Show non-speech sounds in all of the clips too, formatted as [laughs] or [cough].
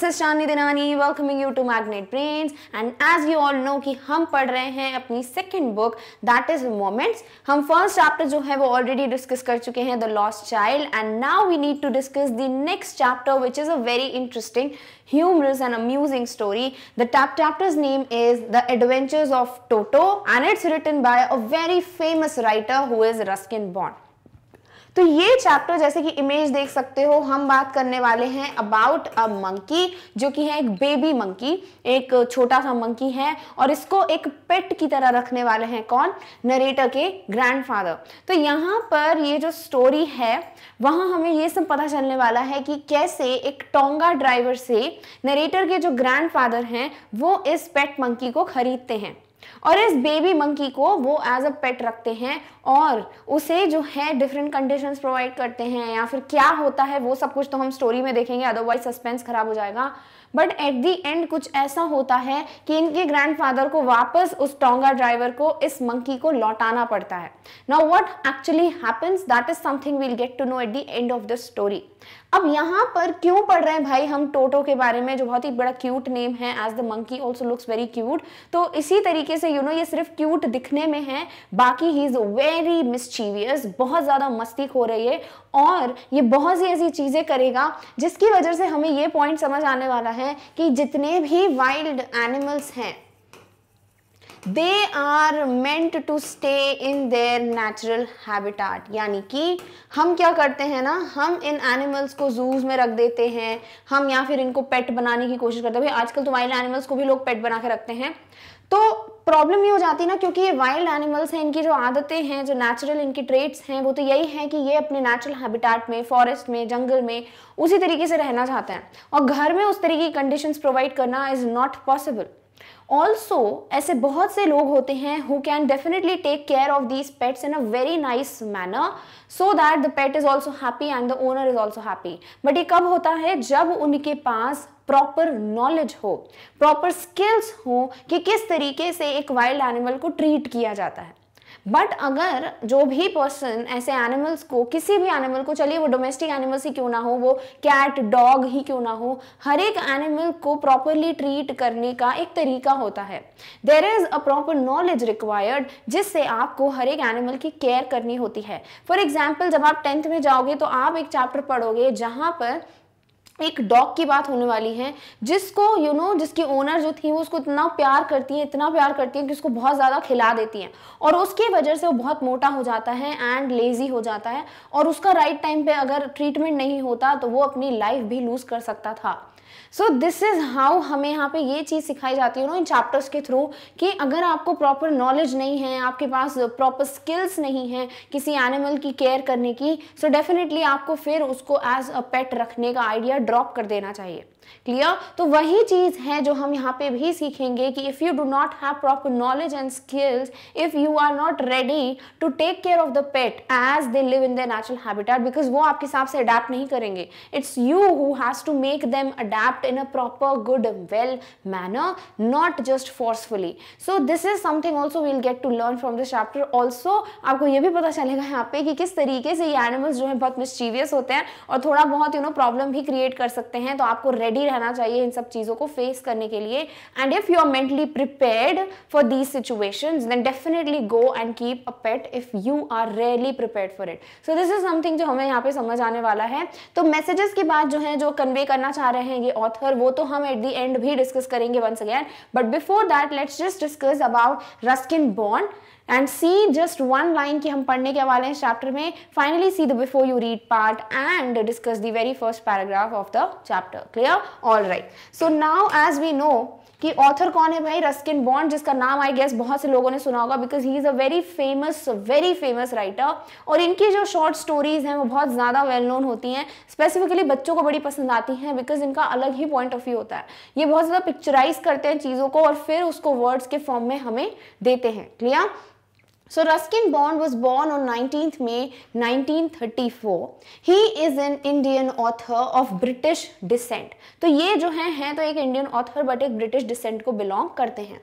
This is Shani Dinani welcoming you to magnet brains and as you all know कि हम पढ़ रहे हैं अपनी second book that is moments हम फर्स्ट चैप्टर जो है वो ऑलरेडी डिस्कस कर चुके हैं the lost child and now we need to discuss the next chapter which is a very interesting humorous and amusing story the टैप chapter's name is the adventures of Toto and it's written bye a very famous writer who is Ruskin Bond तो ये chapter जैसे कि image देख सकते हो हम बात करने वाले हैं अबाउट अ मंकी जो कि है एक बेबी मंकी एक छोटा सा मंकी है और इसको एक पेट की तरह रखने वाले हैं कौन नरेटर के ग्रैंडफादर तो यहाँ पर ये जो स्टोरी है वहाँ हमें ये सब पता चलने वाला है कि कैसे एक टोंगा ड्राइवर से नरेटर के जो ग्रैंड हैं वो इस पेट मंकी को खरीदते हैं और इस बेबी मंकी को वो एज अ पेट रखते हैं और उसे जो है डिफरेंट कंडीशंस प्रोवाइड करते हैं या फिर क्या होता है वो सब कुछ तो हम स्टोरी में देखेंगे अदरवाइज सस्पेंस खराब हो जाएगा बट एट दी एंड कुछ ऐसा होता है कि इनके ग्रैंडफादर को वापस उस टोंगा ड्राइवर को इस मंकी को लौटाना पड़ता है now what actually happens that is something we'll get to know at the end of the story अब यहाँ पर क्यों पढ़ रहे हैं भाई हम टोटो के बारे में जो बहुत ही बड़ा क्यूट नेम है as the monkey also looks very cute तो इसी तरीके से यू you नो know, ये सिर्फ क्यूट दिखने में है बाकी ही इज़ वेरी मिसचीवियस बहुत ज़्यादा मस्ती हो रही है और ये बहुत सी ऐसी चीज़ें करेगा जिसकी वजह से हमें ये पॉइंट समझ आने वाला है कि जितने भी वाइल्ड एनिमल्स हैं they are meant to stay in their natural habitat यानी कि हम क्या करते हैं ना हम इन एनिमल्स को जूज में रख देते हैं हम या फिर इनको पेट बनाने की कोशिश करते हैं भाई आजकल तो वाइल्ड एनिमल्स को भी लोग पेट बना के रखते हैं तो प्रॉब्लम ये हो जाती है ना क्योंकि ये वाइल्ड एनिमल्स हैं इनकी जो आदतें हैं जो नेचुरल इनकी ट्रेट्स हैं वो तो यही है कि ये अपने नेचुरल हैबिटाट में फॉरेस्ट में जंगल में उसी तरीके से रहना चाहते हैं और घर में उस तरीके की कंडीशंस प्रोवाइड करना इज़ नॉट पॉसिबल ऑल्सो ऐसे बहुत से लोग होते हैं who can definitely take care of these pets in a very nice manner so that the pet is also happy and the owner is also happy but ये कब होता है जब उनके पास प्रॉपर नॉलेज हो प्रॉपर स्किल्स हो कि किस तरीके से एक वाइल्ड एनिमल को ट्रीट किया जाता है बट अगर जो भी पर्सन ऐसे एनिमल्स को किसी भी एनिमल को चलिए वो डोमेस्टिक एनिमल्स ही क्यों ना हो वो कैट डॉग ही क्यों ना हो हर एक एनिमल को प्रॉपरली ट्रीट करने का एक तरीका होता है there is a proper knowledge required जिससे आपको हर एक एनिमल की केयर करनी होती है फॉर एग्जाम्पल जब आप टेंथ में जाओगे तो आप एक चैप्टर पढ़ोगे जहाँ पर एक डॉग की बात होने वाली है जिसको यू you नो know, जिसकी ओनर जो थी वो उसको इतना प्यार करती है इतना प्यार करती है कि उसको बहुत ज़्यादा खिला देती है और उसकी वजह से वो बहुत मोटा हो जाता है एंड लेज़ी हो जाता है और उसका राइट टाइम पे अगर ट्रीटमेंट नहीं होता तो वो अपनी लाइफ भी लूज़ कर सकता था सो दिस इज़ हाउ हमें यहाँ पे ये चीज़ सिखाई जाती है ना इन चैप्टर्स के थ्रू कि अगर आपको प्रॉपर नॉलेज नहीं है आपके पास प्रॉपर स्किल्स नहीं है किसी एनिमल की केयर करने की सो so डेफिनेटली आपको फिर उसको एज अ पेट रखने का आइडिया ड्रॉप कर देना चाहिए क्लियर तो वही चीज़ है जो हम यहाँ पे भी सीखेंगे कि if you do not have proper knowledge and skills if you are not ready to take care of the pet as they live in the natural habitat because वो आपके हिसाब से अडेप्ट नहीं करेंगे it's you who has to make them adapt in a proper good well manner not just forcefully so this is something also we'll get to learn from this chapter also आपको ये भी पता चलेगा यहाँ पे कि किस तरीके से ये एनिमल्स जो है बहुत मिस्चीवियस होते हैं और थोड़ा बहुत यू नो प्रॉब्लम भी क्रिएट कर सकते हैं तो आपको रेडी रेडी रहना चाहिए इन सब चीज़ों को फेस करने के लिए and if you are mentally prepared for these situation then definitely go and keep a pet if you are rarely prepare for it so this is something जो हमें यहाँ पे समझ आने वाला है तो मैसेजेस की बात जो है जो कन्वे करना चाह रहे हैं ये ऑथर वो तो हम एट दी एंड भी डिस्कस करेंगे once again but before that let's just discuss about Ruskin Bond and see just one line की हम पढ़ने के वाले हैं इस चैप्टर में finally see the before you read part and discuss the very first paragraph of the chapter clear all right so now as we know कि author कौन है भाई रस्किन बॉन्ड जिसका नाम आई गेस बहुत से लोगों ने सुना होगा because he is a very famous very famous writer और इनकी जो शॉर्ट स्टोरीज हैं वो बहुत ज़्यादा वेल नोन होती हैं स्पेसिफिकली बच्चों को बड़ी पसंद आती हैं बिकॉज इनका अलग ही पॉइंट ऑफ व्यू होता है ये बहुत ज़्यादा पिक्चराइज करते हैं चीज़ों को और फिर उसको वर्ड्स के फॉर्म में हमें देते हैं clear So Ruskin Bond was born on 19th May 1934. He is an Indian author of British descent. तो ये जो हैं हैं तो एक Indian author but एक British descent को belong करते हैं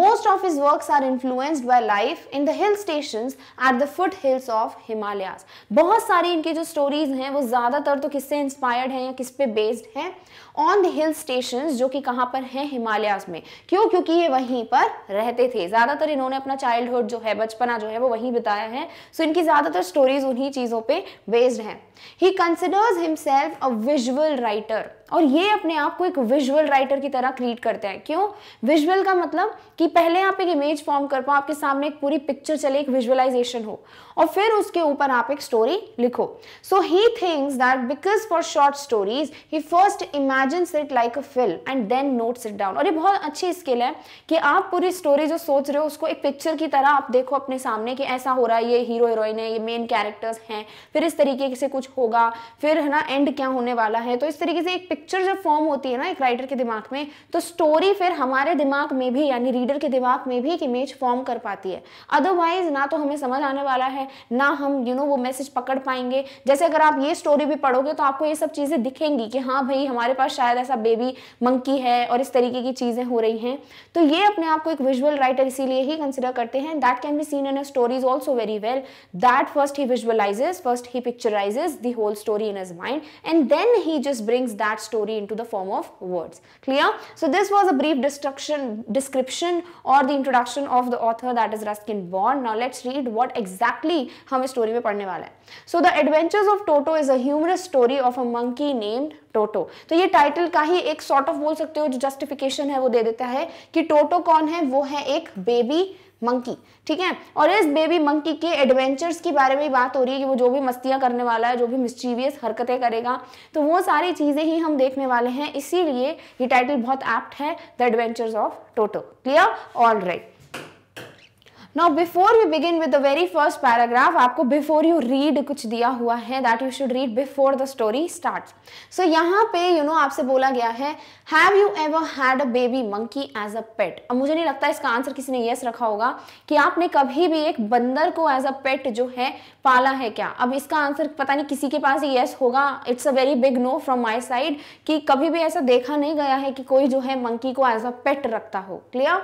Most of his works are influenced by life in the hill stations at the foothills of Himalayas. बहुत सारी इनकी जो stories हैं वो ज़्यादातर तो किससे inspired हैं या किस पे based हैं ऑन द हिल स्टेशन जो कि कहाँ पर हैं हिमालयाज में क्यों क्योंकि ये वहीं पर रहते थे ज़्यादातर इन्होंने अपना चाइल्डहुड जो है बचपना जो है वो वहीं बिताया है सो so, इनकी ज़्यादातर स्टोरीज उन्हीं चीज़ों पर बेस्ड हैं he considers himself a visual writer और ये अपने आप को एक विजुअल राइटर की तरह क्रिएट करते हैं क्यों विजुअल का मतलब कि पहले आप एक इमेज फॉर्म कर पाओ आपके सामने एक पूरी पिक्चर चले एक विजुअलाइजेशन हो और फिर उसके ऊपर आप एक स्टोरी लिखो so he things that because for short stories he first imagine it like a film and then notes it down और ये बहुत अच्छी स्किल है कि आप पूरी स्टोरी जो सोच रहे हो उसको एक पिक्चर की तरह आप देखो अपने सामने कि ऐसा हो रहा है ये हीरो हीरोइन है ये मेन कैरेक्टर्स हैं फिर इस तरीके से कुछ होगा फिर है ना एंड क्या होने वाला है तो इस तरीके से एक पिक्चर जब फॉर्म होती है ना एक राइटर के दिमाग में तो स्टोरी फिर हमारे दिमाग में भी यानी रीडर के दिमाग में भी एक इमेज फॉर्म कर पाती है अदरवाइज ना तो हमें समझ आने वाला है ना हम यू you नो know, वो मैसेज पकड़ पाएंगे जैसे अगर आप ये स्टोरी भी पढ़ोगे तो आपको ये सब चीज़ें दिखेंगी कि हाँ भाई हमारे पास शायद ऐसा बेबी मंकी है और इस तरीके की चीज़ें हो रही हैं तो ये अपने आप को एक विजुअल राइटर इसीलिए ही कंसिडर करते हैं that can be seen in stories also very well that first he visualizes first he picturizes the whole story in his mind and then he just brings that story into the form of words. Clear? So this was a brief destruction, description or the introduction of the author that is Ruskin Bond. Now let's read what exactly hum is story mein padhne wale hain So the adventures of Toto is a humorous story of a monkey named Toto तो ये title का ही एक sort of बोल सकते हो जो justification है वो दे देता है कि टोटो कौन है वो है एक बेबी मंकी ठीक है और इस बेबी मंकी के एडवेंचर्स के बारे में बात हो रही है कि वो जो भी मस्तियाँ करने वाला है जो भी मिस्चीवियस हरकतें करेगा तो वो सारी चीज़ें ही हम देखने वाले हैं इसीलिए ये टाइटल बहुत एप्ट है the adventures of Toto clear all right now before you begin with the very first paragraph आपको बिफोर यू रीड कुछ दिया हुआ है that you should read before the story start so यहाँ पे यू you नो know, आपसे बोला गया है have you ever had a baby monkey as a pet अब मुझे नहीं लगता इसका आंसर किसी ने येस रखा होगा कि आपने कभी भी एक बंदर को एज अ पेट जो है पाला है क्या अब इसका आंसर पता नहीं किसी के पास येस होगा it's a very big no from my side कि कभी भी ऐसा देखा नहीं गया है कि कोई जो है मंकी को एज अ पेट रखता हो clear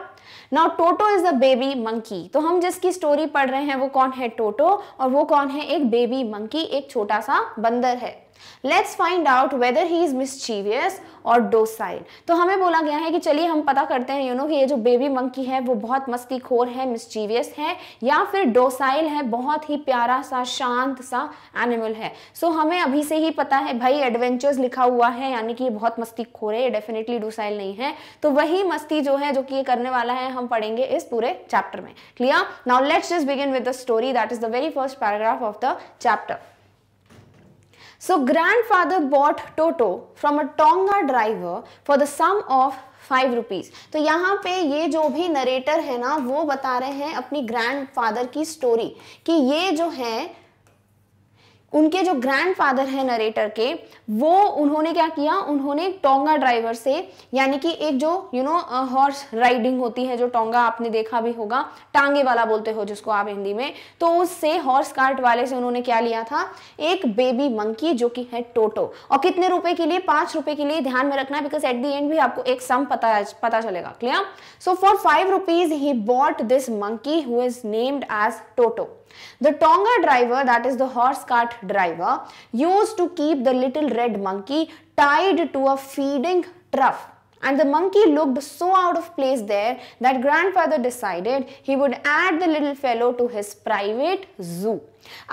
now Toto is a baby monkey तो हम जिसकी स्टोरी पढ़ रहे हैं वो कौन है टोटो और वो कौन है एक बेबी मंकी एक छोटा सा बंदर है let's find out whether he is mischievous और डोसाइल तो हमें बोला गया है कि चलिए हम पता करते हैं यू नो कि ये जो बेबी मंकी है वो बहुत मस्ती खोर है मिसचीवियस है या फिर डोसाइल है बहुत ही प्यारा सा शांत सा एनिमल है सो so, हमें अभी से ही पता है भाई एडवेंचर्स लिखा हुआ है यानी कि ये बहुत मस्ती खोर है ये डेफिनेटली डोसाइल नहीं है तो वही मस्ती जो है जो कि ये करने वाला है हम पढ़ेंगे इस पूरे चैप्टर में clear now let's just begin with the story that is the very first paragraph of the chapter So grandfather bought Toto from a Tonga driver for the sum of five rupees तो यहाँ पे ये जो भी narrator है ना वो बता रहे हैं अपनी ग्रैंडफादर की स्टोरी कि ये जो है उनके जो ग्रैंडफादर हैं नरेटर के वो उन्होंने क्या किया उन्होंने टोंगा ड्राइवर से यानी कि एक जो यू नो हॉर्स राइडिंग होती है जो टोंगा आपने देखा भी होगा टांगे वाला बोलते हो जिसको आप हिंदी में तो उससे हॉर्स कार्ट वाले से उन्होंने क्या लिया था एक बेबी मंकी जो कि है टोटो और कितने रुपए के लिए पांच रुपए के लिए ध्यान में रखना बिकॉज एट दी एंड भी आपको एक सम पता पता चलेगा clear so for five rupees he bought this monkey who is named as Toto The Tonga driver, that is the horse cart driver, used to keep the little red monkey tied to a feeding trough. And the monkey looked so out of place there that grandfather decided he would add the little fellow to his private zoo.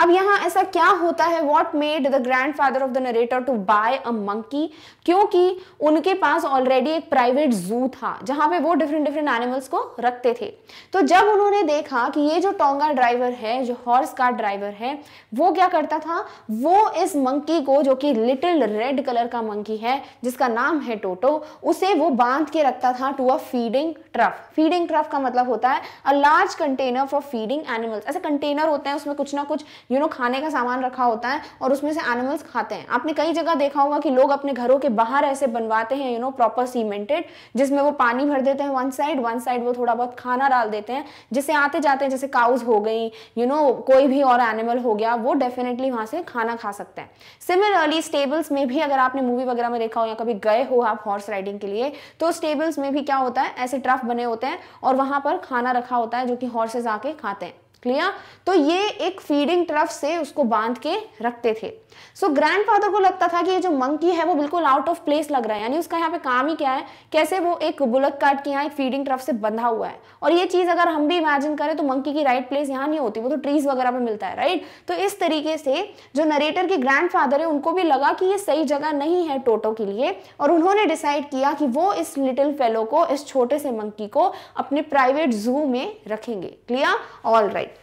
अब यहां ऐसा क्या होता है what made the grandfather of the narrator to buy a monkey क्योंकि उनके पास already एक private जू था जहां पे वो डिफरेंट डिफरेंट एनिमल्स को रखते थे तो जब उन्होंने देखा कि ये जो टोंगा ड्राइवर है जो हॉर्स का ड्राइवर है वो क्या करता था वो इस मंकी को जो कि लिटिल रेड कलर का मंकी है जिसका नाम है टोटो उसे वो बांध के रखता था to a feeding trough feeding trough का मतलब होता है a large container for feeding animals ऐसे कंटेनर होते हैं उसमें कुछ ना कुछ यू नो खाने का सामान रखा होता है और उसमें से एनिमल्स खाते हैं आपने कई जगह देखा होगा कि लोग अपने घरों के बाहर ऐसे बनवाते हैं यू नो प्रॉपर सीमेंटेड जिसमें वो पानी भर देते हैं वन साइड वन साइड वो थोड़ा बहुत खाना डाल देते हैं जिससे आते जाते हैं जैसे काउज हो गई यू नो कोई भी और एनिमल हो गया वो डेफिनेटली वहां से खाना खा सकते हैं सिमिलरली स्टेबल्स में भी अगर आपने मूवी वगैरह में देखा हो या कभी गए हो आप हॉर्स राइडिंग के लिए तो स्टेबल्स में भी क्या होता है ऐसे ट्रफ बने होते हैं और वहां पर खाना रखा होता है जो कि हॉर्सेज आके खाते हैं क्लियर तो ये एक फीडिंग ट्रफ से उसको बांध के रखते थे सो so, ग्रैंडफादर को लगता था कि ये जो मंकी है वो बिल्कुल आउट ऑफ प्लेस लग रहा है यानी उसका यहाँ पे काम ही क्या है कैसे वो एक बुलक काट के यहाँ एक फीडिंग ट्रफ से बंधा हुआ है और ये चीज़ अगर हम भी इमेजिन करें तो मंकी की राइट प्लेस यहाँ नहीं होती वो तो ट्रीज वगैरह पे मिलता है राइट तो इस तरीके से जो नरेटर के ग्रैंड है उनको भी लगा कि ये सही जगह नहीं है टोटो के लिए और उन्होंने डिसाइड किया कि वो इस लिटिल फेलो को इस छोटे से मंकी को अपने प्राइवेट जू में रखेंगे clear all right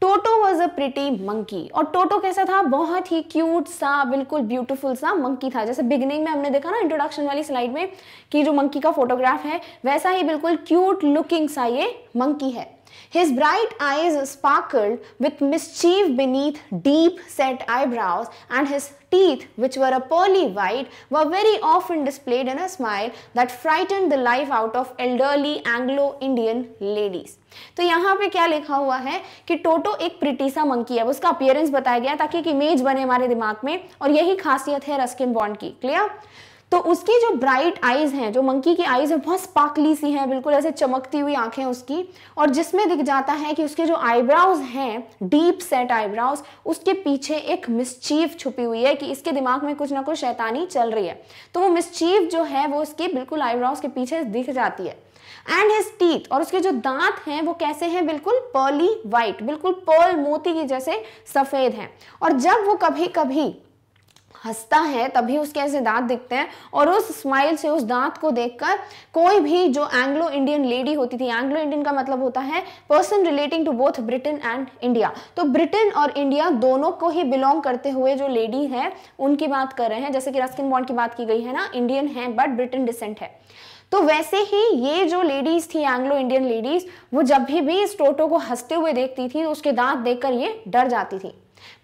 Toto was a pretty monkey और टोटो कैसा था बहुत ही क्यूट सा बिल्कुल ब्यूटीफुल सा मंकी था जैसे बिगनिंग में हमने देखा ना इंट्रोडक्शन वाली स्लाइड में कि जो मंकी का फोटोग्राफ है वैसा ही बिल्कुल क्यूट लुकिंग सा ये मंकी है His bright eyes sparkled with mischief beneath deep set eyebrows, and his teeth, which were a pearly white, were very often displayed in a smile that frightened the life out of elderly Anglo-Indian ladies. तो यहाँ पे क्या लिखा हुआ है कि टोटो एक प्रिटीसा monkey है उसका अपियरेंस बताया गया ताकि एक इमेज बने हमारे दिमाग में और यही खासियत है रस्किन बॉन्ड की क्लियर तो उसकी जो ब्राइट आईज हैं जो मंकी की आईज है बहुत स्पार्कली सी हैं बिल्कुल ऐसे चमकती हुई आंखें उसकी और जिसमें दिख जाता है कि उसके जो आईब्राउज हैं डीप सेट आईब्राउज उसके पीछे एक मिसचीफ छुपी हुई है कि इसके दिमाग में कुछ ना कुछ शैतानी चल रही है तो वो मिसचीफ जो है वो उसके बिल्कुल आईब्राउज के पीछे दिख जाती है एंड हिज टीथ और उसके जो दांत हैं वो कैसे हैं बिल्कुल पर्ली वाइट बिल्कुल पर्ल मोती की जैसे सफ़ेद हैं और जब वो कभी कभी हंसता है तभी उसके ऐसे दांत दिखते हैं और उस स्माइल से उस दांत को देखकर कोई भी जो एंग्लो इंडियन लेडी होती थी एंग्लो इंडियन का मतलब होता है person relating to both Britain and India तो ब्रिटेन और इंडिया दोनों को ही बिलोंग करते हुए जो लेडी है उनकी बात कर रहे हैं जैसे कि रस्किन बॉन्ड की बात की गई है ना इंडियन है बट ब्रिटेन डिसेंट है तो वैसे ही ये जो लेडीज थी एंग्लो इंडियन लेडीज वो जब भी भी इस टोटो को हंसते हुए देखती थी उसके दांत देखकर ये डर जाती थी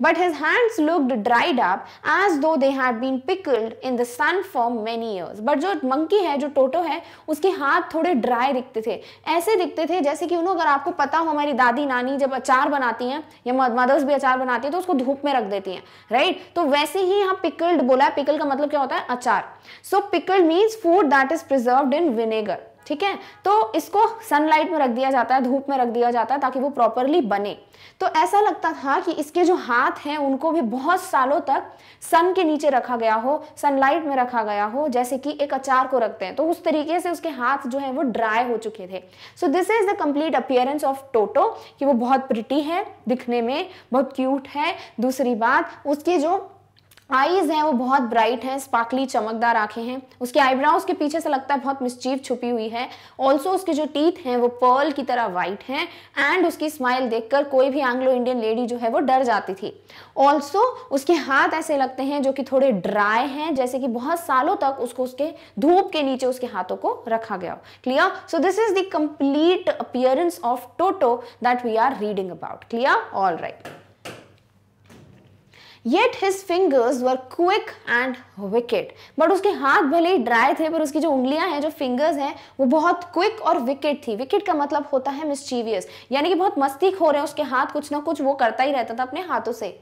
but his hands looked dried up as though they had been pickled in the sun for many years. But जो मंकी है जो टोटो है उसके हाथ थोड़े ड्राई दिखते थे ऐसे दिखते थे जैसे कि उन्होंने अगर आपको पता हो हमारी दादी नानी जब अचार बनाती हैं या मदर्स भी अचार बनाती हैं तो उसको धूप में रख देती हैं राइट तो वैसे ही यहाँ पिकल्ड बोला है पिकल का मतलब क्या होता है अचार so pickled means food that is preserve in vinegar ठीक है तो इसको सनलाइट में रख दिया जाता है धूप में रख दिया जाता है ताकि वो प्रॉपरली बने तो ऐसा लगता था कि इसके जो हाथ हैं उनको भी बहुत सालों तक सन के नीचे रखा गया हो सनलाइट में रखा गया हो जैसे कि एक अचार को रखते हैं तो उस तरीके से उसके हाथ जो है वो ड्राई हो चुके थे so this is the complete appearance of Toto कि वो बहुत प्रिटी है दिखने में बहुत क्यूट है दूसरी बात उसके जो आईज हैं वो बहुत ब्राइट हैं स्पार्कली चमकदार आंखें हैं उसके आईब्राउज के पीछे से लगता है बहुत मिस्चीव छुपी हुई है ऑल्सो उसके जो टीथ हैं वो पर्ल की तरह वाइट हैं एंड उसकी स्माइल देखकर कोई भी एंग्लो इंडियन लेडी जो है वो डर जाती थी ऑल्सो उसके हाथ ऐसे लगते हैं जो कि थोड़े ड्राई हैं जैसे कि बहुत सालों तक उसको उसके धूप के नीचे उसके हाथों को रखा गया clear so this is the complete appearance of Toto that we are reading about clear all right yet his fingers were quick and wicked but उसके हाथ भले ही ड्राई थे पर उसकी जो उंगलियां हैं जो फिंगर्स हैं वो बहुत क्विक और विकेट थी विकेट का मतलब होता है मिस्चीवियस यानी कि बहुत मस्ती खो रहे हैं उसके हाथ कुछ ना कुछ वो करता ही रहता था अपने हाथों से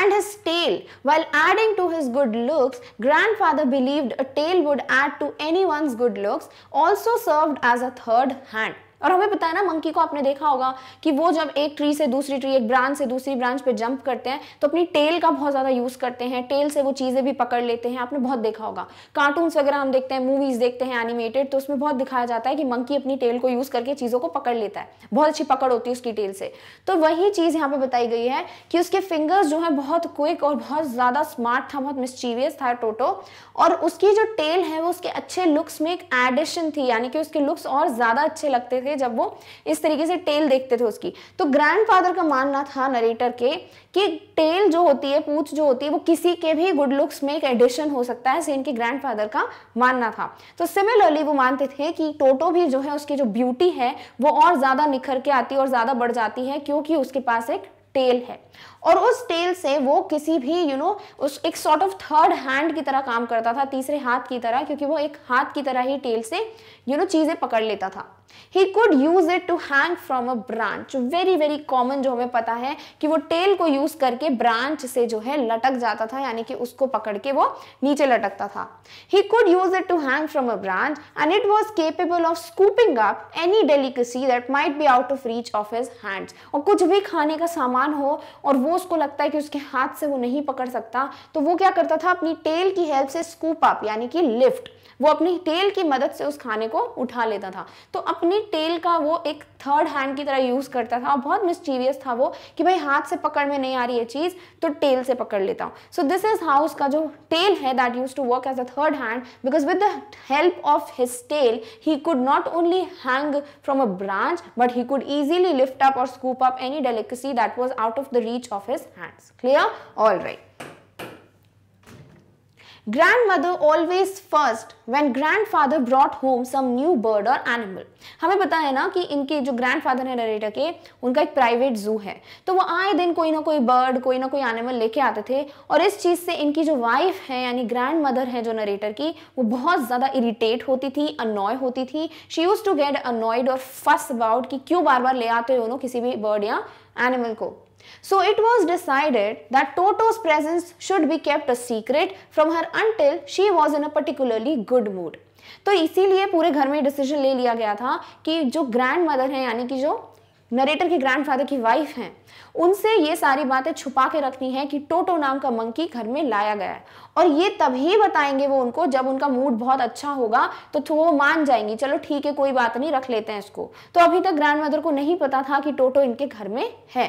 and his tail. While adding to his good looks, grandfather believed a tail would add to anyone's good looks, also served as a third hand. और हमें पता है ना मंकी को आपने देखा होगा कि वो जब एक ट्री से दूसरी ट्री एक ब्रांच से दूसरी ब्रांच पे जंप करते हैं तो अपनी टेल का बहुत ज़्यादा यूज़ करते हैं टेल से वो चीज़ें भी पकड़ लेते हैं आपने बहुत देखा होगा कार्टून्स वगैरह हम देखते हैं मूवीज़ देखते हैं एनिमेटेड तो उसमें बहुत दिखाया जाता है कि मंकी अपनी टेल को यूज़ करके चीज़ों को पकड़ लेता है बहुत अच्छी पकड़ होती है उसकी टेल से तो वही चीज़ यहाँ पे बताई गई है कि उसके फिंगर्स जो है बहुत क्विक और बहुत ज़्यादा स्मार्ट था बहुत मिस्चीवियस था टोटो और उसकी जो टेल है वो उसके अच्छे लुक्स में एक एडिशन थी यानी कि उसके लुक्स और ज़्यादा अच्छे लगते थे थे जब वो इस तरीके से टेल देखते थे उसकी तो ग्रैंडफादर का मानना था नरेटर के कि टेल जो होती है पूछ जो होती है वो किसी के भी गुड लुक्स में एक एडिशन हो सकता है ऐसे के ग्रैंडफादर का मानना था तो सिमिलरली वो मानते थे कि टोटो भी जो है उसकी जो ब्यूटी है वो और ज़्यादा निखर के आती है और ज़्यादा बढ़ जाती है क्योंकि उसके पास एक टेल है और उस टेल से वो किसी भी यू you नो know, उस एक सॉर्ट ऑफ थर्ड हैंड की तरह काम करता था तीसरे हाथ की तरह क्योंकि वो एक हाथ की तरह ही टेल से यू you नो know, चीज़ें पकड़ लेता था he could use it to hang from a branch very very common जो हमें पता है कि वो टेल को यूज करके ब्रांच से जो है लटक जाता था यानी कि उसको पकड़ के वो नीचे लटकता था he could use it to hang from a branch and it was capable of scooping up any delicacy that might be out of reach of his hands और कुछ भी खाने का सामान हो और वो उसको लगता है कि उसके हाथ से वो नहीं पकड़ सकता तो वो क्या करता था अपनी टेल की हेल्प से स्कूप अप यानी कि लिफ्ट वो अपनी टेल की मदद से उस खाने को उठा लेता था तो अपनी टेल का वो एक थर्ड हैंड की तरह यूज़ करता था और बहुत मिस्टीरियस था वो कि भाई हाथ से पकड़ में नहीं आ रही है चीज़ तो टेल से पकड़ लेता हूँ सो दिस इज़ हाउस का जो टेल है that used to work as a third hand because with the help of his tail he could not only hang from a branch but he could easily lift up और scoop up any delicacy that was out of the reach of his hands clear all right grandmother always first when grandfather brought home some new bird or animal हमें पता है ना कि इनके जो grandfather हैं narrator के उनका एक private zoo है तो वो आए दिन कोई ना कोई bird कोई ना कोई animal लेके आते थे और इस चीज़ से इनकी जो wife है यानी grandmother है जो नरेटर की वो बहुत ज़्यादा irritate होती थी annoy होती थी she used to get annoyed और fuss about कि क्यों बार बार ले आते हो ना किसी भी bird या animal को So it was decided that Toto's presence should be kept a secret from her until she was in a particularly good mood. तो इसीलिए पूरे घर में डिसीजन ले लिया गया था कि जो ग्रैंड मदर हैं यानी कि जो नरेटर के ग्रैंडफादर की वाइफ हैं उनसे ये सारी बातें छुपा के रखनी है कि टोटो नाम का मंकी घर में लाया गया है और ये तभी बताएंगे वो उनको जब उनका मूड बहुत अच्छा होगा तो वो मान जाएंगी चलो ठीक है कोई बात नहीं रख लेते हैं इसको तो अभी तक ग्रैंड मदर को नहीं पता था कि टोटो इनके घर में है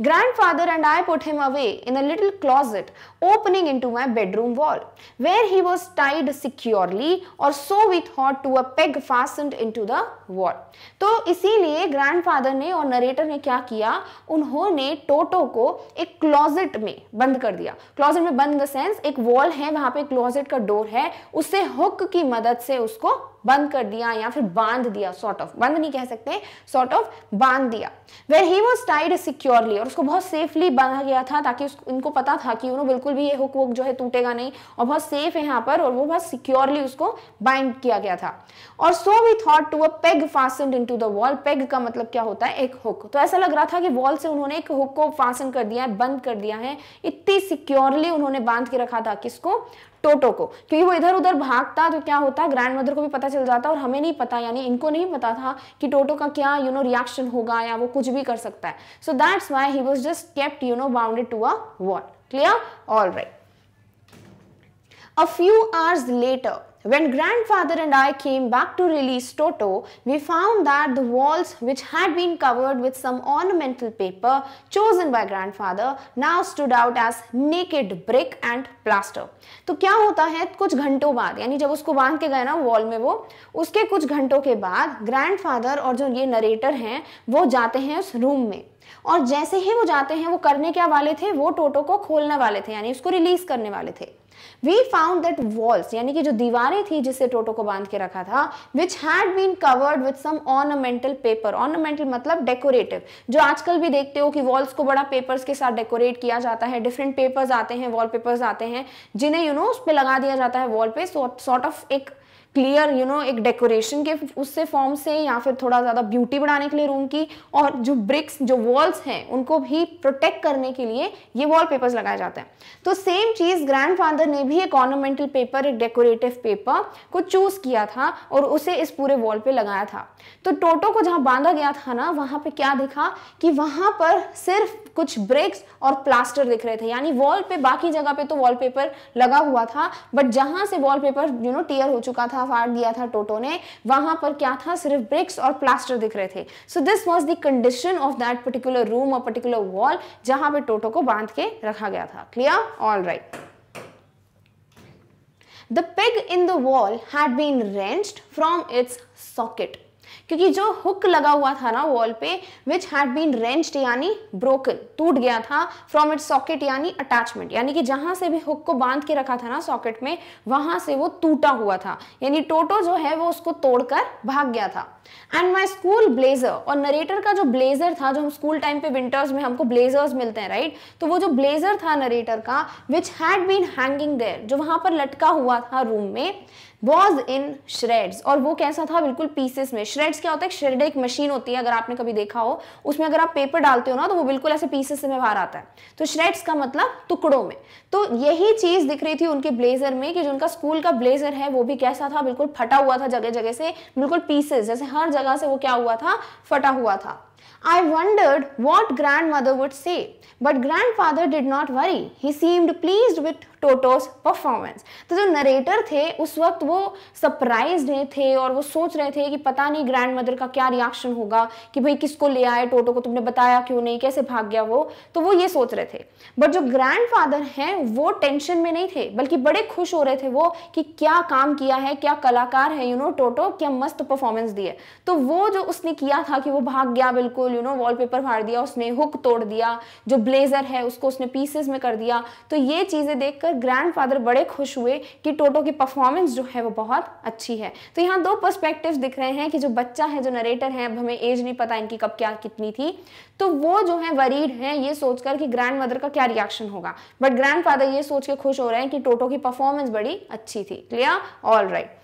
Grandfather and I put him away in a little closet opening into my bedroom wall, where he was tied securely or so we thought to a peg fastened into the wall. तो इसीलिए grandfather ने और narrator ने क्या किया उन्होंने टोटो को एक क्लोजेट में बंद कर दिया क्लोजेट में बंद the sense एक wall है वहां पे closet का door है उससे hook की मदद से उसको बंद कर दिया या फिर बांध दिया सॉर्ट ऑफ बंद नहीं कह सकते सॉर्ट ऑफ बांध दिया where he was tied securely और उसको बहुत सेफली बांधा गया था ताकि उनको पता था कि उन्होंने बिल्कुल भी ये हुक वुक जो है टूटेगा नहीं और बहुत सेफ है यहाँ पर और वो बहुत सिक्योरली उसको बाइंड किया गया था और so we thought to a peg fasten in to the wall peg का मतलब क्या होता है एक हुक तो ऐसा लग रहा था कि वॉल से उन्होंने एक हुक को फासन कर दिया है बंद कर दिया है इतनी सिक्योरली उन्होंने बांध के रखा था किसको टोटो को क्योंकि वो इधर उधर भागता तो क्या होता ग्रैंड मदर को भी पता चल जाता और हमें नहीं पता यानी इनको नहीं पता था कि टोटो का क्या यू नो रिएक्शन होगा या वो कुछ भी कर सकता है so that's why he was just kept you know bounded to a wall clear all right a few hours later When grandfather and I came back to release Toto, we found that the walls which had been covered with some ornamental paper chosen by grandfather now stood out as naked brick and plaster. तो क्या होता है कुछ घंटों बाद यानी जब उसको बांध के गए ना वॉल में वो उसके कुछ घंटों के बाद grandfather और जो ये narrator हैं वो जाते हैं उस room में और जैसे ही वो जाते हैं वो करने क्या वाले थे वो टोटो को खोलने वाले थे यानी उसको रिलीज करने वाले थे वी फाउंड दैट वॉल्स यानी कि जो दीवारें थी जिससे टोटो को बांध के रखा था which had been covered with some ornamental paper ornamental मतलब डेकोरेटिव जो आजकल भी देखते हो कि वॉल्स को बड़ा पेपर्स के साथ डेकोरेट किया जाता है डिफरेंट पेपर्स आते हैं वॉल आते हैं जिन्हें यू नो उस पर लगा दिया जाता है वॉल पे सॉर्ट ऑफ एक क्लियर यू नो एक डेकोरेशन के उससे फॉर्म से या फिर थोड़ा ज़्यादा ब्यूटी बढ़ाने के लिए रूम की और जो ब्रिक्स जो वॉल्स हैं उनको भी प्रोटेक्ट करने के लिए ये वॉल पेपर्स लगाए जाते हैं तो सेम चीज़ ग्रैंडफादर ने भी एक ऑर्नामेंटल पेपर एक डेकोरेटिव पेपर को चूज़ किया था और उसे इस पूरे वॉल पे लगाया था तो टोटो को जहां बांधा गया था ना वहां पर क्या दिखा कि वहां पर सिर्फ कुछ ब्रेक्स और प्लास्टर दिख रहे थे यानी वॉल पे बाकी जगह पे तो वॉलपेपर लगा हुआ था बट जहां से वॉलपेपर यू नो टीयर हो चुका था फाड़ दिया था टोटो ने वहां पर क्या था सिर्फ ब्रिक्स और प्लास्टर दिख रहे थे so this was the condition of that particular room और पर्टिकुलर वॉल जहां पर टोटो को बांध के रखा गया था clear all right The peg in the wall had been wrenched from its socket. क्योंकि जो हुक लगा हुआ था ना वॉल पे विच हैड बीन रेंच्ड यानी ब्रोकन टूट गया था फ्रॉम इट सॉकेट यानी अटैचमेंट यानी कि जहां से भी हुक को बांध के रखा था ना सॉकेट में वहां से वो टूटा हुआ था यानी टोटो जो है वो उसको तोड़कर भाग गया था एंड माई स्कूल ब्लेजर और नरेटर का जो ब्लेजर था जो हम स्कूल टाइम पे विंटर्स में हमको ब्लेजर्स मिलते हैं राइट तो वो जो ब्लेजर था नरेटर का which had been hanging there जो वहां पर लटका हुआ था रूम में वॉज इन श्रेड्स और वो कैसा था बिल्कुल पीसेस में श्रेड्स क्या होता है श्रेड एक मशीन होती है अगर आपने कभी देखा हो उसमें अगर आप पेपर डालते हो ना तो वो बिल्कुल ऐसे पीसेस में बाहर आता है तो श्रेड्स का मतलब टुकड़ों में तो यही चीज दिख रही थी उनके ब्लेजर में कि जो उनका स्कूल का ब्लेजर है वो भी कैसा था बिल्कुल फटा हुआ था जगह जगह से बिल्कुल पीसेस जैसे हर जगह से वो क्या हुआ था फटा हुआ था I wondered what grandmother would say, but grandfather did not worry. He seemed pleased with Toto's performance तो जो नरेटर थे उस वक्त वो सरप्राइज थे और वो सोच रहे थे कि पता नहीं ग्रैंड मदर का क्या रिएक्शन होगा कि भाई किसको ले आए टोटो को तुमने बताया क्यों नहीं कैसे भाग गया वो तो वो ये सोच रहे थे बट जो ग्रैंड फादर हैं वो टेंशन में नहीं थे बल्कि बड़े खुश हो रहे थे वो कि क्या काम किया है क्या कलाकार है यू नो टोटो क्या मस्त परफॉर्मेंस दिए तो वो जो उसने किया था कि वो भाग गया बिल्कुल यू नो वॉलपेपर फाड़ दिया उसने हुक तोड़ दिया जो ब्लेजर है उसको उसने पीसेस में कर दिया तो ये चीज़ें देखकर देखकर ग्रैंडफादर बड़े खुश हुए कि टोटो की परफॉर्मेंस जो है वो बहुत अच्छी है तो यहाँ दो पर्सपेक्टिव दिख रहे हैं कि जो बच्चा है जो नरेटर है अब हमें एज नहीं पता इनकी कब क्या कितनी थी तो वो जो है वरीड है ये सोचकर कि ग्रैंड मदर का क्या रिएक्शन होगा बट ग्रैंडफादर ये सोच के खुश हो रहे हैं कि टोटो की परफॉर्मेंस बड़ी अच्छी थी clear all right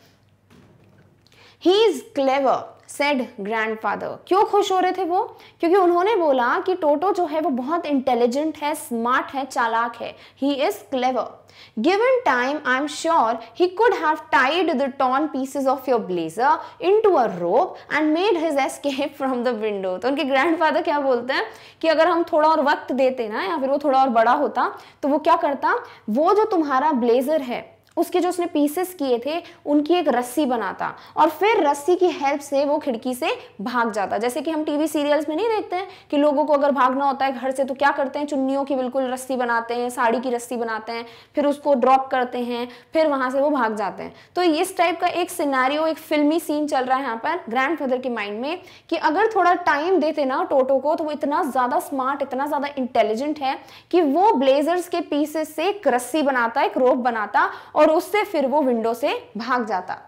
he is clever said grandfather क्यों खुश हो रहे थे वो क्योंकि उन्होंने बोला कि टोटो जो है वो बहुत इंटेलिजेंट है स्मार्ट है चालाक है he is clever given time I am sure he could have tied the torn pieces of your blazer into a rope and made his escape from the window तो उनके father क्या बोलते हैं कि अगर हम थोड़ा और वक्त देते ना या फिर वो थोड़ा और बड़ा होता तो वो क्या करता वो जो तुम्हारा ब्लेजर है उसके जो उसने पीसेस किए थे उनकी एक रस्सी बनाता और फिर रस्सी की हेल्प से वो खिड़की से भाग जाता जैसे कि हम टीवी सीरियल्स में नहीं देखते हैं कि लोगों को अगर भागना होता है घर से तो क्या करते हैं चुन्नियों की बिल्कुल रस्सी बनाते हैं साड़ी की रस्सी बनाते हैं फिर उसको ड्रॉप करते हैं फिर वहां से वो भाग जाते हैं तो इस टाइप का एक सिनारियो एक फिल्मी सीन चल रहा है यहाँ पर ग्रैंड फादर के माइंड में कि अगर थोड़ा टाइम देते ना टोटो को तो वो इतना ज़्यादा स्मार्ट इतना ज़्यादा इंटेलिजेंट है कि वो ब्लेजर्स के पीसेस से एक रस्सी बनाता एक रोप बनाता और और उससे फिर वो विंडो से भाग जाता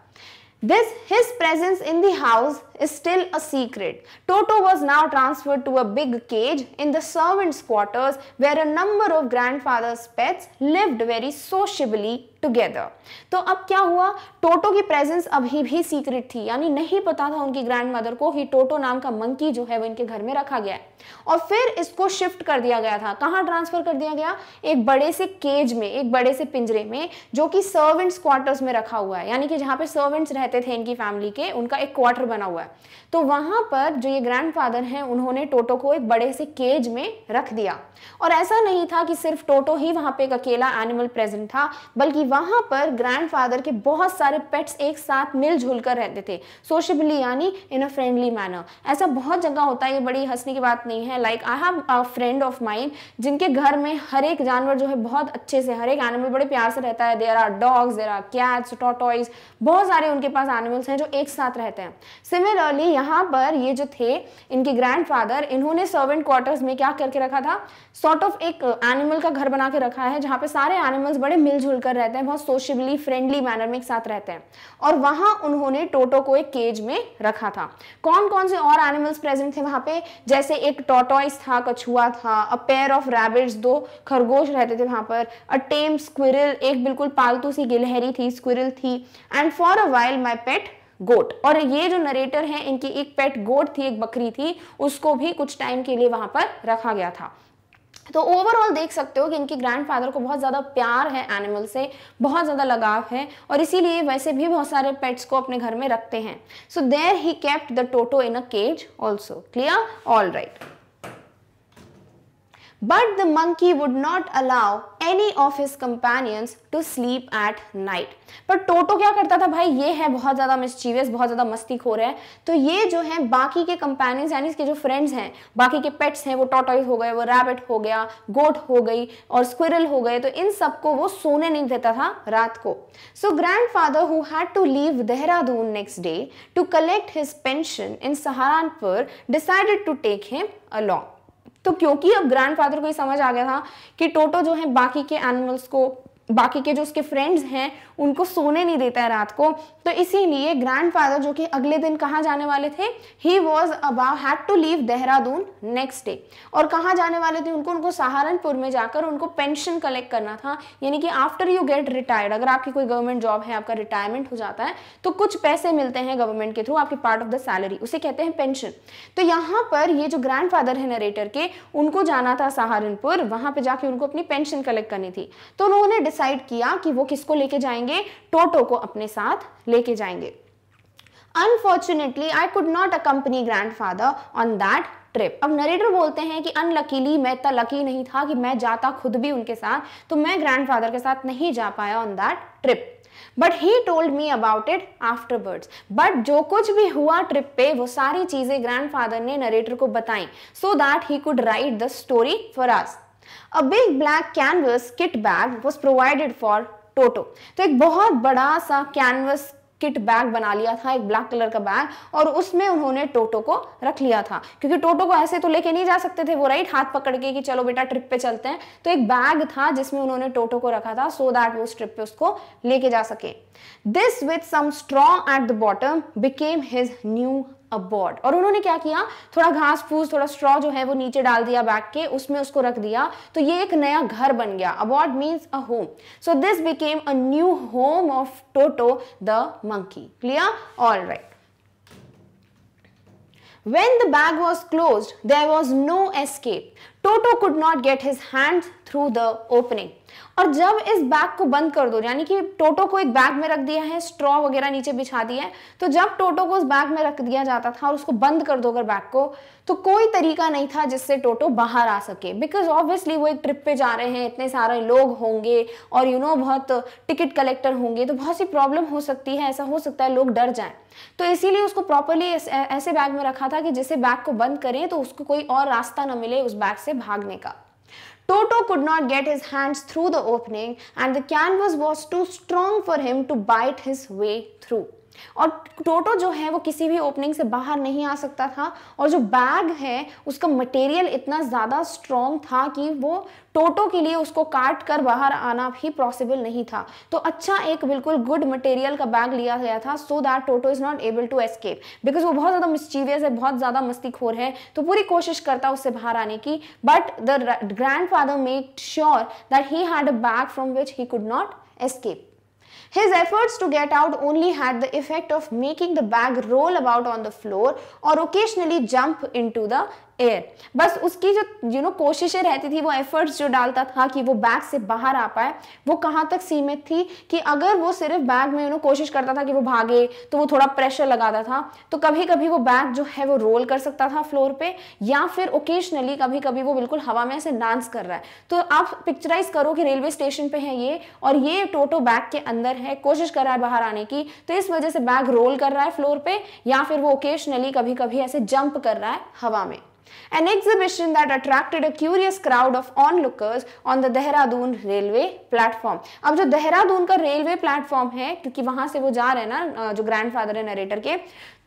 This his presence in the house is still a secret. Toto was now transferred to a big cage in the servants' quarters where a number of grandfather's pets lived very sociably together तो अब क्या हुआ टोटो की presence अभी भी secret थी यानी नहीं पता था उनकी ग्रैंड मदर को ही टोटो नाम का मंकी जो है वो इनके घर में रखा गया है और फिर इसको शिफ्ट कर दिया गया था कहां ट्रांसफर कर दिया गया एक बड़े से केज में एक बड़े से पिंजरे में जो कि सर्वेंट्स क्वार्टर्स में रखा हुआ है यानी कि जहां पे सर्वेंट्स रहते थे इनकी फैमिली के उनका एक क्वार्टर बना हुआ है तो वहां पर जो ये ग्रैंडफादर हैं उन्होंने टोटो को एक बड़े से केज में रख दिया और ऐसा नहीं था कि सिर्फ टोटो ही वहां पे एक अकेला एनिमल प्रेजेंट था बल्कि वहां पर ग्रैंडफादर के बहुत सारे पेट्स एक साथ मिलजुल कर रहते थे सोशबली यानी इन अ फ्रेंडली मैनर ऐसा बहुत जगह होता है ये बड़ी हंसने की बात नहीं है like I have a friend of mind जिनके घर में हर एक जानवर जो है बहुत अच्छे से हर एक एनिमल बड़े प्यार से रहता है there are dogs there are cats tortoise बहुत सारे उनके पास एनिमल्स हैं जो एक साथ रहते हैं सिमिलरली यहाँ पर ये जो थे इनके ग्रैंडफादर इन्होंने सर्वेंट क्वार्टर्स में क्या करके रखा था सॉर्ट ऑफ एक एनिमल का घर बना के रखा है जहाँ पे सारे एनिमल्स बड़े मिलजुल कर रहते हैं रहते हैं बहुत सोशबली फ्रेंडली मैनर में एक साथ रहते हैं और वहां उन्होंने टोटो को एक केज में रखा था कौन कौन से और एनिमल्स प्रेजेंट थे वहां पे जैसे एक टोटोइस था कछुआ था अ पेयर ऑफ रैबिट्स दो खरगोश रहते थे वहां पर अ टेम स्क्विरल एक बिल्कुल पालतू सी गिलहरी थी स्क्विरल थी and for a wild my pet goat और ये जो नरेटर है इनकी एक पेट गोट थी एक बकरी थी उसको भी कुछ टाइम के लिए वहां पर रखा गया था तो ओवरऑल देख सकते हो कि इनके ग्रैंडफादर को बहुत ज़्यादा प्यार है एनिमल से बहुत ज़्यादा लगाव है और इसीलिए वैसे भी बहुत सारे पेट्स को अपने घर में रखते हैं so there he kept the Toto in a cage also clear all right But the monkey would not allow any of his companions to sleep at night. पर टोटो क्या करता था भाई ये है बहुत ज़्यादा मिस्चीवियस बहुत ज़्यादा मस्ती खो रहे हैं तो ये जो है बाकी के कंपेनियंस यानी इसके जो फ्रेंड्स हैं बाकी के पेट्स हैं वो टोटॉइज हो गए वो रैबिट हो गया गोट हो गई और स्क्विरल हो गए तो इन सबको वो सोने नहीं देता था रात को so grandfather who had to leave Dehradun next day to collect his pension in Saharanpur decided to take him along तो क्योंकि अब ग्रैंडफादर को ये समझ आ गया था कि टोटो जो है बाकी के एनिमल्स को बाकी के जो उसके फ्रेंड्स हैं उनको सोने नहीं देता है रात को तो इसीलिए ग्रैंडफादर जो कि अगले दिन कहाँ जाने वाले थे he was above had to leave Dehradun next day और कहाँ जाने वाले थे उनको उनको सहारनपुर में जाकर उनको पेंशन कलेक्ट करना था यानी कि आफ्टर यू गेट रिटायर्ड अगर आपकी कोई गवर्नमेंट जॉब है आपका रिटायरमेंट हो जाता है तो कुछ पैसे मिलते हैं गवर्नमेंट के थ्रू आपके पार्ट ऑफ द सैलरी उसे कहते हैं पेंशन तो यहाँ पर ये जो ग्रैंड फादर है नरेटर के उनको जाना था सहारनपुर वहाँ पर जाके उनको अपनी पेंशन कलेक्ट करनी थी तो उन्होंने डिसाइड किया कि वो किसको लेके जाएंगे टोटो को अपने साथ लेके जाएंगे unfortunately I could not company grandfather on that trip अब नरेटर बोलते हैं कि अनलकीली मैं इतना लकी नहीं था कि मैं जाता खुद भी उनके साथ तो मैं फादर के साथ नहीं जा पाया on that trip but he told me about it afterward but जो कुछ भी हुआ ट्रिप पे वो सारी चीज़ें ग्रैंड फादर ने नरेटर को बताई so that he could write the story for आस्ट A big black canvas kit bag was provided for Toto. तो एक बहुत बड़ा सा canvas किट बैग बना लिया था एक ब्लैक कलर का बैग और उसमें उन्होंने टोटो को रख लिया था क्योंकि टोटो को ऐसे तो लेके नहीं जा सकते थे वो राइट हाथ पकड़ के कि चलो बेटा ट्रिप पे चलते हैं तो एक बैग था जिसमें उन्होंने टोटो को रखा था सो so दैट वो उस ट्रिप पे उसको लेके जा सके this with some straw at the bottom became his new abode और उन्होंने क्या किया थोड़ा घास फूस थोड़ा स्ट्रॉ जो है वो नीचे डाल दिया बैग के उसमें उसको रख दिया तो ये एक नया घर बन गया abode means a home so this became a new home of Toto the monkey clear all right When the bag was closed, there was no escape. Toto could not get his hands through the opening. और जब इस bag को बंद कर दो यानी कि टोटो को एक बैग में रख दिया है स्ट्रॉ वगैरह नीचे बिछा दिया है तो जब टोटो को उस बैग में रख दिया जाता था और उसको बंद कर दो अगर बैग को तो कोई तरीका नहीं था जिससे टोटो बाहर आ सके बिकॉज ऑब्वियसली वो एक ट्रिप पे जा रहे हैं इतने सारे लोग होंगे और यू you नो know, बहुत टिकट कलेक्टर होंगे तो बहुत सी प्रॉब्लम हो सकती है ऐसा हो सकता है लोग डर जाए तो इसीलिए उसको प्रॉपरली ऐसे बैग में रखा था कि जिसे बैग को बंद करें तो उसको कोई और रास्ता ना मिले उस बैग से भागने का Toto could not get his hands through the opening and the canvas was too strong for him to bite his way through. और टोटो जो है वो किसी भी ओपनिंग से बाहर नहीं आ सकता था और जो बैग है उसका मटेरियल इतना ज़्यादा स्ट्रॉन्ग था कि वो टोटो के लिए उसको काट कर बाहर आना भी पॉसिबल नहीं था तो अच्छा एक बिल्कुल गुड मटेरियल का बैग लिया गया था so that Toto is not able to escape because वो बहुत ज़्यादा मिस्चीवियस है बहुत ज़्यादा मस्तीखोर है तो पूरी कोशिश करता उससे बाहर आने की but the grandfather make sure that he had a bag from which he could not escape His efforts to get out only had the effect of making the bag roll about on the floor or occasionally jump into the air बस उसकी जो you know कोशिशें रहती थी वो efforts जो डालता था कि वो बैग से बाहर आ पाए वो कहाँ तक सीमित थी कि अगर वो सिर्फ बैग में यू नो कोशिश करता था कि वो भागे तो वो थोड़ा प्रेशर लगाता था तो कभी कभी वो बैग जो है वो रोल कर सकता था फ्लोर पे या फिर ओकेजनली कभी कभी वो बिल्कुल हवा में ऐसे डांस कर रहा है तो आप पिक्चराइज करो कि रेलवे स्टेशन पे है ये और ये टोटो बैग के अंदर है कोशिश कर रहा है बाहर आने की तो इस वजह से बैग रोल कर रहा है फ्लोर पे या फिर वो ओकेजनली कभी कभी ऐसे जंप कर रहा है हवा में an exhibition that attracted a curious crowd of onlookers on the Dehradun railway platform. अब जो देहरादून का रेलवे प्लेटफॉर्म है क्योंकि वहां से वो जा रहे हैं ना जो ग्रैंडफादर है नरेटर के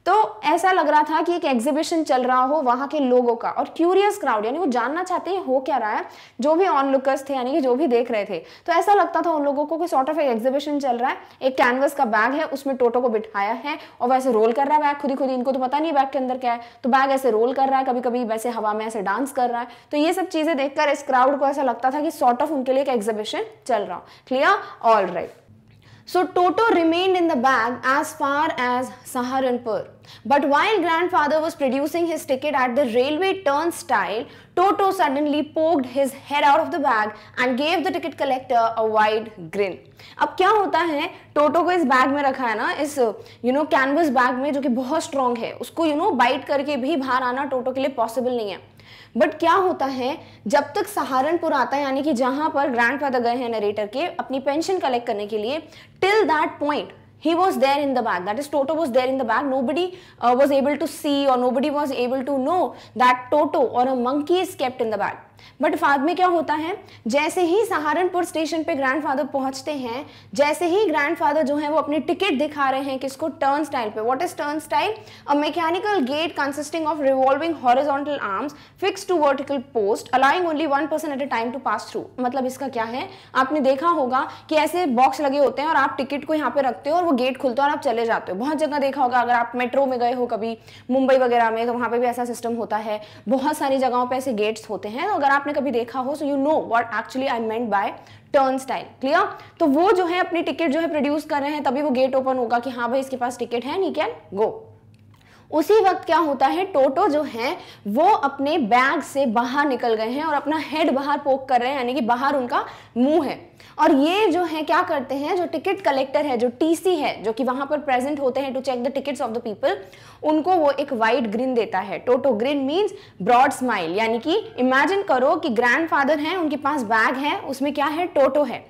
तो ऐसा लग रहा था कि एक एग्जीबिशन चल रहा हो वहां के लोगों का और क्यूरियस क्राउड यानी वो जानना चाहते हैं हो क्या रहा है जो भी ऑन लुकर्स थे यानी कि जो भी देख रहे थे तो ऐसा लगता था उन लोगों को कि सॉर्ट ऑफ एक एग्जीबिशन चल रहा है एक कैनवस का बैग है उसमें टोटो को बिठाया है और वैसे रोल कर रहा है बैग खुद ही खुद इनको तो पता नहीं बैग के अंदर क्या है तो बैग ऐसे रोल कर रहा है कभी कभी वैसे हवा में ऐसे डांस कर रहा है तो ये सब चीज़ें देखकर इस क्राउड को ऐसा लगता था कि सॉर्ट ऑफ उनके लिए एक एग्जीबिशन चल रहा हो clear all right So Toto remained in the bag as far as Saharanpur. But while grandfather was producing his ticket at the railway turnstile, Toto suddenly poked his head out of the bag and gave the ticket collector a wide grin. अब क्या होता है Toto को इस bag में रखा है ना इस यू नो कैनवस बैग में जो कि बहुत स्ट्रॉन्ग है उसको यू नो बाइट करके भी बाहर आना टोटो के लिए पॉसिबल नहीं है बट क्या होता है जब तक सहारनपुर आता है यानी कि जहाँ पर ग्रैंडफादर गए हैं नरेटर के अपनी पेंशन कलेक्ट करने के लिए till that point he was there in the back that is toto was there in the back nobody uh, was able to see or nobody was able to know that toto or a monkey is kept in the back but बाद में क्या होता है जैसे ही Saharanpur station पे grandfather पहुंचते हैं जैसे ही ग्रैंडफादर जो है वो अपनी टिकट दिखा रहे हैं किसको टर्न स्टाइल पे what is turnstile a mechanical gate consisting of revolving horizontal arms fix to vertical post allowing only one person at a time to pass through मतलब इसका क्या है आपने देखा होगा कि ऐसे बॉक्स लगे होते हैं और आप टिकट को यहाँ पे रखते हो और वो गेट खुलता है और आप चले जाते हो बहुत जगह देखा होगा अगर आप मेट्रो में गए हो कभी मुंबई वगैरह में तो वहां पर भी ऐसा सिस्टम होता है बहुत सारी जगहों पर ऐसे गेट्स होते हैं तो अगर अगर आपने कभी देखा हो so you know what actually I meant by turnstile clear तो वो जो है अपनी टिकट जो है प्रोड्यूस कर रहे हैं तभी वो गेट ओपन होगा कि हाँ भाई इसके पास टिकट है नी कैन गो उसी वक्त क्या होता है टोटो जो है वो अपने बैग से बाहर निकल गए हैं और अपना हेड बाहर पोक कर रहे हैं यानी कि बाहर उनका मुंह है और ये जो है क्या करते हैं जो टिकट कलेक्टर है जो टीसी है जो कि वहां पर प्रेजेंट होते हैं to check the tickets of the people उनको वो एक वाइट ग्रिन देता है Toto grin means broad smile यानी कि इमेजिन करो कि ग्रैंडफादर हैं उनके पास बैग है उसमें क्या है टोटो है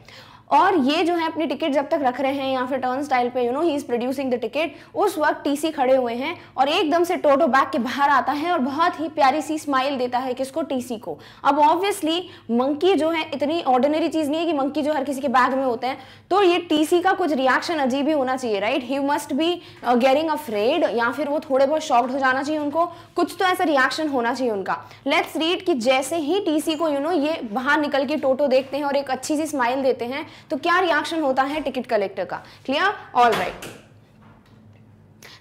और ये जो है अपनी टिकट जब तक रख रहे हैं या फिर टर्न स्टाइल पे you know he is producing the ticket उस वक्त टीसी खड़े हुए हैं और एकदम से टोटो बैग के बाहर आता है और बहुत ही प्यारी सी स्माइल देता है किसको टीसी को अब ऑब्वियसली मंकी जो है इतनी ऑर्डिनरी चीज़ नहीं है कि मंकी जो हर किसी के बैग में होते हैं तो ये टीसी का कुछ रिएक्शन अजीब ही होना चाहिए right he must be getting afraid या फिर वो थोड़े बहुत शॉक्ड हो जाना चाहिए उनको कुछ तो ऐसा रिएक्शन होना चाहिए उनका लेट्स रीड कि जैसे ही टीसी को यू you नो know, ये बाहर निकल के टोटो देखते हैं और एक अच्छी सी स्माइल देते हैं तो क्या रिएक्शन होता है टिकट कलेक्टर का clear all right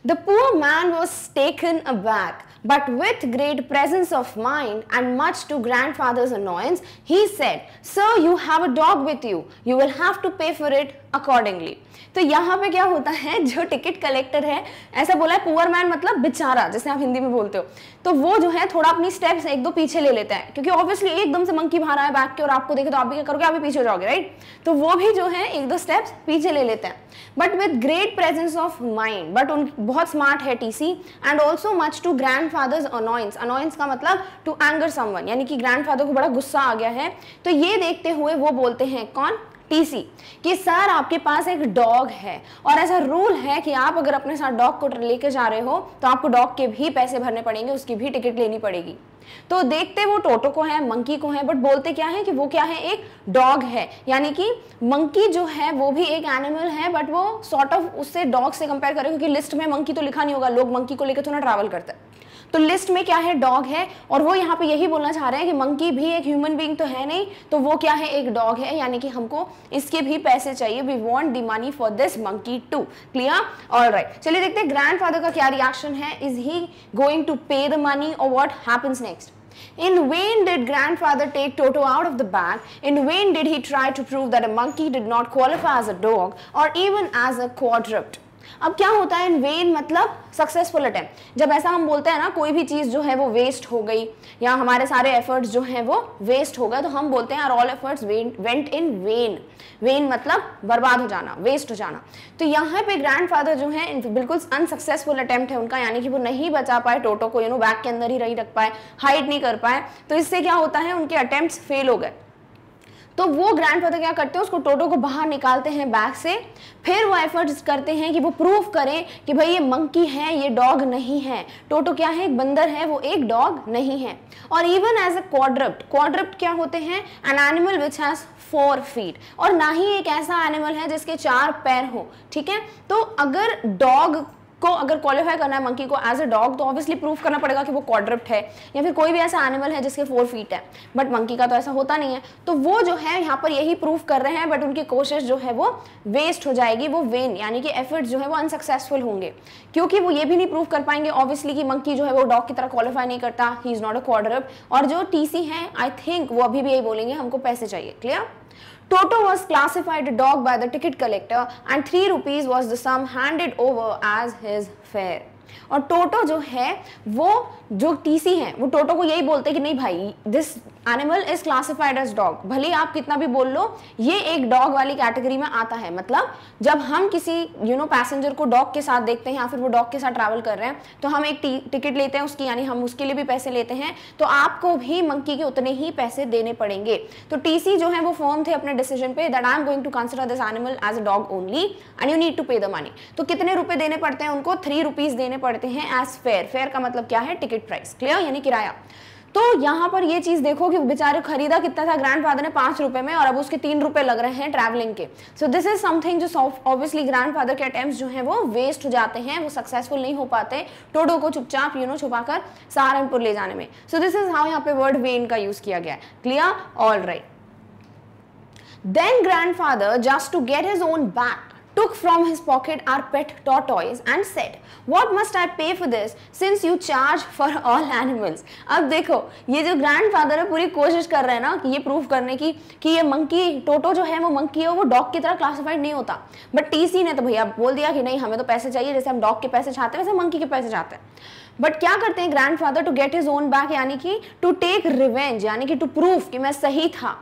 The poor man was taken aback, but with great presence of mind and much to grandfather's annoyance, he said, Sir, you have a dog with you. You will have to pay for it accordingly तो यहाँ पे क्या होता है जो ticket collector है ऐसा बोला है पुअर मैन मतलब बेचारा जैसे आप हिंदी में बोलते हो तो वो जो है थोड़ा अपनी स्टेप्स एक दो पीछे ले लेता है क्योंकि ऑब्वियसली एकदम से मंकी बाहर आया बैग के और आपको देखे तो आप भी क्या करोगे आप भी पीछे हो जाओगे राइट तो वो भी जो है एक दो स्टेप्स पीछे ले लेते हैं but with great presence of mind but उन बहुत स्मार्ट है TC and also much to grandfather's annoyance annoyance का मतलब टू एंगर समवन यानी कि ग्रैंड फादर को बड़ा गुस्सा आ गया है तो ये देखते हुए वो बोलते हैं कौन टीसी कि सर आपके पास एक डॉग है और ऐसा रूल है कि आप अगर अपने साथ डॉग को लेकर जा रहे हो तो आपको डॉग के भी पैसे भरने पड़ेंगे उसकी भी टिकट लेनी पड़ेगी तो देखते वो टोटो को है मंकी को है बट बोलते क्या है कि वो क्या है एक डॉग है यानी कि मंकी जो है वो भी एक एनिमल है बट वो सॉर्ट ऑफ उससे डॉग से कंपेयर करें क्योंकि लिस्ट में मंकी तो लिखा नहीं होगा लोग मंकी को लेकर थोड़ा ट्रैवल करते हैं तो लिस्ट में क्या है डॉग है और वो यहाँ पे यही बोलना चाह रहे हैं कि मंकी भी एक ह्यूमन बींग तो है नहीं तो वो क्या है एक डॉग है यानी कि हमको इसके भी पैसे चाहिए we want the money for this monkey too clear all right चलिए देखते हैं ग्रैंड फादर का क्या रिएक्शन है is he going to pay the money और what happens next In vain did grandfather take Toto out of the bag. In vain did he try to prove that a monkey did not qualify as a dog or even as a quadruped. अब क्या होता है in vain मतलब successful attempt जब ऐसा हम बोलते हैं ना कोई भी चीज़ जो है वो वेस्ट हो गई या हमारे सारे एफर्ट्स जो हैं वो वेस्ट हो गए तो हम बोलते हैं our all efforts went in vain vain मतलब बर्बाद हो जाना वेस्ट हो जाना तो यहाँ पे ग्रैंडफादर जो है बिल्कुल अनसक्सेसफुल अटैम्प्ट है उनका यानी कि वो नहीं बचा पाए टोटो को यू नो बैग के अंदर ही रही रख पाए हाइड नहीं कर पाए तो इससे क्या होता है उनके अटैम्प्ट फेल हो गए तो वो ग्रैंड फादर क्या करते हैं उसको टोटो को बाहर निकालते हैं बैग से फिर वो एफर्ट्स करते हैं कि वो प्रूव करें कि भाई ये मंकी है ये डॉग नहीं है टोटो क्या है एक बंदर है वो एक डॉग नहीं है और इवन एज ए क्वाड्रप्ट क्वाड्रप्ट क्या होते हैं an animal which has four feet और ना ही एक ऐसा एनिमल है जिसके चार पैर हो ठीक है तो अगर डॉग को अगर क्वालिफाई करना है मंकी को एज अ डॉग तो ऑब्वियसली प्रूफ करना पड़ेगा कि वो क्वाड्रिप्ट है या फिर कोई भी ऐसा एनिमल है जिसके फोर फीट है बट मंकी का तो ऐसा होता नहीं है तो वो जो है यहाँ पर यही प्रूफ कर रहे हैं बट उनकी कोशिश जो है वो वेस्ट हो जाएगी वो वेन यानी कि एफर्ट्स जो है वो अनसक्सेसफुल होंगे क्योंकि वो ये भी नहीं प्रूफ कर पाएंगे ऑब्वियसली कि मंकी जो है वो डॉग की तरह क्वालिफाई नहीं करता ही इज़ नॉट अ क्वाड्रिप्ट और जो टी है आई थिंक वो अभी भी यही बोलेंगे हमको पैसे चाहिए clear Toto was classified a dog by the ticket collector and three rupees was the sum handed over as his fare. और टोटो जो है वो जो टीसी है वो टोटो को यही बोलते हैं कि नहीं भाई this animal is classified as dog भले आप कितना भी बोल लो ये एक डॉग वाली कैटेगरी में आता है मतलब जब हम किसी यू नो पैसेंजर को डॉग के साथ देखते हैं या फिर वो डॉग के साथ ट्रैवल कर रहे हैं तो हम एक टिकट लेते हैं उसकी यानी हम उसके लिए भी पैसे लेते हैं तो आपको भी मंकी के उतने ही पैसे देने पड़ेंगे तो टीसी जो है वो फॉर्म थे अपने डिसीजन पे that I am going to consider this animal as a dog only and you need to pay the money तो कितने रुपए देने पड़ते हैं उनको थ्री रुपीज देने पड़ते हैं एज फेयर फेयर का मतलब क्या है टिकट प्राइस क्लियर यानी किराया तो यहाँ पर ये चीज़ देखो कि बेचारे खरीदा कितना था ग्रैंड फादर ने पांच रुपए में और अब उसके तीन रुपए लग रहे हैं ट्रैवलिंग के सो दिस इज समथिंग जो ऑब्वियसली फादर के अटेम्प्ट जो है वो वेस्ट हो जाते हैं वो सक्सेसफुल नहीं हो पाते टोडो को चुपचाप यू नो छुपा कर सहारनपुर ले जाने में सो दिस इज हाउ यहाँ पे वर्ड वेन का यूज़ किया गया है clear all right grandfather just to get his own back took from his pocket our pet toys and said what must I pay for this since you charge for all animals अब देखो ये जो grand grandfather है पूरी कोशिश कर रहे हैं ना कि ये प्रूव करने की कि ये मंकी टोटो जो है वो मंकी है वो डॉग की तरह क्लासिफाइड नहीं होता बट टीसी ने तो भैया बोल दिया कि नहीं हमें तो पैसे चाहिए जैसे हम डॉग के पैसे चाहते हैं वैसे मंकी के पैसे चाहते हैं बट क्या करते हैं grandfather to get his own back यानी कि टू टेक रिवेंज यानी कि टू प्रूफ कि मैं सही था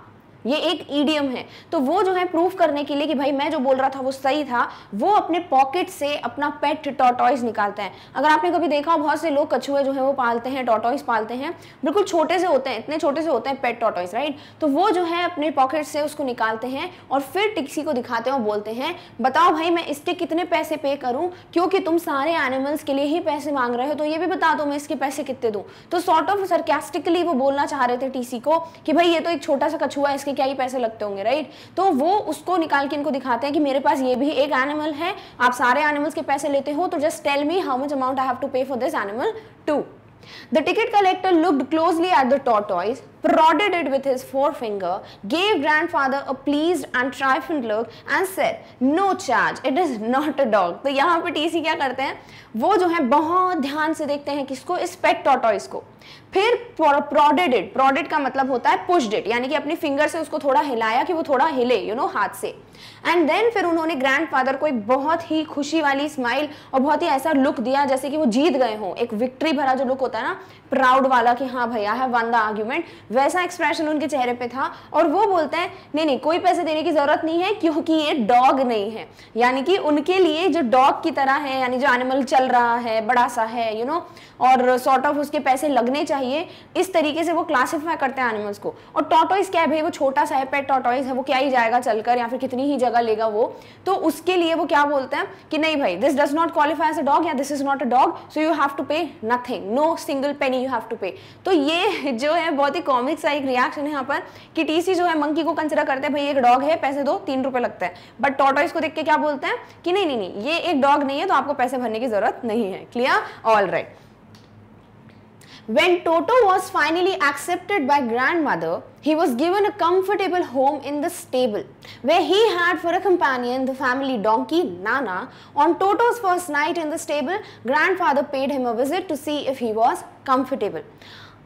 ये एक ईडियम है तो वो जो है प्रूफ करने के लिए कि भाई मैं जो बोल रहा था वो सही था वो अपने पॉकेट से अपना पेट टॉटॉइज निकालता है अगर आपने कभी देखा हो बहुत से लोग कछुए जो है वो पालते हैं टॉटॉइज पालते हैं बिल्कुल छोटे से होते हैं इतने छोटे से होते हैं पेट टॉटॉइज राइट तो वो जो है अपने पॉकेट से उसको निकालते हैं और फिर टिक्सी को दिखाते हैं और बोलते हैं बताओ भाई मैं इसके कितने पैसे पे करूँ क्योंकि तुम सारे एनिमल्स के लिए ही पैसे मांग रहे हो तो ये भी बता दो मैं इसके पैसे कितने दूँ तो सॉर्ट ऑफ सरकेस्टिकली वो बोलना चाह रहे थे टीसी को कि भाई ये तो एक छोटा सा कछुआ है इसके क्या ही पैसे लगते होंगे राइट तो वो उसको निकाल के इनको दिखाते हैं कि मेरे पास ये भी एक एनिमल है आप सारे एनिमल्स के पैसे लेते हो तो just tell me how much amount I have to pay for this animal to The ticket collector looked closely at the tortoise, prodded it with his forefinger, gave grandfather a pleased and triumphant look and said, "No charge, it is not a dog." तो यहाँ पे TC क्या करते हैं वो जो है बहुत ध्यान से देखते हैं किसको इस pet tortoise को फिर प्रोडेड इट प्रोडेड का मतलब होता है पुशडेड यानी कि अपनी फिंगर से उसको थोड़ा हिलाया कि वो थोड़ा हिले यू you नो know, हाथ से एंड देन फिर उन्होंने ग्रैंड फादर को एक बहुत ही खुशी वाली स्माइल और बहुत ही ऐसा लुक दिया जैसे कि वो जीत गए हों एक विक्ट्री भरा जो लुक होता है ना प्राउड वाला कि हाँ भैया है वन द आर्ग्यूमेंट वैसा एक्सप्रेशन उनके चेहरे पे था और वो बोलते हैं नहीं नहीं कोई पैसे देने की जरूरत नहीं है क्योंकि ये डॉग नहीं है यानी कि उनके लिए जो डॉग की तरह है यानी जो एनिमल चल रहा है बड़ा सा है यू you नो know, और सॉर्ट ऑफ उसके पैसे लगने चाहिए इस तरीके से वो क्लासीफाई करते हैं एनिमल्स को और टॉटॉइस क्या है भाई वो छोटा सा है पेट टॉटॉइस है वो क्या ही जाएगा चलकर या फिर कितनी ही जगह लेगा वो तो उसके लिए वो क्या बोलते हैं कि नहीं भाई this does not qualify as a dog या this is not a dog so you have to pay nothing no single penny you have to pay तो ये [laughs] जो है बहुत ही कॉमिक सा एक रिएक्शन है यहाँ पर कि टीसी जो है मंकी को कंसिडर करते हैं भाई एक डॉग है पैसे दो तीन रुपए लगता है बट टॉटॉइस को देख के क्या बोलते हैं कि नहीं नहीं नहीं ये एक डॉग नहीं है तो आपको पैसे भरने की जरूरत नहीं है clear all right When Toto was finally accepted by grandmother, he was given a comfortable home in the stable, where he had for a companion the family donkey Nana. On Toto's first night in the stable, grandfather paid him a visit to see if he was comfortable.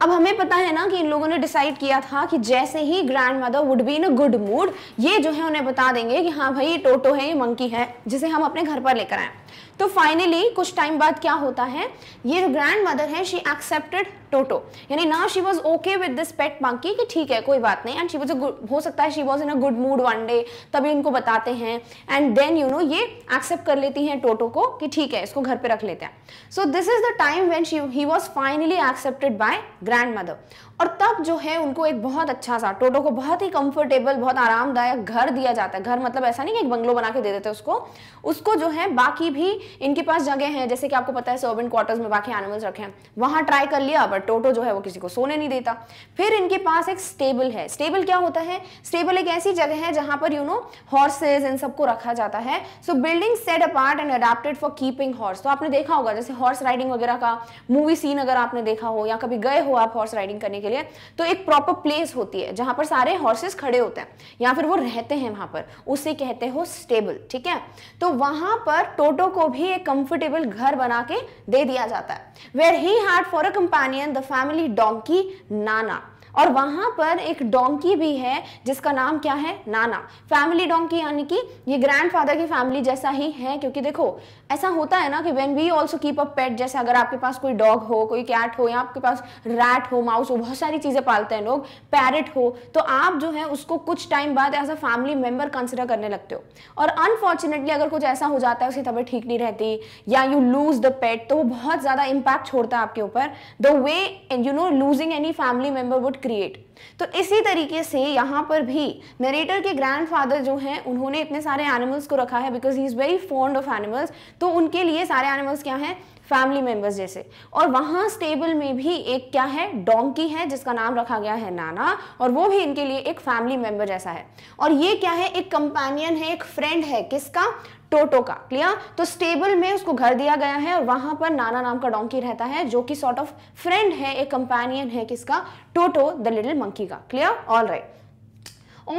अब हमें पता है ना कि इन लोगों ने decide किया था कि जैसे ही grandmother would be in a good mood ये जो है उन्हें बता देंगे कि हाँ भाई ये टोटो है ये मंकी है जिसे हम अपने घर पर लेकर आए तो फाइनली कुछ टाइम बाद क्या होता है ये जो ग्रैंड मदर है शी एक्सेप्टेड टोटो यानी ना she was okay with this pet monkey कि ठीक है कोई बात नहीं एंड शी वॉज हो सकता है she was in a good mood one day तभी इनको बताते हैं एंड देन यू नो ये एक्सेप्ट कर लेती हैं टोटो को कि ठीक है इसको घर पे रख लेते हैं so this is the time when she he was finally accepted by grandmother और तब जो है उनको एक बहुत अच्छा सा टोटो को बहुत ही कंफर्टेबल बहुत आरामदायक घर दिया जाता है घर मतलब ऐसा नहीं कि एक बंगलो बना के दे देते उसको उसको जो है बाकी भी इनके पास जगह है जैसे कि आपको पता है सर्वेंट क्वार्टर्स में बाकी एनिमल्स रखे हैं वहां ट्राई कर लिया बट टोटो जो है वो किसी को सोने नहीं देता फिर इनके पास एक स्टेबल है स्टेबल क्या होता है स्टेबल एक ऐसी जगह है जहां पर यू नो हॉर्सेज इन सबको रखा जाता है so building set apart and adapted for keeping horse तो आपने देखा होगा जैसे हॉर्स राइडिंग वगैरह का मूवी सीन अगर आपने देखा हो या कभी गए हो आप हॉर्स राइडिंग करने के लिए तो एक प्रॉपर प्लेस होती है जहां पर सारे हॉर्सेस खड़े होते हैं या फिर वो रहते हैं वहां पर उसे कहते हो स्टेबल ठीक है तो वहां पर टोटो को भी एक कंफर्टेबल घर बना के दे दिया जाता है where he hard for a companion and the family donkey Nana और वहां पर एक डोंकी भी है जिसका नाम क्या है नाना फैमिली डोंकी यानी कि ये ग्रैंडफादर की फैमिली जैसा ही है क्योंकि देखो ऐसा होता है ना कि when we also keep a pet जैसे अगर आपके पास कोई डॉग हो कोई कैट हो या आपके पास रैट हो माउस हो बहुत सारी चीज़ें पालते हैं लोग पैरट हो तो आप जो है उसको कुछ टाइम बाद as a family member consider करने लगते हो और अनफॉर्चुनेटली अगर कुछ ऐसा हो जाता है उसकी तबीयत ठीक नहीं रहती या यू लूज द पेट तो वो बहुत ज़्यादा इंपैक्ट छोड़ता है आपके ऊपर the way you know losing any family member would create तो इसी तरीके से यहाँ पर भी नरेटर के ग्रैंडफादर जो हैं उन्होंने इतने सारे एनिमल्स को रखा है because he is very fond of animals तो उनके लिए सारे एनिमल्स क्या हैं फैमिली मेंबर्स जैसे और वहाँ स्टेबल में भी एक क्या है डोंकी है जिसका नाम रखा गया है नाना और वो भी इनके लिए एक फैमिली मेंबर जैसा है और ये क्या है एक कंपेनियन है एक फ्रेंड है किसका टोटो का क्लियर तो स्टेबल में उसको घर दिया गया है और वहां पर नाना नाम का डोंकी रहता है जो कि सॉर्ट ऑफ फ्रेंड है एक कंपेनियन है किसका टोटो द लिटिल मंकी का clear all right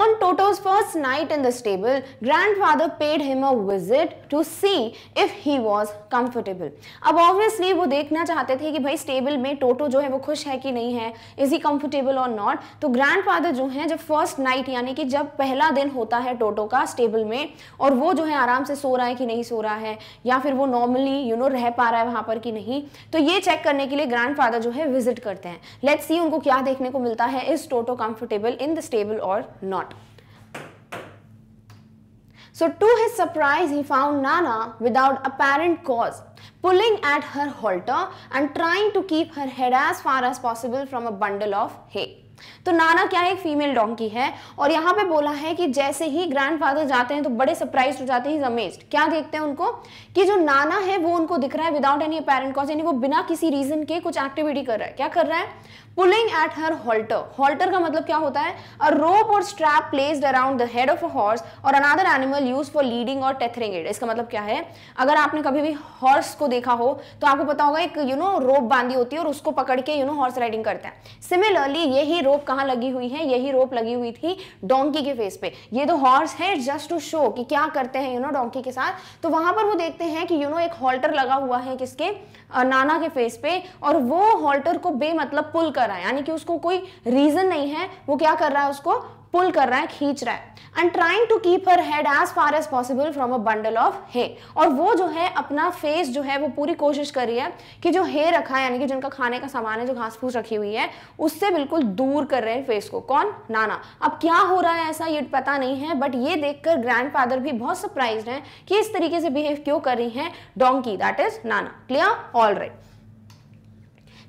On Toto's first night in the stable, grandfather paid him a visit to see if he was comfortable. अब obviously वो देखना चाहते थे कि भाई stable में Toto जो है वो खुश है कि नहीं है is he comfortable or not? तो grandfather जो हैं जब first night यानी कि जब पहला दिन होता है Toto का stable में और वो जो है आराम से सो रहा है कि नहीं सो रहा है या फिर वो normally you know रह पा रहा है वहाँ पर कि नहीं तो ये check करने के लिए grandfather जो है visit करते हैं Let's see उनको क्या देखने को मिलता है is Toto comfortable in the stable or not? not. So to his surprise, he found Nana without apparent cause, pulling at her halter and trying to keep her head as far as possible from a bundle of hay. तो नाना क्या है एक female donkey है और यहाँ पे बोला है कि जैसे ही ग्रैंडफादर जाते हैं तो बड़े सरप्राइज हो जाते हैं इज अमेज्ड क्या देखते हैं उनको कि जो नाना है वो उनको दिख रहा है विदाउट एनी पेरेंट कॉज यानी वो बिना किसी रीजन के कुछ एक्टिविटी कर रहा है क्या कर रहा है pulling at her halter halter का मतलब क्या होता है अ रोप और strap placed around the head of a horse और another animal use for leading और टेथरिंग इट इसका मतलब क्या है अगर आपने कभी भी हॉर्स को देखा हो तो आपको पता होगा एक यू नो रोप बांधी होती है और उसको पकड़ के यू नो हॉर्स राइडिंग करते हैं सिमिलरली यही रोप रोप कहाँ लगी हुई है यही रोप लगी हुई थी डोंकी के फेस पे ये तो हॉर्स है जस्ट टू शो कि क्या करते हैं यू नो डोंकी के साथ तो वहां पर वो देखते हैं कि यू you नो know, एक हॉल्टर लगा हुआ है किसके नाना के फेस पे और वो हॉल्टर को बेमतलब पुल कर रहा है यानी कि उसको कोई रीजन नहीं है वो क्या कर रहा है उसको पुल कर रहा है खींच रहा है and trying to keep her head as far as possible from a bundle of hay और वो जो है अपना फेस जो है वो पूरी कोशिश कर रही है कि जो हे रखा है यानी कि जिनका खाने का सामान है जो घास फूस रखी हुई है उससे बिल्कुल दूर कर रहे हैं फेस को कौन नाना अब क्या हो रहा है ऐसा ये पता नहीं है बट ये देखकर ग्रैंडफादर भी बहुत सरप्राइज हैं कि इस तरीके से बिहेव क्यों कर रही हैं donkey that is Nana clear all right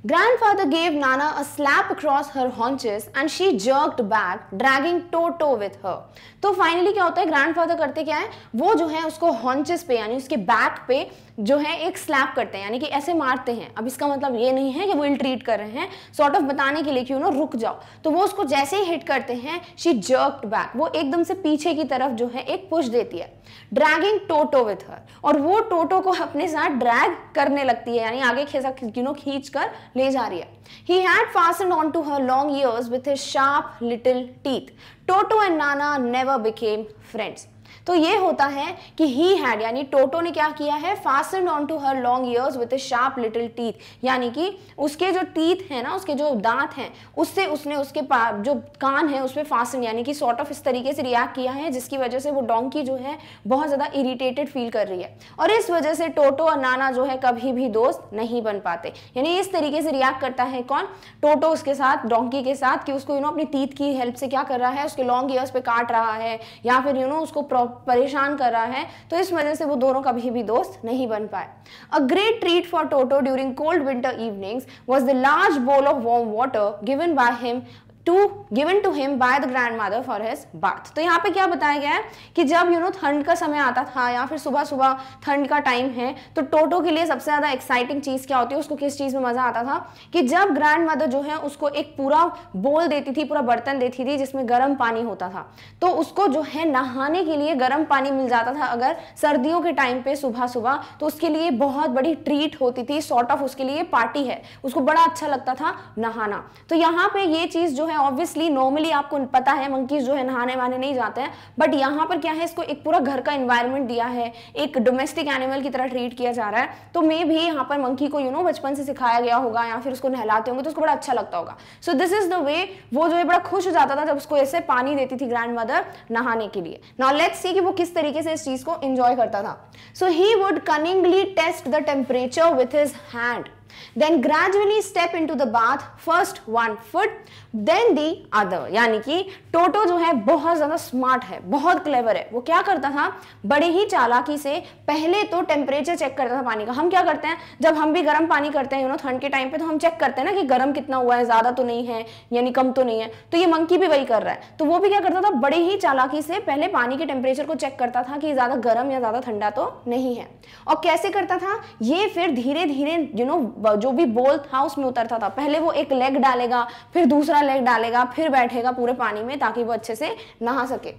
Grandfather gave Nana a slap across her haunches and she jerked back, dragging Toto with her. तो फाइनली क्या होता है ग्रैंडफादर करते क्या है वो जो है उसको हॉन्चेस पे यानी उसके बैक पे जो है एक स्लैप करते हैं यानी कि ऐसे मारते हैं अब इसका मतलब ये नहीं है कि वो इल ट्रीट कर रहे हैं सॉर्ट ऑफ बताने के लिए कि उन्होंने रुक जाओ तो वो उसको जैसे ही हिट करते हैं शी जर्कड बैक वो एकदम से पीछे की तरफ जो है एक पुश देती है ड्रैगिंग टोटो विथ हर और वो टोटो को अपने साथ ड्रैग करने लगती है यानी आगे खेसा यू नो खींच कर ले जा रही है he had fasten on to her long ears with his sharp little teeth Toto and Nana never became friends तो ये होता है कि ही हैड यानी टोटो ने क्या किया है fasten on to her long ears with sharp little teeth यानी कि उसके जो टीथ है ना उसके जो दांत हैं उससे उसने उसके जो कान है उस पर फास्टन यानी कि सॉर्ट ऑफ इस तरीके से रिएक्ट किया है जिसकी वजह से वो डोंकी जो है बहुत ज़्यादा इरिटेटेड फील कर रही है और इस वजह से टोटो और नाना जो है कभी भी दोस्त नहीं बन पाते यानी इस तरीके से रिएक्ट करता है कौन टोटो उसके साथ डोंकी के साथ कि उसको यू नो अपनी टीथ की हेल्प से क्या कर रहा है उसके लॉन्ग ईयर्स पे काट रहा है या फिर यू नो उसको परेशान कर रहा है तो इस वजह से वो दोनों कभी भी दोस्त नहीं बन पाए a great treat for Toto during cold winter evenings was the large bowl of warm water given by him to given to him by the grandmother for his bath तो यहाँ पे क्या बताया गया है कि जब यू नो ठंड का समय आता था या फिर सुबह सुबह ठंड का टाइम है तो टोटो के लिए सबसे ज़्यादा एक्साइटिंग चीज़ क्या होती है उसको किस चीज़ में मज़ा आता था कि जब ग्रैंड मदर जो है उसको एक पूरा बोल देती थी पूरा बर्तन देती थी जिसमें गर्म पानी होता था तो उसको जो है नहाने के लिए गर्म पानी मिल जाता था अगर सर्दियों के टाइम पे सुबह सुबह तो उसके लिए बहुत बड़ी ट्रीट होती थी सॉर्ट ऑफ उसके लिए पार्टी है उसको बड़ा अच्छा लगता था नहाना तो यहाँ पे ये चीज़ जो है है ऑब्वियसली नॉर्मली आपको पता है मंकीज जो है नहाने वाने नहीं जाते हैं बट यहाँ पर क्या है इसको एक पूरा घर का इन्वायरमेंट दिया है एक डोमेस्टिक एनिमल की तरह ट्रीट किया जा रहा है तो मे भी यहाँ पर मंकी को यू नो बचपन से सिखाया गया होगा या फिर उसको नहलाते होंगे तो उसको बड़ा अच्छा लगता होगा so this is the way वो जो है बड़ा खुश हो जाता था जब उसको ऐसे पानी देती थी ग्रैंड मदर नहाने के लिए नाउ लेट्स सी कि वो किस तरीके से इस चीज़ को इंजॉय करता था so he would cunningly test the temperature with his hand Then gradually step into the bath first one foot then the other. Yani ki Toto जो है बहुत ज़्यादा स्मार्ट है बहुत क्लेवर है वो क्या करता था बड़े ही चालाकी से पहले तो टेम्परेचर चेक करता था पानी का हम क्या करते हैं जब हम भी गर्म पानी करते हैं यू नो ठंड के टाइम पे तो हम चेक करते हैं ना कि गर्म कितना हुआ है ज़्यादा तो नहीं है यानी कम तो नहीं है तो ये मंकी भी वही कर रहा है तो वो भी क्या करता था बड़े ही चालाकी से पहले पानी के टेम्परेचर को चेक करता था कि ज़्यादा गर्म या ज़्यादा ठंडा तो नहीं है और कैसे करता था ये फिर धीरे धीरे यू नो जो भी बोल था उसमें उतरता था पहले वो एक लेग डालेगा फिर दूसरा लेग डालेगा फिर बैठेगा पूरे पानी में ताकि वो अच्छे से नहा सके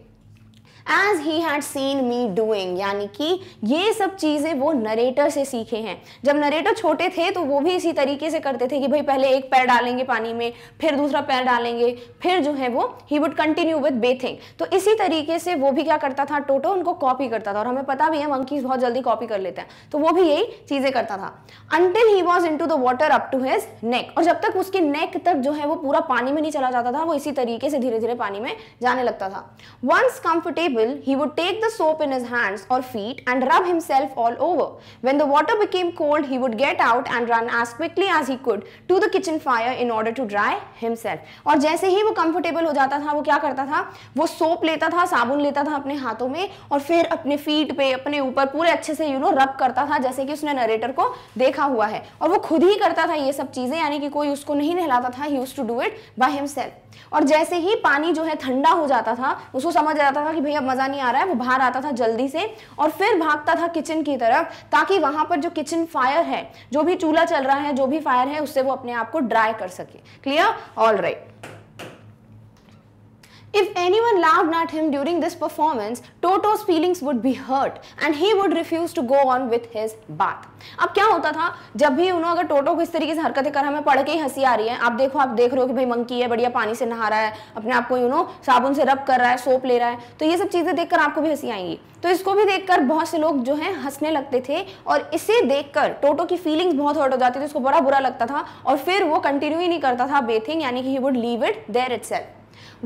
as he had seen me doing यानी कि ये सब चीज़ें वो नरेटर से सीखे हैं जब नरेटर छोटे थे तो वो भी इसी तरीके से करते थे कि भाई पहले एक पैर डालेंगे पानी में फिर दूसरा पैर डालेंगे फिर जो है वो he would continue with bathing तो इसी तरीके से वो भी क्या करता था टोटो उनको कॉपी करता था और हमें पता भी है मंकीज बहुत जल्दी कॉपी कर लेते हैं तो वो भी यही चीज़ें करता था until he was in to the water up to his neck और जब तक उसके नेक तक जो है वो पूरा पानी में नहीं चला जाता था वो इसी तरीके से धीरे धीरे पानी में जाने लगता था once comfortable table, he would take the soap in his hands or feet and rub himself all over. When the water became cold, he would get out and run as quickly as he could to the kitchen fire in order to dry himself. और जैसे ही वो comfortable हो जाता था वो क्या करता था वो soap लेता था साबुन लेता था अपने हाथों में और फिर अपने feet पे अपने ऊपर पूरे अच्छे से you know rub करता था जैसे कि उसने narrator को देखा हुआ है और वो खुद ही करता था ये सब चीज़ें यानी कि कोई उसको नहीं नहलाता था he used to do it by himself. और जैसे ही पानी जो है ठंडा हो जाता था उसको समझ जाता था कि भैया मज़ा नहीं आ रहा है वो बाहर आता था जल्दी से और फिर भागता था किचन की तरफ ताकि वहां पर जो किचन फायर है जो भी चूल्हा चल रहा है जो भी फायर है उससे वो अपने आप को ड्राई कर सके clear all right If anyone laughed at him during this performance, Toto's feelings would be hurt and he would refuse to go on with his bath. अब क्या होता था जब भी उन्होंने अगर टोटो को इस तरीके से हरकतें कर हमें पढ़ के ही हंसी आ रही है आप देखो आप देख रहे हो कि भाई मंकी है बढ़िया पानी से नहा रहा है अपने आप को यू नो साबुन से रब कर रहा है सोप ले रहा है तो ये सब चीज़ें देखकर आपको भी हंसी आएंगी तो इसको भी देखकर बहुत से लोग जो है हंसने लगते थे और इसे देखकर टोटो की फीलिंग्स बहुत हर्ट हो जाती थी उसको बड़ा बुरा लगता था और फिर वो कंटिन्यू ही नहीं करता था बेथिंग यानी कि he would leave it there it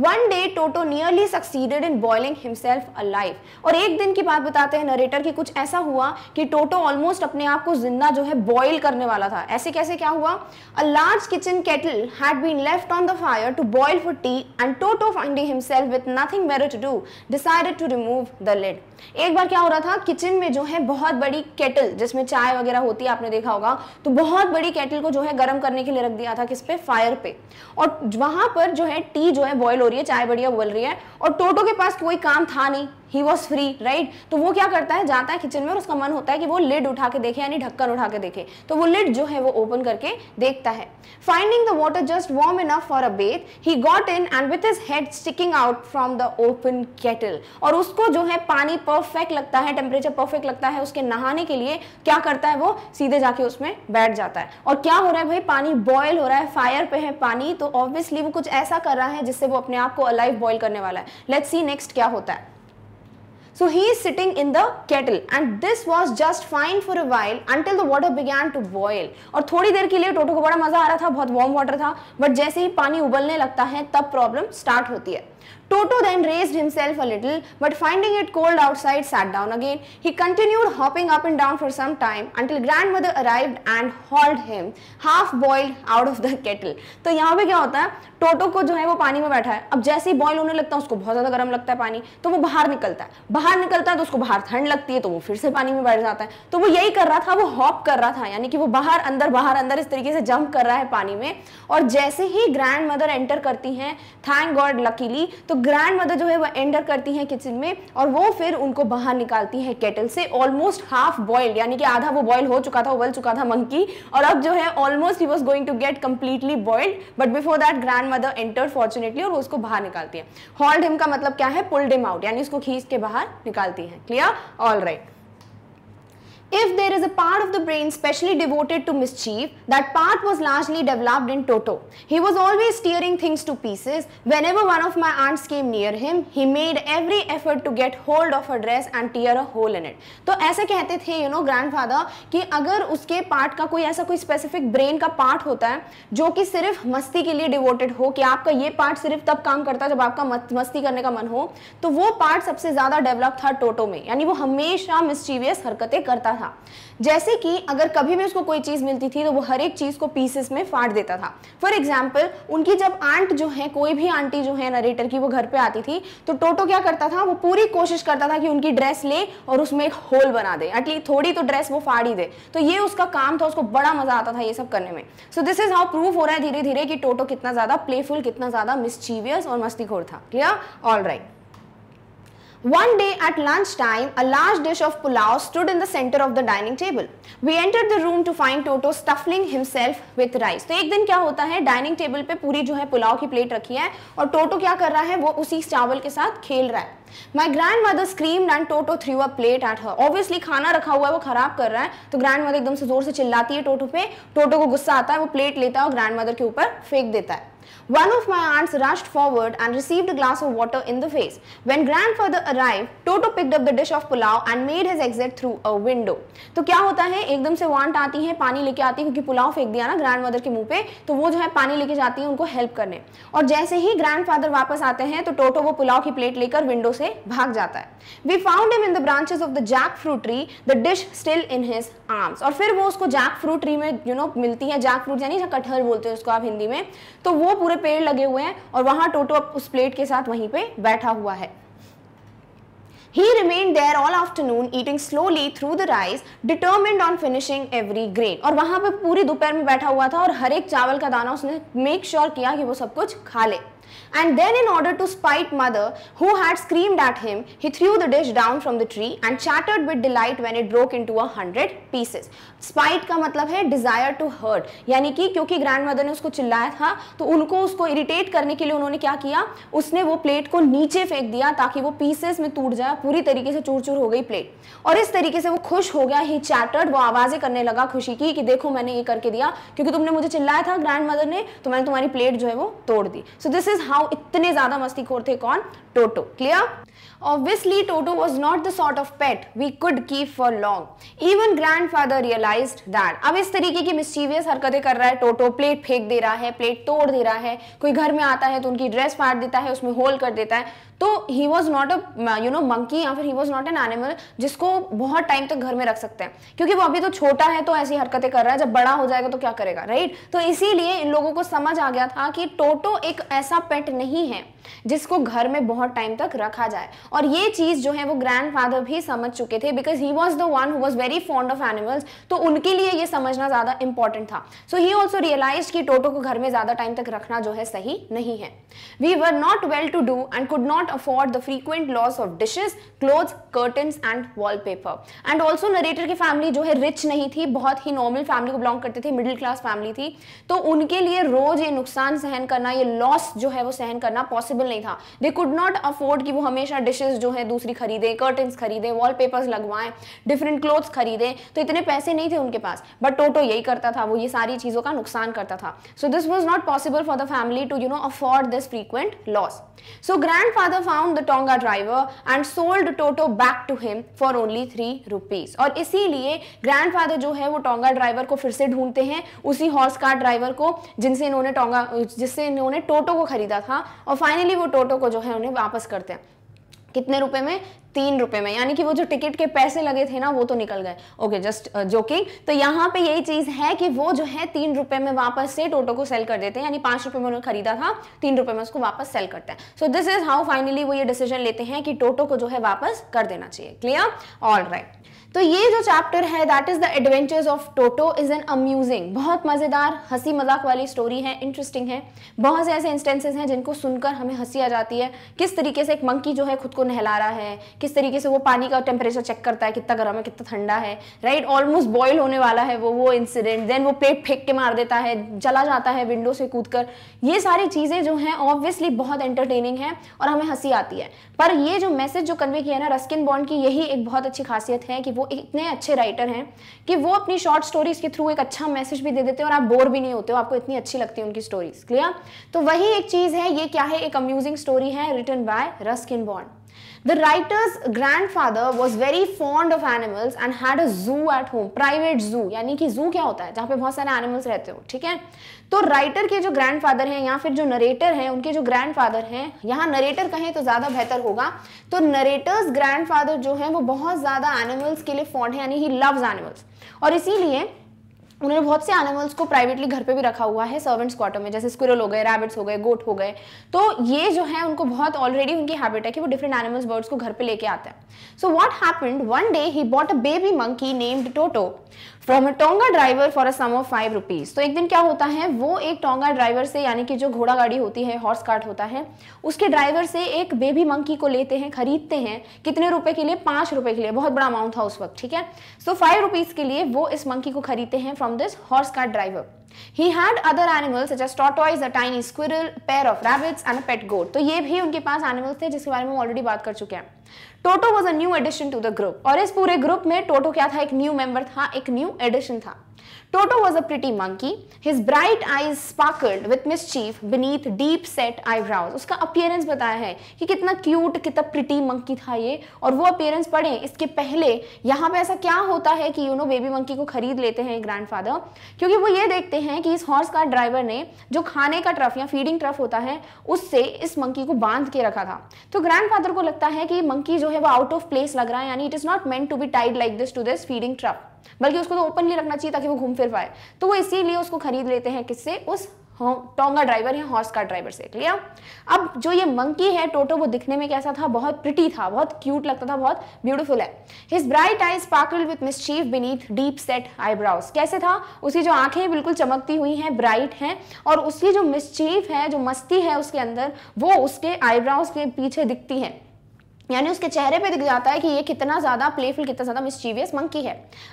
one day Toto nearly succeeded in boiling himself alive और एक दिन की बात बताते हैं नरेटर की कुछ ऐसा हुआ कि टोटो ऑलमोस्ट अपने आप को जिंदा जो है बॉयल करने वाला था ऐसे कैसे क्या हुआ a large kitchen kettle had been left on the fire to boil for tea and Toto finding himself with nothing mere to do decided to remove the lid एक बार क्या हो रहा था किचन में जो है बहुत बड़ी केटल जिसमें चाय वगैरह होती है आपने देखा होगा तो बहुत बड़ी केटल को जो है गर्म करने के लिए रख दिया था किस पे फायर पे और वहां पर जो है टी जो है बॉयल रही है चाय बढ़िया बोल रही है और टोटो के पास कोई काम था नहीं ही वॉज फ्री राइट तो वो क्या करता है जाता है किचन में और उसका मन होता है कि वो लिड उठा के देखे यानी ढक्कन उठा के देखे तो वो लिड जो है वो ओपन करके देखता है finding the water just warm enough for a bath he got in and with his head sticking out from the open kettle और उसको जो है पानी परफेक्ट लगता है टेम्परेचर परफेक्ट लगता है उसके नहाने के लिए क्या करता है वो सीधे जाके उसमें बैठ जाता है और क्या हो रहा है भाई पानी बॉयल हो रहा है फायर पे है पानी तो ऑब्वियसली वो कुछ ऐसा कर रहा है जिससे वो अपने आप को अलाइव बॉयल करने वाला है लेट सी नेक्स्ट क्या होता है So he is sitting in the kettle and this was just fine for a while until the water began to boil. aur thodi der ke liye toto ko bada maza aa raha tha bahut warm water tha but jaise hi pani ubalne lagta hai tab problem start hoti hai Toto then raised himself a little, but finding it cold outside, sat down again. He continued hopping up and down for some time until grandmother arrived and hauled him, half boiled out of the kettle. तो यहाँ पे क्या होता है Toto को जो है वो पानी में बैठा है अब जैसे ही बॉयल होने लगता है उसको बहुत ज़्यादा गर्म लगता है पानी तो वो बाहर निकलता है बाहर निकलता है तो उसको बाहर ठंड लगती है तो वो फिर से पानी में बैठ जाता है तो वो यही कर रहा था वो हॉप कर रहा था यानी कि वो बाहर अंदर बाहर अंदर इस तरीके से जंप कर रहा है पानी में और जैसे ही ग्रैंड मदर एंटर करती है थैंक गॉड लकीली तो ग्रैंड मदर जो है वह एंटर करती हैं किचन में और वो फिर उनको बाहर निकालती हैं केटल से ऑलमोस्ट हाफ बॉइल्ड यानी कि आधा वो बॉइल हो चुका था उबल चुका था मंकी और अब जो है almost he was going to get completely boiled but before that grandmother enter fortunately और उसको बाहर निकालती है हॉल्ड हिम का मतलब क्या है पुल्ड हिम आउट यानी उसको खींच के बाहर निकालती है clear all right If there is a part of the brain specially devoted to mischief, that part was largely developed in Toto. He was always tearing things to pieces. Whenever one of my aunts came near him, he made every effort to get hold of her dress and tear a hole in it. तो ऐसे कहते थे you know, grandfather कि अगर उसके part का कोई ऐसा कोई specific brain का part होता है जो कि सिर्फ मस्ती के लिए devoted हो कि आपका ये part सिर्फ तब काम करता है जब आपका मस्ती करने का मन हो तो वो part सबसे ज़्यादा developed था Toto में यानी वो हमेशा mischievous हरकतें करता था जैसे कि अगर कभी भी उसको कोई चीज़ मिलती थी तो वो हर एक चीज़ को पीसेस में फाड़ देता था फॉर एग्जाम्पल उनकी जब आंट जो है कोई भी आंटी जो है नरेटर की वो घर पे आती थी तो टोटो क्या करता था वो पूरी कोशिश करता था कि उनकी ड्रेस ले और उसमें एक होल बना दे एटलीस्ट थोड़ी तो ड्रेस वो फाड़ ही दे तो ये उसका काम था उसको बड़ा मजा आता था ये सब करने में so this is how proof हो रहा है धीरे धीरे कि टोटो कितना ज़्यादा प्लेफुल कितना ज़्यादा मिसचीवियस और मस्तीखोर था clear all right One day at lunchtime, a large dish of pulao stood in the center of the dining table. We entered the room to find Toto stuffing himself with rice. तो एक दिन क्या होता है dining table पे पूरी जो है पुलाव की प्लेट रखी है और टोटो क्या कर रहा है वो उसी चावल के साथ खेल रहा है my grandmother scream and Toto threw a plate at her obviously खाना रखा हुआ है वो खराब कर रहा है तो ग्रैंड मदर एकदम से जोर से चिल्लाती है टोटो पे टोटो को गुस्सा आता है वो प्लेट लेता है और ग्रैंड मदर के ऊपर फेंक देता है One of my aunts rushed forward and received a glass of water in the face. When grandfather arrived, Toto picked up the dish of pulao and made his exit through a window. तो क्या होता है एकदम से वो आती हैं पानी लेके आती है क्योंकि पुलाव फेंक दिया ना ग्रैंड मदर के मुंह पे तो वो जो है पानी लेके जाती है उनको हेल्प करने और जैसे ही फादर वापस आते हैं तो टोटो वो पुलाव की प्लेट लेकर विंडो से भाग जाता है we found him in the branches of the jackfruit tree the dish still in his arms और फिर वो उसको जैक फ्रूट ट्री में यू you नो know, मिलती है जैक फ्रूट यानी कटहल बोलते हैं उसको आप हिंदी में तो वो पूरे पेड़ लगे हुए हैं और वहां टोटो अब उस प्लेट के साथ वहीं पे बैठा हुआ है He remained there all afternoon, eating slowly through the rice, determined on finishing every grain. और वहां पर पूरी दोपहर में बैठा हुआ था और हर एक चावल का दाना उसने मेक श्योर sure किया कि वो सब कुछ खा ले And then, in order to spite mother, who had screamed at him, he threw the dish down from the tree and chattered with delight when it broke into a hundred pieces. Spite का मतलब है desire to hurt यानी कि क्योंकि grand mother ने उसको चिल्लाया था तो उनको उसको इरिटेट करने के लिए उन्होंने क्या किया उसने वो प्लेट को नीचे फेंक दिया ताकि वो पीसेस में टूट जाए पूरी तरीके से चूर चूर हो गई प्लेट और इस तरीके से वो खुश हो गया ही चैटर्ड वो आवाजें करने लगा खुशी की कि देखो मैंने ये करके दिया क्योंकि तुमने मुझे चिल्लाया था ग्रैंड मदर ने तो मैंने तुम्हारी प्लेट जो है वो तोड़ दी सो दिस इज हाउ इतने ज्यादा मस्ती खोर थे कौन Toto clear Obviously, Toto was not the sort of pet we could keep for long. Even grandfather realized that. ab is tarike ki mischievous harkatein kar raha hai toto plate फेंक de raha hai plate tod de raha hai koi ghar mein aata hai to unki dress phad deta hai usme hole kar deta hai तो he was not a you know monkey या फिर he was not an animal जिसको बहुत time तक घर में रख सकते हैं क्योंकि वो अभी तो छोटा है तो ऐसी हरकतें कर रहा है जब बड़ा हो जाएगा तो क्या करेगा राइट तो इसीलिए इन लोगों को समझ आ गया था कि टोटो एक ऐसा पेट नहीं है जिसको घर में बहुत टाइम तक रखा जाए और ये चीज़ जो है वो ग्रैंडफादर भी समझ चुके थे because he was the one who was very fond of animals तो उनके लिए ये समझना ज़्यादा इंपॉर्टेंट था सो ही ऑल्सो रियलाइज कि टोटो को घर में ज़्यादा टाइम तक रखना जो है सही नहीं है we were not well to do and could not cannot afford the frequent loss of dishes clothes curtains and wallpaper and also narrator की फैमिली जो है रिच नहीं थी बहुत ही नॉर्मल फैमिली को बिलोंग करते थे मिडिल क्लास फैमिली थी तो उनके लिए रोज ये नुकसान सहन करना ये लॉस जो है वो सहन करना पॉसिबल नहीं था दे कुड नॉट अफोर्ड कि वो हमेशा डिशेज जो है दूसरी खरीदें कर्टन्स खरीदें वॉलपेपर्स लगवाएं डिफरेंट क्लोथ्स खरीदें तो इतने पैसे नहीं थे उनके पास बट टोटो यही करता था वो ये सारी चीज़ों का नुकसान करता था so this was not possible for the family to you know afford this frequent loss so grandfather father found the Tonga driver and sold Toto back to him for only three rupees और इसीलिए grand father जो है वो tonga driver को फिर से ढूंढते हैं उसी हॉर्स कार ड्राइवर को जिनसे इन्होंने टोंगा जिससे इन्होंने टोटो को खरीदा था और फाइनली वो टोटो को जो है उन्हें वापस करते हैं कितने रुपए में तीन रुपए में यानी कि वो जो टिकट के पैसे लगे थे ना वो तो निकल गए ओके जस्ट जोकिंग तो यहाँ पे यही चीज है कि वो जो है तीन रुपए में वापस से टोटो को सेल कर देते हैं यानी पांच रुपए में उन्होंने खरीदा था तीन रुपए में उसको वापस सेल करते हैं so this is how finally वो ये डिसीजन लेते हैं कि टोटो को जो है वापस कर देना चाहिए क्लियर ऑल राइट तो ये जो चैप्टर है that is the adventures of Toto is an amusing बहुत मजेदार हंसी मजाक वाली स्टोरी है इंटरेस्टिंग है बहुत से ऐसे इंस्टेंसेस हैं जिनको सुनकर हमें हंसी आ जाती है किस तरीके से एक मंकी जो है खुद को नहला रहा है किस तरीके से वो पानी का टेम्परेचर चेक करता है कितना गर्म है कितना ठंडा है राइट ऑलमोस्ट बॉयल होने वाला है वो वो इंसिडेंट देन वो पेट फेंक के मार देता है जला जाता है विंडो से कूद कर ये सारी चीज़ें जो है ऑब्वियसली बहुत एंटरटेनिंग है और हमें हंसी आती है पर ये जो मैसेज जो कन्वे किया है ना रस्किन बॉन्ड की यही एक बहुत अच्छी खासियत है कि वो इतने अच्छे राइटर हैं कि वो अपनी शॉर्ट स्टोरीज़ के थ्रू एक अच्छा मैसेज भी दे देते हैं और आप बोर भी नहीं होते हो आपको इतनी अच्छी लगती है उनकी स्टोरीज क्लियर तो वही एक चीज़ है ये क्या है एक अम्यूजिंग स्टोरी है return by Ruskin Bond The writer's grandfather was very fond of animals and had a zoo at home, private zoo, यानी कि zoo क्या होता है जहाँ पे बहुत सारे animals रहते हो ठीक है तो राइटर के जो ग्रैंडफादर हैं या फिर जो नरेटर हैं उनके जो ग्रैंडफादर हैं यहाँ नरेटर कहें तो ज़्यादा बेहतर होगा तो नरेटर्स ग्रैंडफादर जो हैं वो बहुत ज़्यादा एनिमल्स के लिए फॉन्ड है यानी ही लव्स एनिमल्स और इसीलिए उन्होंने बहुत से एनिमल्स को प्राइवेटली घर पे भी रखा हुआ है सर्वेंट्स क्वार्टर में जैसे स्क्विरल हो गए रैबिट्स हो गए गोट हो गए तो ये जो है उनको बहुत ऑलरेडी उनकी हैबिट है कि वो डिफरेंट एनिमल्स बर्ड्स को घर पे लेके आते हैं so what happened one day he bought a baby monkey named Toto from a tonga driver for a sum of five rupees तो एक दिन क्या होता है वो एक टोंगा ड्राइवर से यानी कि जो घोड़ा गाड़ी होती है हॉर्स कार्ट होता है उसके ड्राइवर से एक बेबी मंकी को लेते हैं खरीदते हैं कितने रुपए के लिए पांच रुपए के लिए बहुत बड़ा अमाउंट था उस वक्त ठीक है सो फाइव रुपीज़ के लिए वो इस मंकी को खरीदते हैं from from this horse cart driver. He had other animals such as tortoise, a tiny squirrel, pair of rabbits and a pet goat. to ye bhi unke paas animals the jiske bare mein हम already baat kar chuke hain toto was a new addition to the group aur is pure group mein toto kya tha ek new member tha ek new addition tha Toto was a pretty monkey. His bright eyes sparkled with mischief beneath deep set eyebrows. उसका appearance बताया है कि कितना cute कितना pretty monkey था ये और वो अपीयरेंस पढ़े इसके पहले यहाँ पे ऐसा क्या होता है कि यू नो बेबी मंकी को खरीद लेते हैं ग्रैंड फादर क्योंकि वो ये देखते हैं कि इस हॉर्स का ड्राइवर ने जो खाने का ट्रफ या फीडिंग ट्रफ होता है उससे इस मंकी को बांध के रखा था तो ग्रैंड फादर को लगता है कि मंकी जो है वो आउट ऑफ प्लेस लग रहा है यानी it is not meant to be tied like this to this feeding trough बल्कि उसको तो ओपनली रखना चाहिए ताकि वो घूम फिर पाए तो वो इसीलिए उसको खरीद लेते हैं किससे उस टोंगा ड्राइवर है हॉर्स का ड्राइवर से क्लियर अब जो ये मंकी है टोटो वो दिखने में कैसा था बहुत प्रिटी था बहुत क्यूट लगता था बहुत ब्यूटीफुल है his bright eye sparkle with mischief beneath deep set eyebrows कैसे था उसकी जो आंखें बिल्कुल चमकती हुई हैं ब्राइट हैं और उसकी जो मिसचीफ है जो मस्ती है उसके अंदर वो उसके आईब्राउज के पीछे दिखती है यानी उसके चेहरे पे दिख जाता है कि ये कितना ज्यादा प्लेफुल कितना ज्यादा मिस्चीवियस मंकी है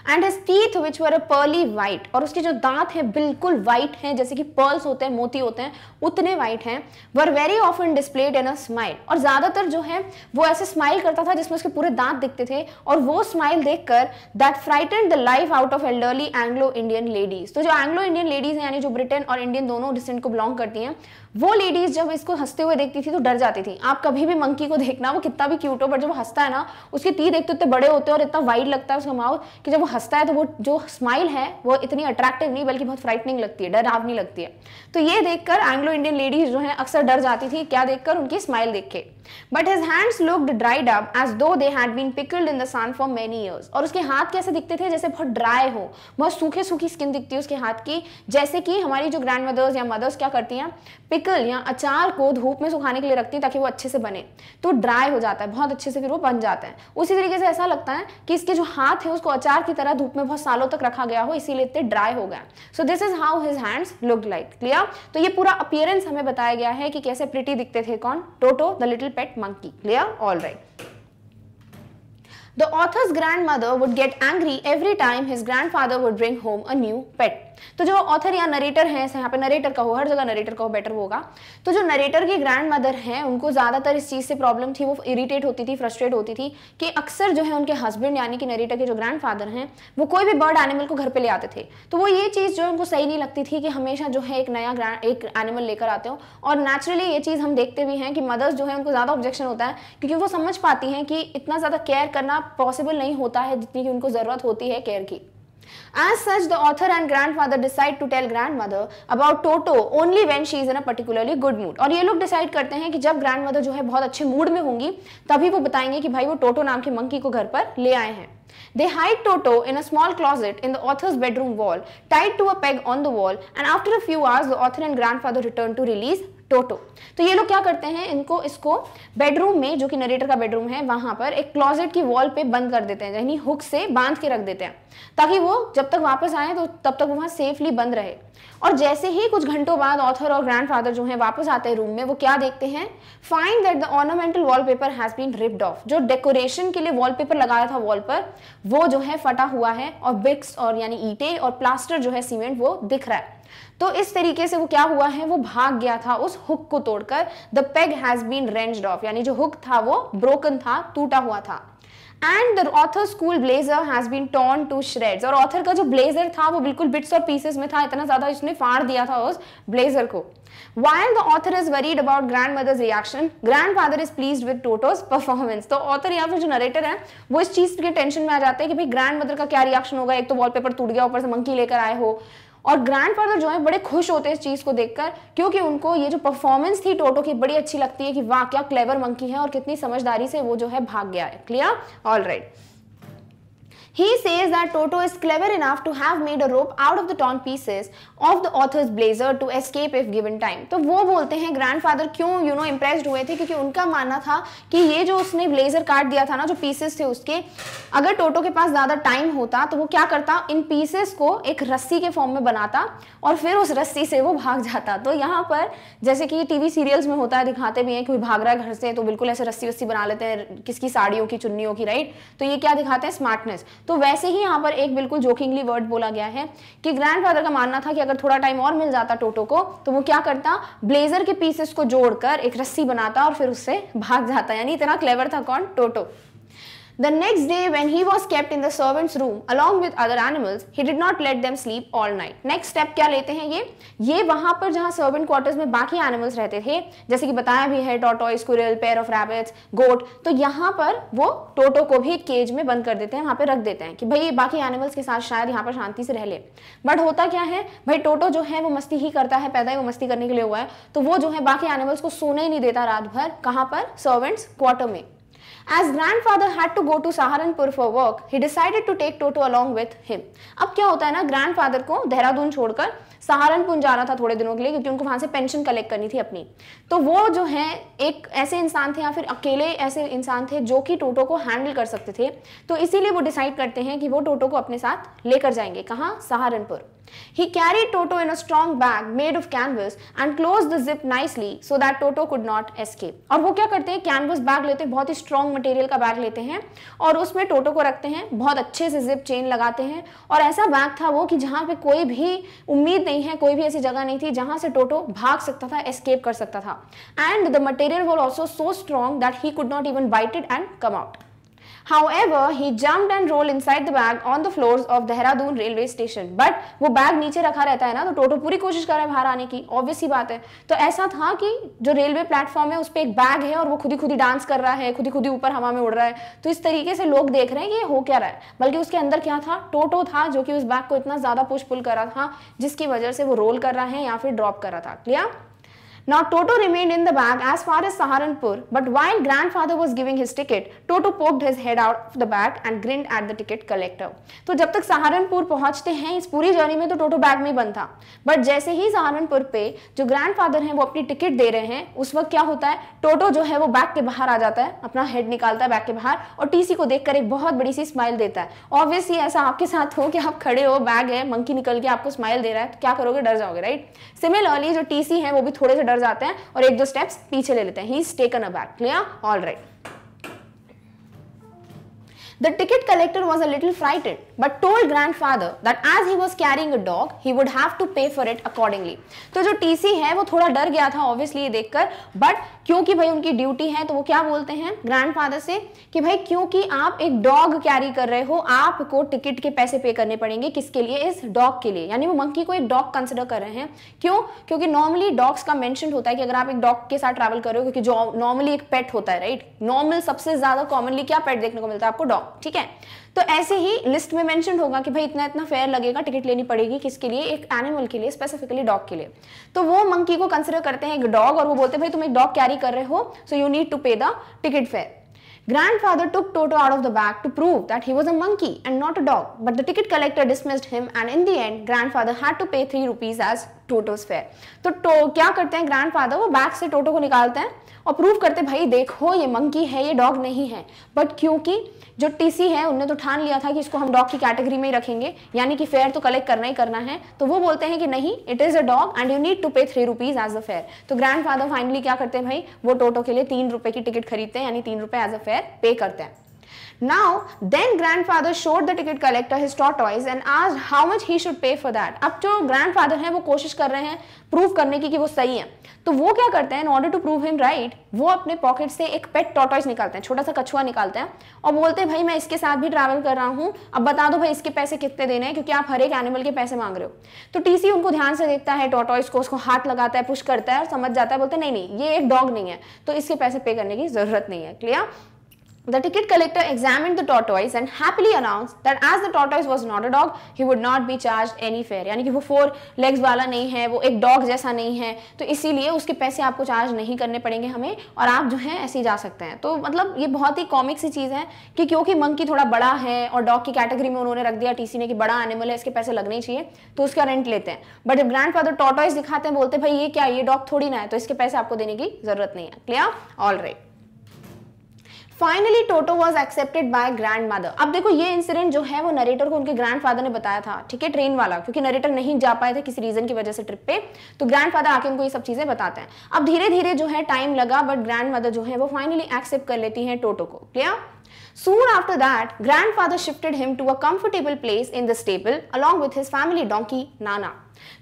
and his teeth which were pearly white और उसके जो दांत हैं बिल्कुल वाइट हैं जैसे कि पर्ल्स होते हैं मोती होते हैं उतने वाइट हैं were very often displayed in a smile और ज्यादातर जो है वो ऐसे स्माइल करता था जिसमें उसके पूरे दांत दिखते थे और वो स्माइल देख कर that frighten the life out of elderly Anglo Indian ladies तो जो एंग्लो इंडियन लेडीज हैं यानी जो ब्रिटेन और इंडियन दोनों डिसेंट को बिलोंग करती हैं वो लेडीज जब इसको हंसते हुए देखती थी तो डर जाती थी आप कभी भी मंकी को देखना वो कितना भी क्यूट हो पर जब हंसता है ना उसके तीर देखते तो इतने बड़े होते हैं और इतना वाइड लगता है उसका माउथ कि जब वो हंसता है तो वो जो स्माइल है वो इतनी अट्रैक्टिव नहीं बल्कि बहुत फ्राइटनिंग लगती है डरावनी लगती है तो ये देखकर एंग्लो इंडियन लेडीज जो है अक्सर डर जाती थी क्या देखकर उनकी स्माइल देख के but his hands looked dried up as though they had been pickled in the sun for many years और उसके हाथ कैसे दिखते थे जैसे बहुत ड्राई हो बहुत सूखे सूखी स्किन दिखती है उसके हाथ की जैसे कि हमारी जो ग्रैंड मदर्स या मदर्स क्या करती हैं पिक पिकल या अचार को धूप में सुखाने के लिए रखती हैं ताकि वो अच्छे से बने तो ड्राई हो जाता है बहुत अच्छे से फिर वो बन जाता है उसी तरीके से ऐसा लगता है कि इसके जो हाथ है उसको अचार की तरह धूप में बहुत सालों तक रखा गया हो इसीलिए इतने ड्राई हो गया so this is how his hands look like clear तो ये पूरा अपियरेंस हमें बताया गया है कि कैसे प्रिटी दिखते थे कौन Toto the little pet monkey clear all right The author's grandmother would get angry every time his grandfather would bring home a new pet. तो जो ऑथर या नरेटर हैं यहाँ पे नरेटर कहो हर जगह नरेटर कहो बेटर होगा तो जो नरेटर की ग्रैंड मदर हैं उनको ज़्यादातर इस चीज़ से प्रॉब्लम थी वो इरीटेट होती थी फ्रस्ट्रेट होती थी कि अक्सर जो है उनके हस्बैंड यानी कि नरेटर के जो ग्रैंड फादर हैं वो कोई भी बर्ड एनिमल को घर पर ले आते थे तो वो ये चीज़ जो उनको सही नहीं लगती थी कि हमेशा जो है एक नया एक एनिमल लेकर आते हो और नेचुरली ये चीज़ हम देखते भी हैं कि मदर्स जो है उनको ज़्यादा ऑब्जेक्शन होता है क्योंकि वो समझ पाती हैं कि इतना ज़्यादा केयर करना पॉसिबल नहीं होता है जितनी कि उनको ज़रूरत होती है केयर की As such, the author and grandfather decide to tell grandmother about Toto only when she is in a particularly good mood. और ये लोग decide करते हैं कि जब grandmother जो है बहुत अच्छे mood में होंगी तभी वो बताएंगे कि भाई वो Toto नाम के monkey को घर पर ले आए हैं They hide Toto in a small closet in the author's bedroom wall, tied to a peg on the wall, and after a few hours, the author and grandfather return to release टोटो तो ये लोग क्या करते हैं इनको इसको bedroom में जो कि नरेटर का बेडरूम है वहां पर एक क्लॉजेट की वॉल पे बंद कर देते हैं यानी हुक से बांध के रख देते हैं ताकि वो जब तक वापस आए तो तब तक वहां सेफली बंद रहे और जैसे ही कुछ घंटों बाद ऑथर और ग्रैंडफादर जो हैं वापस आते हैं रूम में वो क्या देखते हैं find that the ornamental wallpaper has been ripped off जो डेकोरेशन के लिए वॉलपेपर लगाया था वॉल पर वो जो है फटा हुआ है और ब्रिक्स और यानी ईटे और प्लास्टर जो है सीमेंट वो दिख रहा है तो इस तरीके से वो क्या हुआ है वो भाग गया था उस हुक को तोड़कर the peg has been wrenched off यानी जो हुक था वो ब्रोकन था टूटा हुआ था and the author school blazer has been torn to shred और ऑथर का जो ब्लेजर था वो बिल्कुल बिट्स और पीसेस में था इतना ज्यादा इसने फाड़ दिया था उस ब्लेजर को While the author is worried about grandmother's reaction, grandfather is pleased with Toto's performance. तो author यहाँ पे जो narrator है वो इस चीज के tension में आ जाते हैं कि भाई grandmother का क्या reaction होगा एक तो wallpaper टूट गया ऊपर से monkey लेकर आए हो और फादर जो है बड़े खुश होते हैं इस चीज़ को देखकर क्योंकि उनको ये जो परफॉर्मेंस थी टोटो की बड़ी अच्छी लगती है कि वाह क्या क्लेवर मंकी है और कितनी समझदारी से वो जो है भाग गया है clear all right He says that Toto is clever enough to have made a rope out of the torn pieces of the author's blazer to escape if given time. तो वो बोलते हैं grandfather क्यों you know impressed हुए थे क्योंकि उनका मानना था कि ये जो उसने blazer काट दिया था ना जो pieces थे उसके अगर Toto के पास ज़्यादा time होता तो वो क्या करता इन pieces को एक रस्सी के form में बनाता और फिर उस रस्सी से वो भाग जाता तो यहाँ पर जैसे कि TV serials में होता है दिखाते भी हैं कि कोई भाग रहा है घर से तो बिल्कुल ऐसे रस्सी वस्सी बना लेते हैं किसकी साड़ियों की चुन्नियों की राइट तो ये क्या दिखाते हैं स्मार्टनेस तो वैसे ही यहाँ पर एक बिल्कुल जोकिंगली वर्ड बोला गया है कि ग्रैंड फादर का मानना था कि अगर थोड़ा टाइम और मिल जाता टोटो को तो वो क्या करता ब्लेजर के पीसेस को जोड़कर एक रस्सी बनाता और फिर उससे भाग जाता यानी इतना क्लेवर था कौन टोटो The next day, when he was kept in the servant's room along with other animals, he did not let them sleep all night. Next step क्या लेते हैं ये ये वहां पर जहां servant quarters में बाकी animals रहते थे जैसे कि बताया भी है tortoise, squirrel, pair of rabbits, goat तो यहाँ पर वो टोटो को भी केज में बंद कर देते हैं वहां पर रख देते हैं कि भाई बाकी एनिमल्स के साथ शायद यहाँ पर शांति से रह ले बट होता क्या है भाई टोटो जो है वो मस्ती ही करता है पैदा ही वो मस्ती करने के लिए हुआ है तो वो जो है बाकी एनिमल्स को सोने ही नहीं देता रात भर कहाँ पर सर्वेंट्स क्वार्टर में As grandfather had to go to Saharanpur for work, he decided to take Toto along with him. अब क्या होता है ना grandfather को देहरादून छोड़कर सहारनपुर जाना था थोड़े दिनों के लिए क्योंकि उनको वहां से पेंशन कलेक्ट करनी थी अपनी तो वो जो है एक ऐसे इंसान थे या फिर अकेले ऐसे इंसान थे जो कि टोटो को हैंडल कर सकते थे तो इसीलिए वो डिसाइड करते हैं कि वो टोटो को अपने साथ लेकर जाएंगे कहाँ Saharanpur He carried Toto in a strong bag made of canvas and closed the zip nicely so that Toto could not escape. और वो क्या करते हैं कैनवस बैग लेते हैं बहुत ही स्ट्रॉन्ग मटेरियल का बैग लेते हैं और उसमें टोटो को रखते हैं बहुत अच्छे से जिप चेन लगाते हैं और ऐसा बैग था वो कि जहाँ पे कोई भी उम्मीद नहीं है कोई भी ऐसी जगह नहीं थी जहाँ से टोटो भाग सकता था एस्केप कर सकता था and the material was also so strong that he could not even bite it and come out However, he jumped and rolled inside the bag on the floors of Dehradun railway station. But वो bag नीचे रखा रहता है ना तो टोटो पूरी कोशिश कर रहा है बाहर आने की ऑब्वियस ही बात है तो ऐसा था कि जो रेलवे प्लेटफॉर्म है उस पर एक बैग है और वो खुद ही खुद ही डांस कर रहा है खुद ही खुद ही ऊपर हवा में उड़ रहा है तो इस तरीके से लोग देख रहे हैं कि ये हो क्या रहा है बल्कि उसके अंदर क्या था टोटो था जो कि उस बैग को इतना ज़्यादा पुश पुल कर रहा था जिसकी वजह से वो रोल कर रहा है या फिर ड्रॉप कर रहा था clear Now Toto remained in the bag as far as Saharanpur but while grandfather was giving his ticket, Toto poked his head out of the bag and grinned at the ticket collector. तो जब तक सहारनपुर पहुंचते हैं इस पूरी journey में तो टोटो bag में बंद था बट जैसे ही सहारनपुर पे जो ग्रैंडफादर हैं वो अपनी टिकट दे रहे हैं उस वक्त क्या होता है टोटो जो है वो बैग के बाहर आ जाता है अपना हेड निकालता है बैग के बाहर और टीसी को देखकर एक बहुत बड़ी सी स्माइल देता है ऑब्वियसली ऐसा आपके साथ हो कि आप खड़े हो बैग है मंकी निकल के आपको स्माइल दे रहा है तो क्या करोगे डर जाओगे राइट सिमिलरली जो टीसी है वो भी थोड़े से डर अंदर जाते हैं और एक दो स्टेप्स पीछे ले लेते हैं he is taken aback clear all right the ticket collector was a little frightened but told grandfather that as he was carrying a dog, he would have to pay for it accordingly. तो जो TC है वो थोड़ा डर गया था obviously ये देखकर but क्योंकि भाई उनकी ड्यूटी है तो वो क्या बोलते हैं ग्रैंडफादर से कि भाई क्योंकि आप एक डॉग कैरी कर रहे हो आपको टिकट के पैसे पे करने पड़ेंगे किसके लिए इस डॉग के लिए यानी वो मंकी को एक डॉग कंसिडर कर रहे हैं क्यों क्योंकि नॉर्मली डॉग्स का मेंशन होता है कि अगर आप एक डॉग के साथ ट्रैवल कर रहे हो क्योंकि जो नॉर्मली एक पेट होता है राइट नॉर्मल सबसे ज्यादा कॉमनली क्या पेट देखने को मिलता है आपको डॉग ठीक है तो ऐसे ही लिस्ट में मेंशन होगा कि भाई इतना इतना फेयर लगेगा टिकट लेनी पड़ेगी किसके लिए एक एनिमल के लिए स्पेसिफिकली डॉग के लिए तो वो मंकी को कंसिडर करते हैं एक डॉग और वो बोलते हैं भाई तुम एक डॉग कैरी कर रहे हो so you need to pay the ticket fare grandfather took Toto out of the bag to prove that he was a monkey and not a dog but the ticket collector dismissed him and in the end grandfather had to pay three rupees as Toto's fare तो टो क्या करते हैं grandfather वो bag से टोटो को निकालते हैं और प्रूव करते भाई देखो ये मंकी है ये डॉग नहीं है बट क्योंकि जो टीसी है उनने तो ठान लिया था कि इसको हम डॉग की कैटेगरी में ही रखेंगे यानी कि फेयर तो कलेक्ट करना ही करना है तो वो बोलते हैं कि नहीं it is a dog and you need to pay three rupees as a fare तो फादर फाइनली क्या करते हैं भाई वो टोटो के लिए तीन रुपए की टिकट खरीदते हैं यानी तीन रुपए एज अ फेयर पे करते हैं Now, then grandfather showed the ticket collector his tortoise and asked how much he should pay for that. अब जो grandfather हैं वो कोशिश कर रहे हैं प्रूव करने की कि वो सही है तो वो क्या करते हैं in order to prove him right वो अपने पॉकेट से एक पेट टॉटॉइस निकालते हैं छोटा सा कछुआ निकालते हैं और बोलते हैं भाई मैं इसके साथ भी ट्रैवल कर रहा हूँ अब बता दो भाई इसके पैसे कितने देने हैं क्योंकि आप हर एक एनिमल के पैसे मांग रहे हो तो टीसी उनको ध्यान से देखता है टॉटॉइस को उसको हाथ लगाता है पुश करता है और समझ जाता है बोलते नहीं नहीं ये एक डॉग नहीं है तो इसके पैसे पे करने की ज़रूरत नहीं है clear The ticket collector examined the tortoise and happily announced that as the tortoise was not a dog, he would not be charged any fare. यानी कि वो फोर लेग्स वाला नहीं है वो एक डॉग जैसा नहीं है तो इसीलिए उसके पैसे आपको चार्ज नहीं करने पड़ेंगे हमें और आप जो है ऐसे ही जा सकते हैं तो मतलब ये बहुत ही कॉमिक सी चीज़ है कि क्योंकि मंकी थोड़ा बड़ा है और डॉग की कैटेगरी में उन्होंने रख दिया टीसी ने कि बड़ा एनिमल है इसके पैसे लगने चाहिए तो उसका रेंट लेते हैं बट जब ग्रैंड फादर टॉटॉइस दिखाते हैं बोलते हैं भाई ये क्या ये डॉग थोड़ी ना है तो इसके पैसे आपको देने की जरूरत नहीं है clear all right finally Toto was accepted by grandmother अब देखो ये इंसिडेंट जो है वो नरेटर को उनके ग्रैंड फादर ने बताया था ठीक है ट्रेन वाला क्योंकि नरेटर नहीं जा पाए थे किसी रीजन की वजह से ट्रिप पे तो ग्रैंड फादर आके उनको ये सब चीजें बताते हैं अब धीरे धीरे जो है टाइम लगा बट ग्रैंड मदर जो है वो फाइनली एक्सेप्ट कर लेती है टोटो को clear Soon after that, grandfather shifted him to a comfortable place in the stable along with his family donkey Nana.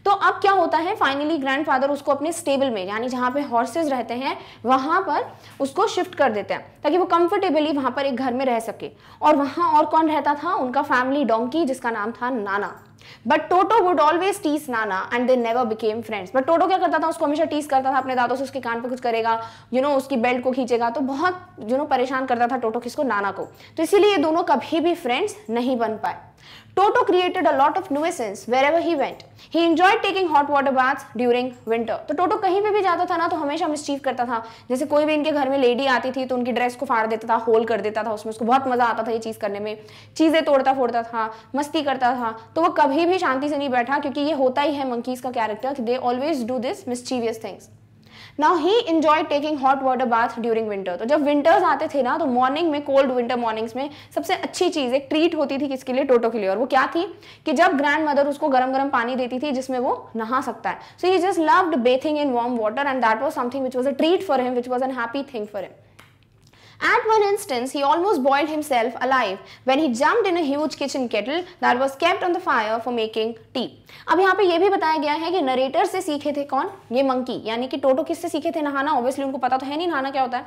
तो अब क्या होता है फाइनली ग्रैंडफादर उसको अपने स्टेबल में यानी जहां पे हॉर्सेस रहते हैं वहां पर उसको शिफ्ट कर देते हैं ताकि वो कंफर्टेबली वहां पर एक घर में रह सके और वहां और कौन रहता था उनका फैमिली डोंकी जिसका नाम था नाना but toto would always tease Nana and they never became friends but Toto क्या करता था उसको हमेशा टीस करता था अपने दादों से उसके कान पर कुछ करेगा यू you नो know, उसकी बेल्ट को खींचेगा तो बहुत यू you नो know, परेशान करता था टोटो किसको नाना को तो इसीलिए दोनों कभी भी फ्रेंड्स नहीं बन पाए Toto created a lot of nuisance wherever he went. He enjoyed taking hot water baths during winter. तो टोटो कहीं पे भी जाता था ना तो हमेशा मिस्चीव करता था जैसे कोई भी इनके घर में लेडी आती थी तो उनकी ड्रेस को फाड़ देता था होल कर देता था उसमें उसको बहुत मजा आता था ये चीज़ करने में चीज़ें तोड़ता फोड़ता था मस्ती करता था तो वो कभी भी शांति से नहीं बैठा क्योंकि ये होता ही है मंकीज़ का character they always do this mischievous things now he enjoy taking hot water bath during winter तो जब विंटर्स आते थे ना तो मॉर्निंग में कोल्ड विंटर मॉर्निंग्स में सबसे अच्छी चीज़ एक ट्रीट होती थी किसके लिए टोटो के लिए और वो क्या थी कि जब ग्रैंड मदर उसको गर्म गर्म पानी देती थी जिसमें वो नहा सकता है so he just loved bathing in warm water and that was something which was a treat for him which was an happy thing for him At one instance, he almost boiled himself alive when he jumped in a huge kitchen kettle that was kept on the fire for making tea. अब यहाँ पे ये भी बताया गया है कि narrator से सीखे थे कौन ये मंकी यानी कि टोटो किससे सीखे थे नहाना ऑब्वियसली उनको पता तो है नहीं नहाना क्या होता है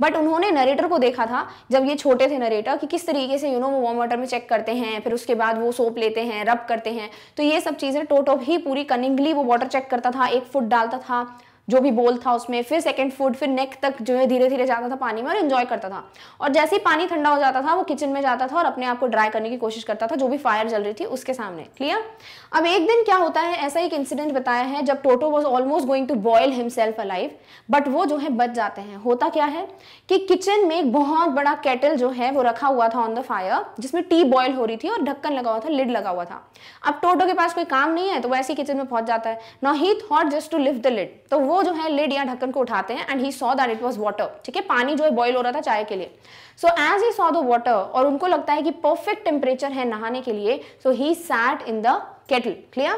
बट उन्होंने नरेटर को देखा था जब ये छोटे थे नरेटर कि किस तरीके से यू नो वो वार्म वाटर में चेक करते हैं फिर उसके बाद वो सोप लेते हैं रब करते हैं तो ये सब चीज़ें टोटो भी पूरी कनिंगली वो वाटर चेक करता था एक फुट डालता था जो भी बोल था उसमें फिर सेकंड फूड फिर नेक तक जो है धीरे धीरे जाता था पानी में और एंजॉय करता था और जैसे ही पानी ठंडा हो जाता था वो किचन में जाता था और अपने आप को ड्राई करने की कोशिश करता था जो भी फायर जल रही थी उसके सामने क्लियर अब एक दिन क्या होता है ऐसा एक इंसिडेंट बताया है जब Toto was almost going to boil himself alive but वो जो है बच जाते हैं होता क्या है कि किचन में एक बहुत बड़ा केटल जो है वो रखा हुआ था ऑन द फायर जिसमें टी बॉयल हो रही थी और ढक्कन लगा हुआ था लिड लगा हुआ था अब टोटो के पास कोई काम नहीं है तो वो ऐसे किचन में पहुंच जाता है no he thought just to lift the lid तो वो जो है लिड या ढक्कन को उठाते हैं and he saw that it was water ठीक है पानी जो है बॉयल हो रहा था चाय के लिए so as he saw the water और उनको लगता है कि परफेक्ट टेम्परेचर है नहाने के लिए so he sat in the kettle clear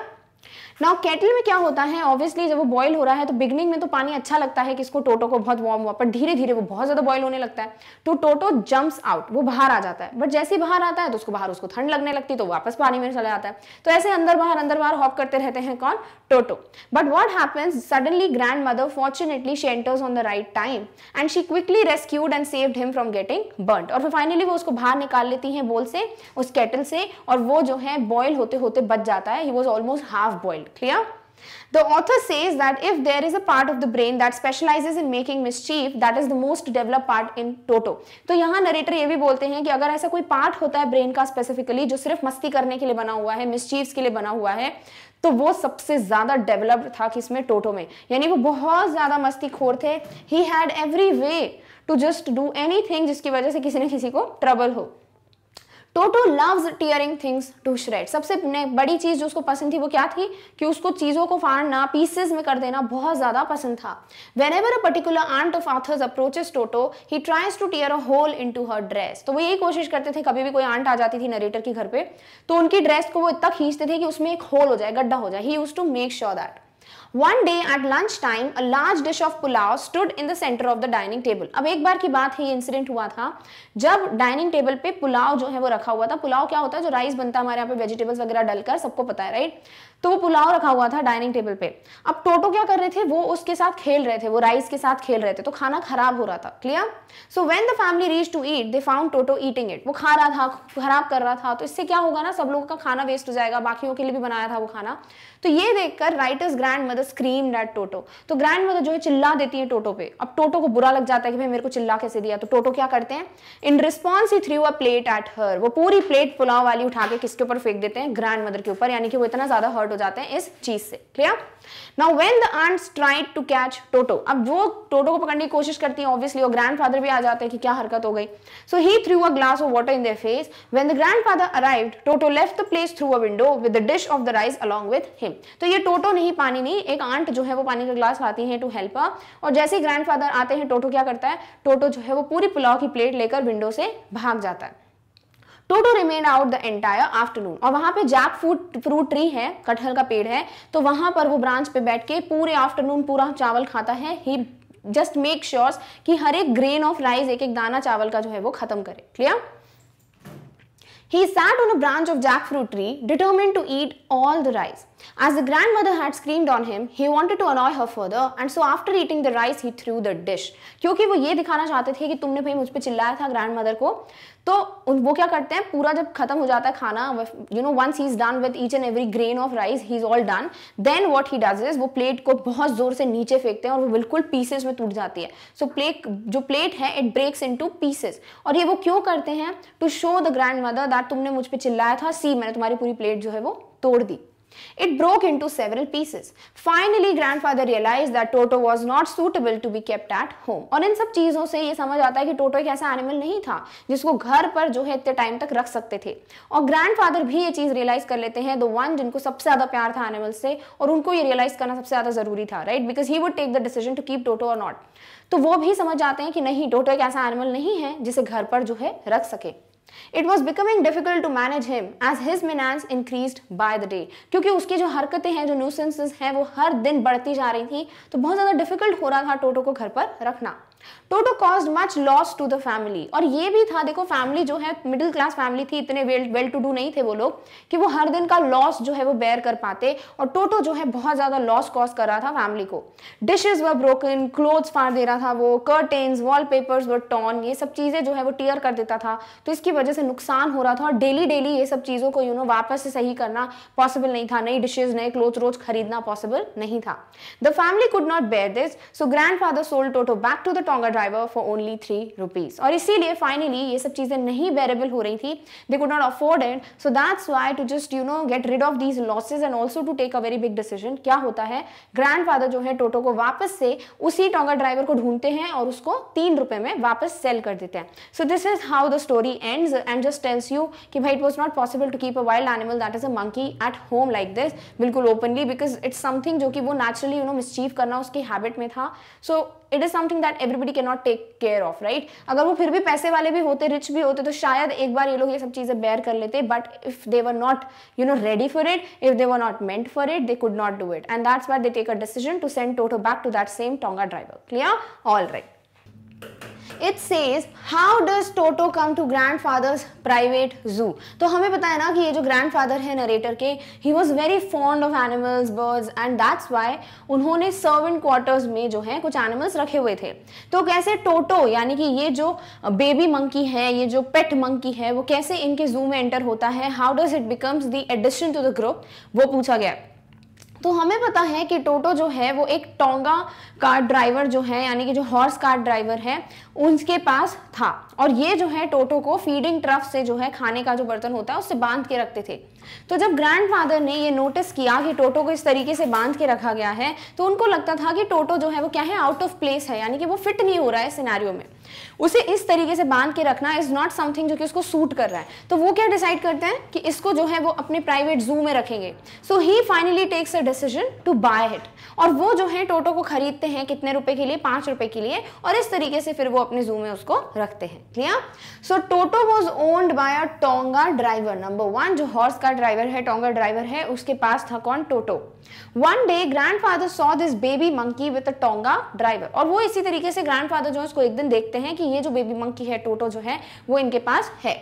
now kettle में क्या होता है ऑब्वियसली जब वो बॉयल हो रहा है तो बिगनिंग में तो पानी अच्छा लगता है कि इसको टोटो को बहुत वार्म हुआ पर धीरे धीरे वो बहुत ज़्यादा बॉयल होने लगता है तो टोटो जम्प्स आउट वो बाहर आ जाता है बट जैसे ही बाहर आता है तो उसको बाहर उसको ठंड लगने लगती है तो वापस पानी में चला जाता है तो ऐसे अंदर बाहर अंदर बाहर हॉप करते रहते हैं कौन Toto but what happens suddenly grandmother fortunately she enters on the right time and she quickly rescued and saved him from getting burn और फिर फाइनली वो उसको बाहर निकाल लेती है बोल से उस केटल से और वो जो है बॉयल होते होते बच जाता है he was almost half boiled Clear? The author says that if there is a part of the brain that specializes in making mischief, that is the most developed part in Toto. to yahan narrator ye bhi bolte hain ki agar aisa koi part hota hai brain ka specifically jo sirf masti karne ke liye bana hua hai mischiefs ke liye bana hua hai तो वो सबसे ज़्यादा developed था किसमें टोटो में यानी वो बहुत ज़्यादा मस्ती खोर थे he had every way to just do anything जिसकी वजह से किसी न किसी को ट्रबल हो Toto loves tearing things to shred सबसे बड़ी चीज़ जो उसको पसंद थी वो क्या थी कि उसको चीज़ों को फाड़ना पीसेज में कर देना बहुत ज़्यादा पसंद था whenever a particular aunt of author's approaches Toto he tries to tear a hole into her dress तो वो यही कोशिश करते थे कभी भी कोई आंट आ जाती थी नरेटर के घर पे तो उनकी ड्रेस को वो इतना खींचते थे कि उसमें एक होल हो जाए गड्ढा हो जाए he use to make sure that One day at time, a large dish of pulao stood in the center of the dining table. अब एक बार की बात है ये इंसिडेंट हुआ था जब डाइनिंग टेबल पे पुलाव जो है वो रखा हुआ था पुलाव क्या होता है जो राइस बनता है हमारे यहाँ पे वेजिटेबल्स वगैरह डालकर सबको पता है राइट तो वो पुलाव रखा हुआ था डाइनिंग टेबल पे अब टोटो क्या कर रहे थे वो उसके साथ खेल रहे थे वो राइस के साथ खेल रहे थे तो खाना खराब हो रहा था clear so when the family reach to eat they found Toto eating it वो खा रहा था खराब कर रहा था तो इससे क्या होगा ना सब लोगों का खाना वेस्ट हो जाएगा बाकियों के लिए भी बनाया था वो खाना तो ये देखकर writer's grandmother screamed Toto तो ग्रैंड मदर जो है चिल्ला देती है टोटो पे अब टोटो को बुरा लग जाता है कि भाई मेरे को चिल्ला कैसे दिया तो टोटो क्या करते हैं in response he threw a plate at her वो पूरी प्लेट पुलाव वाली उठा के किसके ऊपर फेंक देते हैं ग्रैंड मदर के ऊपर यानी कि वो इतना ज्यादा हर्ट आउट हो जाते हैं इस चीज से clear now when the aunts tried to catch Toto अब वो टोटो को पकड़ने की कोशिश करती है ऑब्वियसली और ग्रैंड फादर भी आ जाते हैं कि क्या हरकत हो गई so he threw a glass of water in their face when the grandfather arrived Toto left the place through a window with the dish of the rice along with him तो ये टोटो नहीं पानी नहीं एक aunt जो है वो पानी का ग्लास लाती है टू हेल्प और जैसे ही ग्रैंडफादर आते हैं टोटो क्या करता है टोटो जो है वो पूरी पुलाव की प्लेट लेकर विंडो से भाग जाता है Toto remain out the entire afternoon और वहां पे जैक फ्रूट फ्रूट ट्री है कटहल का पेड़ है तो वहां पर वो ब्रांच पे बैठ के पूरे आफ्टरनून पूरा चावल खाता है ही जस्ट मेक श्योर कि हर एक ग्रेन ऑफ राइस एक एक दाना चावल का जो है वो खत्म करे clear He sat on a branch of jackfruit tree, determined to eat all the rice. As the grandmother had screamed on him, he wanted to annoy her further and so after eating the rice he threw the dish. क्योंकि वो ये दिखाना चाहते थे कि तुमने भाई मुझ पर चिल्लाया था ग्रैंडमदर को तो वो क्या करते हैं पूरा जब खत्म हो जाता है खाना you know once he is done with each and every grain of rice he is all done then what he does is वो प्लेट को बहुत जोर से नीचे फेंकते हैं और वो बिल्कुल पीसेस में टूट जाती है सो so, प्लेट जो प्लेट है इट ब्रेक्स इन पीसेस और ये वो क्यों करते हैं to show the grandmother that तुमने मुझ पर चिल्लाया था सी मैंने तुम्हारी पूरी प्लेट जो है वो तोड़ दी It broke into several pieces. Finally, grandfather realized that Toto was not suitable to be kept at home. और इन सब चीज़ों से ये समझ आता है कि टोटो एक ऐसा एनिमल नहीं था जिसको घर पर जो है इतने टाइम तक रख सकते थे और ग्रैंडफादर भी ये चीज़ रियलाइज़ कर लेते हैं द वन जिनको सबसे ज़्यादा प्यार था एनिमल से और उनको ये रियलाइज़ करना सबसे ज़्यादा ज़रूरी था right because he would take the decision to keep Toto और नॉट तो वो भी समझ जाते हैं कि नहीं टोटो एक ऐसा एनिमल नहीं है जिसे घर पर जो है रख सके it was becoming difficult to manage him as his menace increase by the day क्योंकि उसकी जो हरकतें हैं जो न्यूसेंसेज हैं वो हर दिन बढ़ती जा रही थी तो बहुत ज़्यादा डिफिकल्ट हो रहा था टोटो को घर पर रखना Toto cause much loss to the family और ये भी था देखो फैमिली जो है मिडिल क्लास फैमिली थी इतने वेल वेल टू डू नहीं थे वो लोग कि वो हर दिन का लॉस जो है वो बेयर कर पाते और टोटो जो है बहुत ज़्यादा लॉस कॉज कर रहा था फैमिली को डिशेज व ब्रोकन क्लोथ फाड़ दे रहा था वो कर्टेन्स वॉल पेपर्स व टॉन ये सब चीज़ें जो है वो टीयर कर देता था तो इसकी वजह से नुकसान हो रहा था और डेली डेली ये सब चीज़ों को यू you नो know, वापस से सही करना पॉसिबल नहीं था नई डिशेज नए क्लोथ रोज खरीदना पॉसिबल नहीं था the family could not bear this so grandfather sold Toto back to the tonga driver for only three rupees और इसीलिए फाइनली ये सब चीज़ें नहीं बेरेबल हो रही थी they could not afford it so that's why to just you know get rid of these losses and also to take a very big decision क्या होता है ग्रैंडफादर जो है टोटो को वापस से उसी टोंगा ड्राइवर को ढूंढते हैं और उसको तीन रुपये में वापस सेल कर देते हैं so this is how the story ends and just tells you कि भाई it was not possible to keep a wild animal that is a monkey at home like this बिल्कुल ओपनली बिकॉज इट्स समथिंग जो कि वो naturally you know मिसचीव करना उसकी habit में था so so, it is something that everybody के not take care of right अगर वो फिर भी पैसे वाले भी होते रिच भी होते तो शायद एक बार ये लोग ये सब चीज़ें बेयर कर लेते but if they were not you know ready for it if they were not meant for it they could not do it and that's why they take a decision to send Toto back to that same tonga driver clear all right it says how does Toto come to grandfather's private zoo तो हमें पता है ना कि ये जो grand grandfather है narrator के he was very fond of animals birds and that's why उन्होंने सर्वेंट क्वार्टर्स में जो है कुछ एनिमल्स रखे हुए थे तो कैसे टोटो यानी कि ये जो बेबी मंकी है ये जो पेट मंकी है वो कैसे इनके जू में एंटर होता है how does it becomes the addition to the group वो पूछा गया है तो हमें पता है कि टोटो जो है वो एक टोंगा कार ड्राइवर जो है यानी कि जो हॉर्स कार ड्राइवर है उनके पास था और ये जो है टोटो को फीडिंग ट्रफ से जो है खाने का जो बर्तन होता है उससे बांध के रखते थे तो जब ग्रैंडफादर ने ये नोटिस किया कि टोटो को इस तरीके से बांध के रखा गया है तो उनको लगता था कि टोटो जो है वो क्या है आउट ऑफ प्लेस है यानी कि वो फिट नहीं हो रहा है सिनारियों में उसे इस तरीके से बांध के रखना इज नॉट समथिंग जो कि उसको सूट कर रहा है तो वो क्या डिसाइड करते हैं कि इसको जो है वो अपने प्राइवेट जू में रखेंगे so he finally takes a decision to buy it और वो जो है टोटो को खरीदते हैं कितने रुपए के लिए पांच रुपए के लिए और इस तरीके से फिर वो अपने जू में उसको रखते हैं clear so Toto was owned by a tonga driver number one जो हॉर्स का ड्राइवर है टोंगा ड्राइवर है उसके पास था कौन Toto one day father saw this baby monkey with a tonga driver और वो इसी तरीके से फादर जो है उसको एक दिन देखते हैं कि ये जो बेबी मंकी है टोटो जो है वो इनके पास है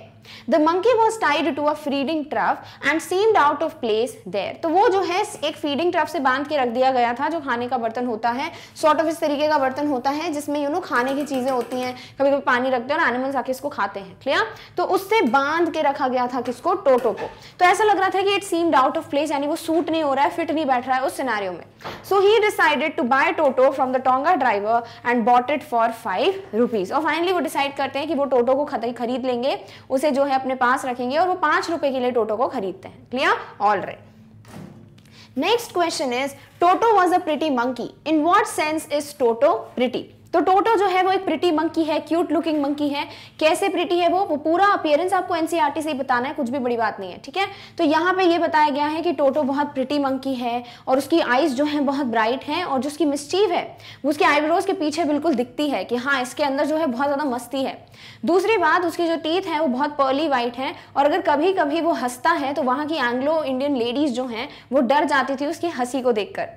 The monkey was tied to a feeding trough and seemed out of place there. तो वो जो है एक feeding trough से बांध के रख दिया गया था जो खाने का बर्तन होता है sort of इस तरीके का बर्तन होता है जिसमें यू नो खाने की चीज़ें होती हैं कभी कभी पानी रखते हैं और एनिमल्स आके इसको खाते हैं क्लियर तो उससे बांध के रखा गया था किसको टोटो को तो ऐसा लग रहा था कि it seemed out of place यानी वो सूट नहीं हो रहा है फिट नहीं बैठ रहा है उस सिनारियों में so he decided to buy Toto from the tonga driver and bought it for five rupees और फाइनली वो डिसाइड करते हैं कि वो टोटो को खरीद लेंगे उसे जो है अपने पास रखेंगे और वो पांच रुपए के लिए टोटो को खरीदते हैं clear all right next question is Toto was a pretty monkey in what sense is Toto pretty तो टोटो जो है वो एक प्रिटी मंकी है क्यूट लुकिंग मंकी है कैसे प्रिटी है वो वो पूरा अपियरेंस आपको एनसीआरटी e से ही बताना है कुछ भी बड़ी बात नहीं है ठीक है तो यहाँ पे ये बताया गया है कि टोटो बहुत प्रिटी मंकी है और उसकी आईज जो है बहुत ब्राइट है और जो उसकी मिस्चीव है उसके आईब्रोज के पीछे बिल्कुल दिखती है कि हाँ इसके अंदर जो है बहुत ज़्यादा मस्ती है दूसरी बात उसकी जो टीथ है वो बहुत पर्ली वाइट है और अगर कभी कभी वो हंसता है तो वहां की एंग्लो इंडियन लेडीज़ जो है वो डर जाती थी उसकी हंसी को देखकर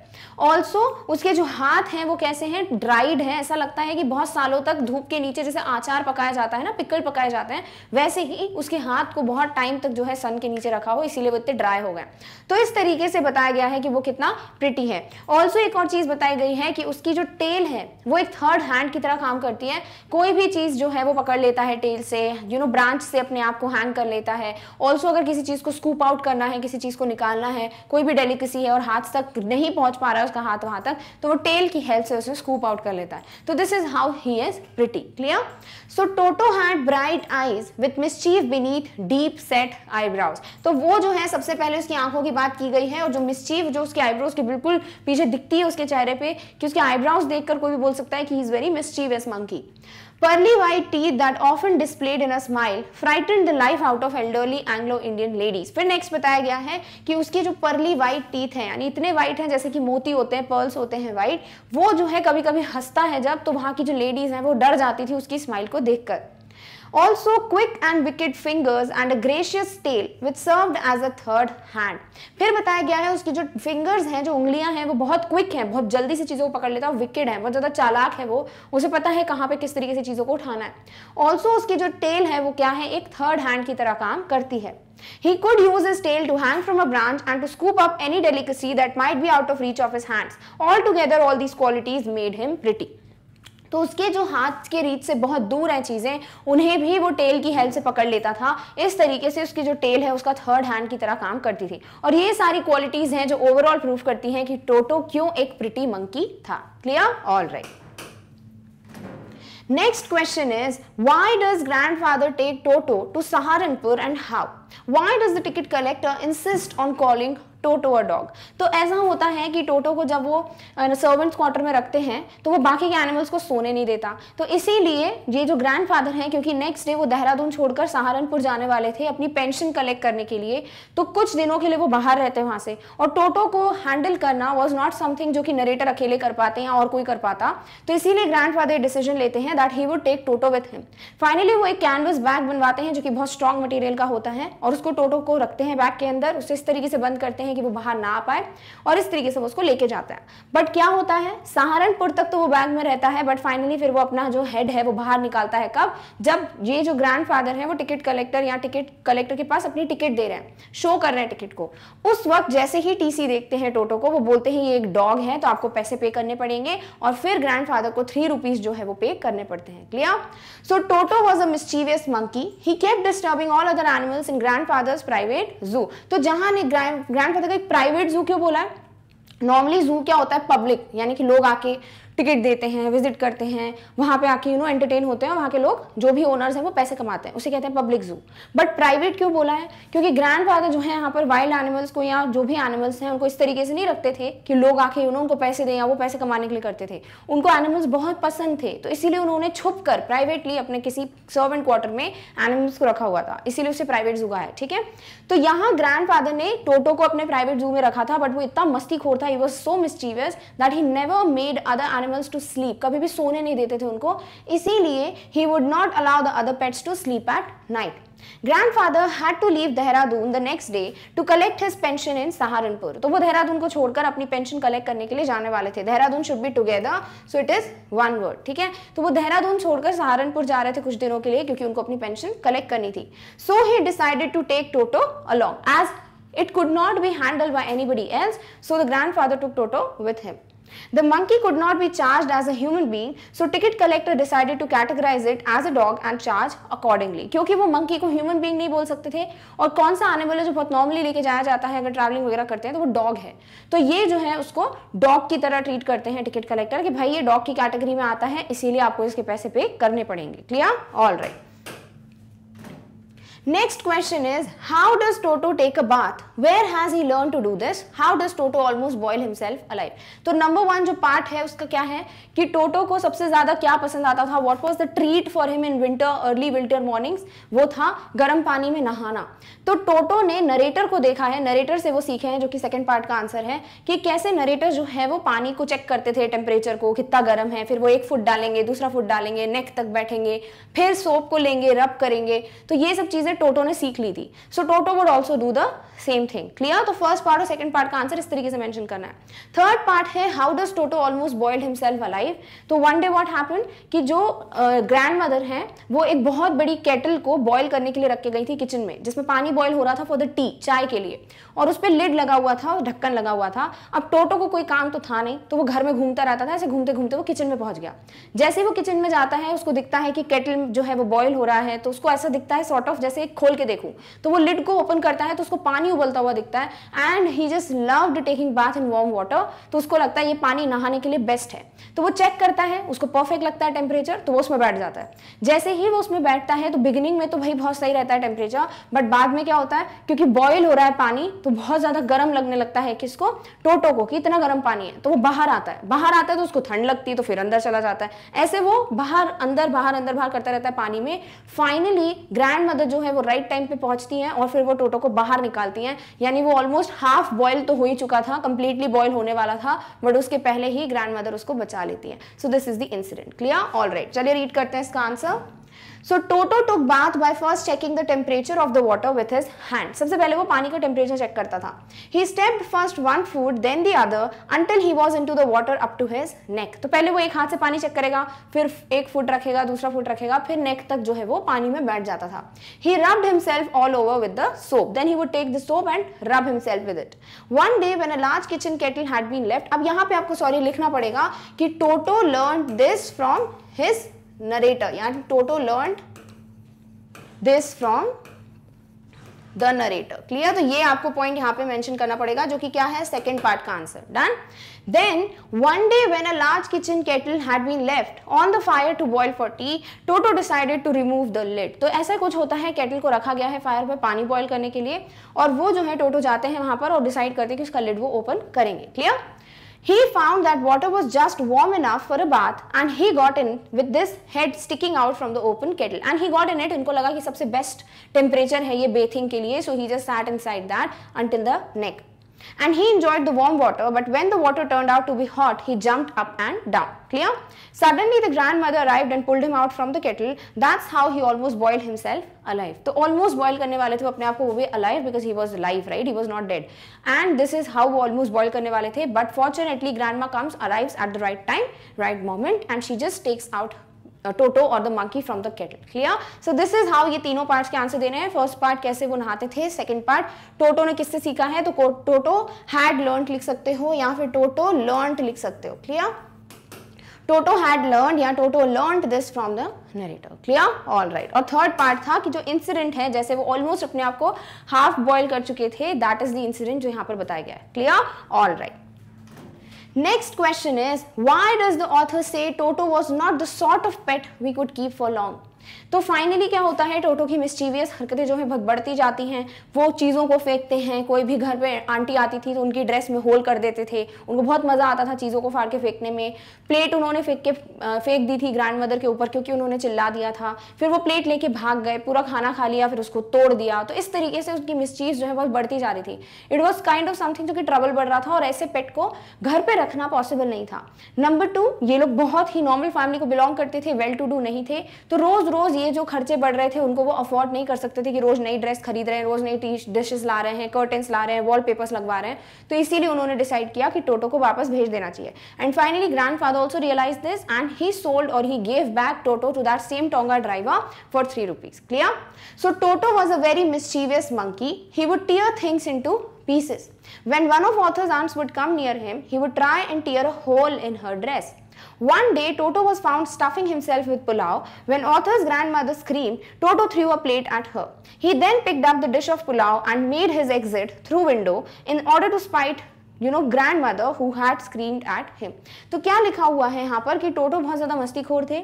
ऑल्सो उसके जो हाथ हैं वो कैसे हैं ड्राइड है ऐसा लगता है कि बहुत सालों तक धूप के नीचे जैसे आचार पकाया जाता है ना पिकल पकाए जाते हैं वैसे ही उसके हाथ को बहुत टाइम तक जो है सन के नीचे रखा हो इसीलिए वो इतने ड्राई हो गए तो इस तरीके से बताया गया है कि वो कितना प्रिटी है ऑल्सो एक और चीज़ बताई गई है कि उसकी जो टेल है वो एक थर्ड हैंड की तरह काम करती है कोई भी चीज़ जो है वो पकड़ लेता है टेल से यू नो ब्रांच से अपने आप को हैंग कर लेता है ऑल्सो अगर किसी चीज़ को स्कूप आउट करना है किसी चीज़ को निकालना है कोई भी डेलीकेसी है और हाथ तक नहीं पहुंच पा रहा है उसका हाथ वहां तक तो वो टेल की हेल्प से उसे स्कूप आउट कर लेता है तो So this is how he is pretty. Clear? So Toto had bright eyes with mischief beneath deep set eyebrows. तो वो जो है सबसे पहले उसकी आंखों की बात की गई है और जो mischief जो उसके eyebrows के बिल्कुल पीछे दिखती है उसके चेहरे पे कि उसके eyebrows देखकर कोई भी बोल सकता है कि he is very mischievous monkey. Pearly white teeth that often displayed in a smile frightened the life out of elderly Anglo-Indian ladies. फिर नेक्स्ट बताया गया है कि उसके जो पर्ली वाइट टीथ हैं यानी इतने वाइट हैं जैसे कि मोती होते हैं पर्ल्स होते हैं वाइट वो जो है कभी कभी हंसता है जब तो वहाँ की जो लेडीज़ हैं वो डर जाती थी उसकी स्माइल को देखकर Also quick and wicked fingers and a gracious tail which served as a third hand. फिर बताया गया है उसकी जो fingers हैं जो उंगलियां हैं वो बहुत quick हैं बहुत जल्दी से चीज़ों को पकड़ लेता है wicked है बहुत ज़्यादा चालाक है वो उसे पता है कहाँ पे किस तरीके से चीज़ों को उठाना है also उसकी जो tail है वो क्या है एक third hand की तरह काम करती है He could use his tail to hang from a branch and to scoop up any delicacy that might be out of reach of his hands. Altogether, all these qualities made him pretty. तो उसके जो हाथ के reach से बहुत दूर हैं चीज़ें उन्हें भी वो टेल की हेल्प से पकड़ लेता था इस तरीके से उसकी जो टेल है उसका थर्ड हैंड की तरह काम करती थी और ये सारी क्वालिटीज़ हैं जो ओवरऑल प्रूफ करती हैं कि टोटो क्यों एक प्रिटी मंकी था clear all right question is why does grandfather take Toto to Saharanpur and how why does the ticket collector insist on calling Toto और डॉग तो ऐसा होता है कि टोटो को जब वो सर्वेंट्स क्वार्टर में रखते हैं तो वो बाकी के एनिमल्स को सोने नहीं देता तो इसीलिए ये जो ग्रैंडफादर हैं क्योंकि नेक्स्ट डे वो देहरादून छोड़कर सहारनपुर जाने वाले थे अपनी पेंशन कलेक्ट करने के लिए तो कुछ दिनों के लिए वो बाहर रहते हैं वहाँ से और टोटो को हैंडल करना वॉज नॉट समथिंग जो कि नरेटर अकेले कर पाते हैं और कोई कर पाता तो इसीलिए ग्रैंड फादर डिसीजन लेते हैं that he would take Toto with him finally वो एक कैनवस बैग बनवाते हैं जो कि बहुत स्ट्रॉन्ग मटेरियल का होता है और उसको टोटो को रखते हैं बैग के अंदर उसे इस तरीके से बंद करते हैं हैं कि वो बाहर ना आ पाए और इस तरीके से वो उसको लेके जाता है बट क्या होता है सहारनपुर तक तो वो बैग में रहता है बट फाइनली फिर वो अपना जो हेड है वो बाहर निकालता है कब जब ये जो ग्रैंड फादर है वो टिकट कलेक्टर या टिकट कलेक्टर के पास अपनी टिकट दे रहे हैं शो कर रहे हैं टिकट को उस वक्त जैसे ही टीसी देखते हैं टोटो को वो बोलते हैं ये एक डॉग है तो आपको पैसे पे करने पड़ेंगे और फिर ग्रैंड फादर को थ्री रुपीज जो है वो पे करने पड़ते हैं clear so Toto was a mischievous monkey he kept disturbing all other animals in grandfather's private zoo तो जहां ने ग्रैंड था एक प्राइवेट जू क्यों बोला है नॉर्मली जू क्या होता है पब्लिक यानी कि लोग आके टिकट देते हैं विजिट करते हैं वहाँ पे आके यू नो एंटरटेन होते हैं वहाँ के लोग जो भी ओनर्स हैं वो पैसे कमाते हैं उसे कहते हैं पब्लिक जू बट प्राइवेट क्यों बोला है क्योंकि ग्रैंड फादर जो है यहाँ पर वाइल्ड एनिमल्स को या जो भी एनिमल्स हैं उनको इस तरीके से नहीं रखते थे कि लोग आके यू नो उनको पैसे दें या वो पैसे कमाने के लिए करते थे उनको एनिमल्स बहुत पसंद थे तो इसीलिए उन्होंने छुप कर प्राइवेटली अपने किसी सर्वेंट क्वार्टर में एनिमल्स को रखा हुआ था इसीलिए उसे प्राइवेट जू का है ठीक है तो यहाँ ग्रैंड फादर ने टोटो को अपने प्राइवेट जू में रखा था बट वो इतना मस्ती खोर था he was so mischievous that he never made other animals to sleep कभी भी सोने नहीं देते थे उनको इसीलिए he would not allow the other pets to sleep at night grandfather had to leave Dehradun the next day to collect his pension in Saharanpur तो वो देहरादून को छोड़कर अपनी पेंशन कलेक्ट करने के लिए जाने वाले थे Dehradun should be together so it is one word ठीक है तो वो देहरादून छोड़कर सहारनपुर जा रहे थे कुछ दिनों के लिए क्योंकि उनको अपनी पेंशन कलेक्ट करनी थी so he decided to take Toto along as it could not be handled by anybody else so the grandfather took Toto with him The monkey could not be charged as a human being, so ticket collector decided to categorize it as a dog and charge accordingly. क्योंकि वो monkey को human being नहीं बोल सकते थे और कौन सा animal है जो बहुत normally लेके जाया जाता है अगर traveling वगैरह करते हैं तो वो dog है तो ये जो है उसको dog की तरह treat करते हैं ticket collector कि भाई ये dog की category में आता है इसीलिए आपको इसके पैसे पे करने पड़ेंगे Clear? All right. Next question is how does Toto take a bath? Where has he learned to do this? How does Toto almost boil himself alive? तो नंबर वन जो पार्ट है उसका क्या है कि टोटो को सबसे ज्यादा क्या पसंद आता था what was the treat for him in winter early winter mornings वो था गर्म पानी में नहाना तो टोटो ने नरेटर को देखा है नरेटर से वो सीखे हैं जो कि सेकेंड पार्ट का आंसर है कि कैसे नरेटर जो है वो पानी को चेक करते थे टेम्परेचर को कितना गर्म है फिर वो एक फुट डालेंगे दूसरा फुट डालेंगे नेक तक बैठेंगे फिर सोप को लेंगे रब करेंगे तो ये सब चीज़ें चीज़ें टोटो ने सीख ली थी so Toto would also do the same thing clear तो फर्स्ट पार्ट और सेकंड पार्ट का आंसर इस तरीके से मेंशन करना है थर्ड पार्ट है how does Toto almost boiled himself alive तो वन डे व्हाट हैपन कि जो ग्रैंड मदर है वो एक बहुत बड़ी केटल को बॉयल करने के लिए रखी गई थी किचन में जिसमें पानी बॉयल हो रहा था फॉर द टी चाय के लिए और उस पर लिड लगा हुआ था और ढक्कन लगा हुआ था अब टोटो को कोई काम तो था नहीं तो वो घर में घूमता रहता था ऐसे घूमते घूमते वो किचन में पहुंच गया जैसे ही वो किचन में जाता है उसको दिखता है कि केटल जो है वो बॉयल हो रहा है तो उसको ऐसा दिखता है सॉर्ट ऑफ जैसे एक खोल के देखू तो वो लिड को ओपन करता है तो उसको पानी उबलता हुआ दिखता है and he just love taking bath in warm water तो उसको लगता है ये पानी नहाने के लिए बेस्ट है तो वो चेक करता है उसको परफेक्ट लगता है टेम्परेचर तो वो उसमें बैठ जाता है जैसे ही वो उसमें बैठता है तो बिगिनिंग में तो भाई बहुत सही रहता है टेम्परेचर बट बाद में क्या होता है क्योंकि बॉयल हो रहा है पानी तो बहुत ज़्यादा गर्म लगने लगता है किसको टोटो को कि इतना गर्म पानी है तो वो बाहर आता है बाहर आता है तो उसको ठंड लगती है तो फिर अंदर चला जाता है ऐसे वो बाहर अंदर बाहर अंदर बाहर करता रहता है पानी में फाइनली ग्रैंड मदर जो है वो राइट टाइम पे पहुंचती है और फिर वो टोटो को बाहर निकालती है यानी वो ऑलमोस्ट हाफ बॉयल तो हो ही चुका था कंप्लीटली बॉयल होने वाला था बट उसके पहले ही ग्रैंड मदर उसको बचा लेती है so this is the incident clear all right चलिए रीड करते हैं इसका answer so Toto took bath by first checking the temperature of the water with his hand सबसे पहले वो पानी का टेम्परेचर चेक करता था he step first one foot then the other until he was in to the water up to his neck तो पहले वो एक हाथ से पानी चेक करेगा फिर एक फुट रखेगा दूसरा फुट रखेगा फिर नेक तक जो है वो पानी में बैठ जाता था he rubbed himself all over with the soap then he would take the soap and rub himself with it one day when a large kitchen kettle had been left अब यहाँ पे आपको सॉरी लिखना पड़ेगा कि Toto learn this from his narrator yani toto learned this from the narrator clear तो ये आपको पॉइंट यहाँ पे मेंशन करना पड़ेगा जो कि क्या है सेकंड पार्ट का answer done then one day when a large kitchen kettle had been left on the fire to boil for tea Toto decided to remove the lid तो ऐसा कुछ होता है केटल को रखा गया है फायर पर पानी बॉयल करने के लिए और वो जो है टोटो जाते हैं वहां पर और डिसाइड करते हैं कि उसका लिड वो ओपन करेंगे clear He found that water was just warm enough for a bath and he got in with this head sticking out from the open kettle and he got in it इनको लगा कि सबसे best temperature है ये bathing के लिए so he just sat inside that until the neck and he enjoyed the warm water but when the water turned out to be hot he jumped up and down clear suddenly the grandmother arrived and pulled him out from the kettle that's how he almost boiled himself alive तो almost boil करने वाले थे अपने आप को वो भी alive because he was alive right he was not dead and this is how almost boil करने वाले थे but fortunately grandma comes arrives at the right time right moment and she just takes out Toto और the monkey from the kettle clear so this is how ये तीनों parts के answer देने हैं first part कैसे वो नहाते थे सेकंड पार्ट टोटो ने किससे सीखा है तो टोटो हैड लर्न लिख सकते हो या फिर टोटो लर्न लिख सकते हो क्लियर टोटो हैड लर्न या Toto learn this from the narrator clear all right और थर्ड पार्ट था कि जो इंसिडेंट है जैसे वो ऑलमोस्ट अपने आप को हाफ बॉयल कर चुके थे दैट इज द इंसिडेंट जो यहां पर बताया गया है clear all right Next question is, why does the author say Toto was not the sort of pet we could keep for long? तो फाइनली क्या होता है टोटो की मिस्टीवियस हरकतें जो है भगबड़ती जाती हैं वो चीज़ों को फेंकते हैं कोई भी घर पे आंटी आती थी तो उनकी ड्रेस में होल कर देते थे उनको बहुत मज़ा आता था चीज़ों को फाड़ के फेंकने में प्लेट उन्होंने फेंक के फेंक दी थी ग्रैंड मदर के ऊपर क्योंकि उन्होंने चिल्ला दिया था फिर वो प्लेट लेके भाग गए पूरा खाना खा लिया फिर उसको तोड़ दिया तो इस तरीके से उसकी मिसचीज जो है बहुत बढ़ती जा रही थी it was kind of something जो कि ट्रबल बढ़ रहा था और ऐसे पेट को घर पर रखना पॉसिबल नहीं था नंबर टू ये लोग बहुत ही नॉर्मल फैमिली को बिलोंग करते थे वेल टू डू नहीं थे तो रोज़ रोज़ बिकॉज ये जो खर्चे बढ़ रहे थे उनको वो अफोर्ड नहीं कर सकते थे कि रोज़ नई ड्रेस खरीद रहे हैं रोज़ नई टी डिशेज ला रहे हैं कर्टेंस ला रहे हैं वॉल पेपर्स लगवा रहे हैं तो इसीलिए उन्होंने डिसाइड किया कि टोटो को वापस भेज देना चाहिए and finally grandfather also realise this and he sold और he gave back Toto to that same tonga driver for three rupees clear so Toto was a very mischievous monkey he would tear things in to pieces. When one of author's aunts would come near him, he would try and tear a hole in her dress. One day, Toto was found stuffing himself with pulao. When Arthur's grandmother screamed, Toto threw a plate at her. He then picked up the dish of pulao and made his exit through window in order to spite you know grandmother who had screamed at him तो क्या लिखा हुआ है यहाँ पर कि टोटो बहुत ज़्यादा मस्तीखोर थे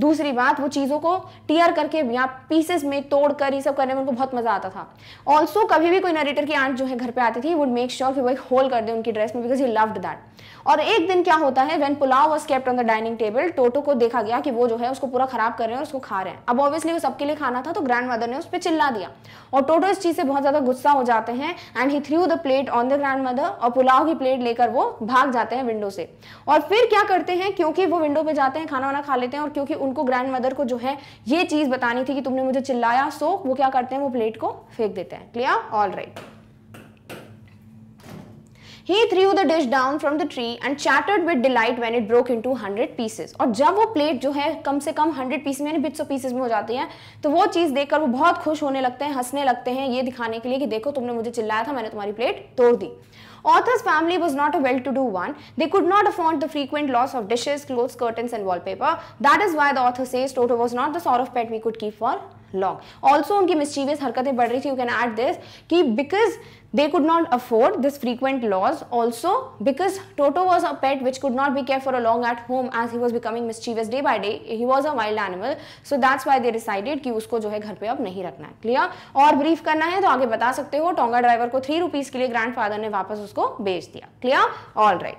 दूसरी बात वो चीज़ों को टीयर करके या पीसेस में तोड़ कर ये सब करने में उनको बहुत मज़ा आता था ऑल्सो कभी भी कोई नरेटर की आंट जो है घर पे आती थी वुड मेक श्योर कि वो एक होल कर दे उनकी ड्रेस में बिकॉज ही लव्ड दैट और एक दिन क्या होता है when pulao was kept on the dining table Toto को देखा गया कि वो जो है उसको पूरा खराब कर रहे हैं और उसको खा रहे हैं अब ऑब्वियसली वो सबके लिए खाना था तो ग्रैंड मदर ने उस पर चिल्ला दिया और टोटो इस चीज़ से बहुत ज़्यादा गुस्सा हो जाते हैं and he threw the plate on the grandmother और पुलाव की प्लेट लेकर वो भाग जाते हैं विंडो से और फिर क्या करते हैं क्योंकि वो विंडो पे जाते हैं खाना वाना खा लेते हैं और क्योंकि उनको ग्रैंड मदर को जो है ये चीज़ बतानी थी कि तुमने मुझे चिल्लाया सो वो क्या करते हैं वो प्लेट को फेंक देते हैं clear all right He threw the dish down from the tree and chattered with delight when it broke into two hundred pieces और जब वो plate जो है कम से कम हंड्रेड pieces में बिट्स ऑफ पीसेज में हो जाती है तो वो चीज़ देखकर वो बहुत खुश होने लगते हैं हंसने लगते हैं ये दिखाने के लिए कि देखो तुमने मुझे चिल्लाया था मैंने तुम्हारी प्लेट तोड़ दी Author's family was not a well-to-do one. They could not afford the frequent loss of dishes, clothes, curtains and wallpaper. That is why the author says Toto was not the sort of pet we could keep for long. Also, उनकी mischievous हरकतें बढ़ रही थीं. You can add this कि because they could not afford this frequent loss also because Toto was a pet which could not be kept for a long at home as he was becoming mischievous day by day. He was a wild animal. So that's why they decided ki usko jo hai ghar pe ab nahi Clear? Aur brief karna hai to aage bata sakte ho Tonga driver ko 3 rupees ke liye grandfather ne wapas usko bej diya. Clear? Alright.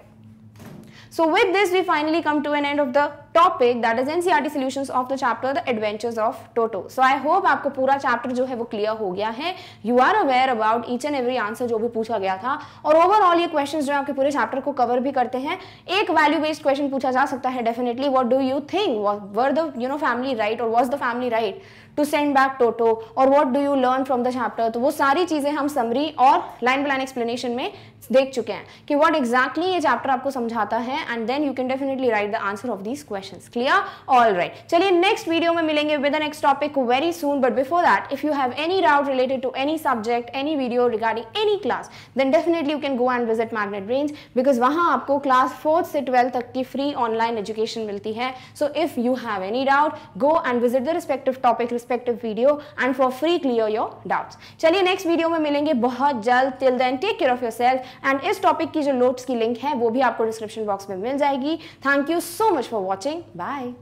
So with this we finally come to an end of the topic that is NCRT solutions of the chapter the adventures of Toto. So I hope aapko pura chapter jo hai wo clear ho gaya hai You are aware about each and every answer jo bhi pucha gaya tha aur overall ye questions jo hai aapke pure chapter ko cover bhi karte hain ek value based question pucha ja sakta hai definitely what do you think were the you know family right or was the family right to send back Toto or what do you learn from the chapter to wo sari cheeze hum summary aur line by line explanation mein देख चुके हैं कि what exactly ये chapter आपको समझाता है and then you can definitely write the answer of these question clear all right चलिए next video में मिलेंगे with next topic very soon but before that if you have any doubt related to any subject any video regarding any class then definitely you can go and visit Magnet Brains because वहां आपको class fourth से twelfth तक की free online education मिलती है so if you have any doubt go and visit the respective topic respective video and for free clear your doubts चलिए next video में मिलेंगे बहुत जल्द till then take care of yourself and इस topic की जो notes की link है वो भी आपको डिस्क्रिप्शन बॉक्स में मिल जाएगी thank you so much for watching bye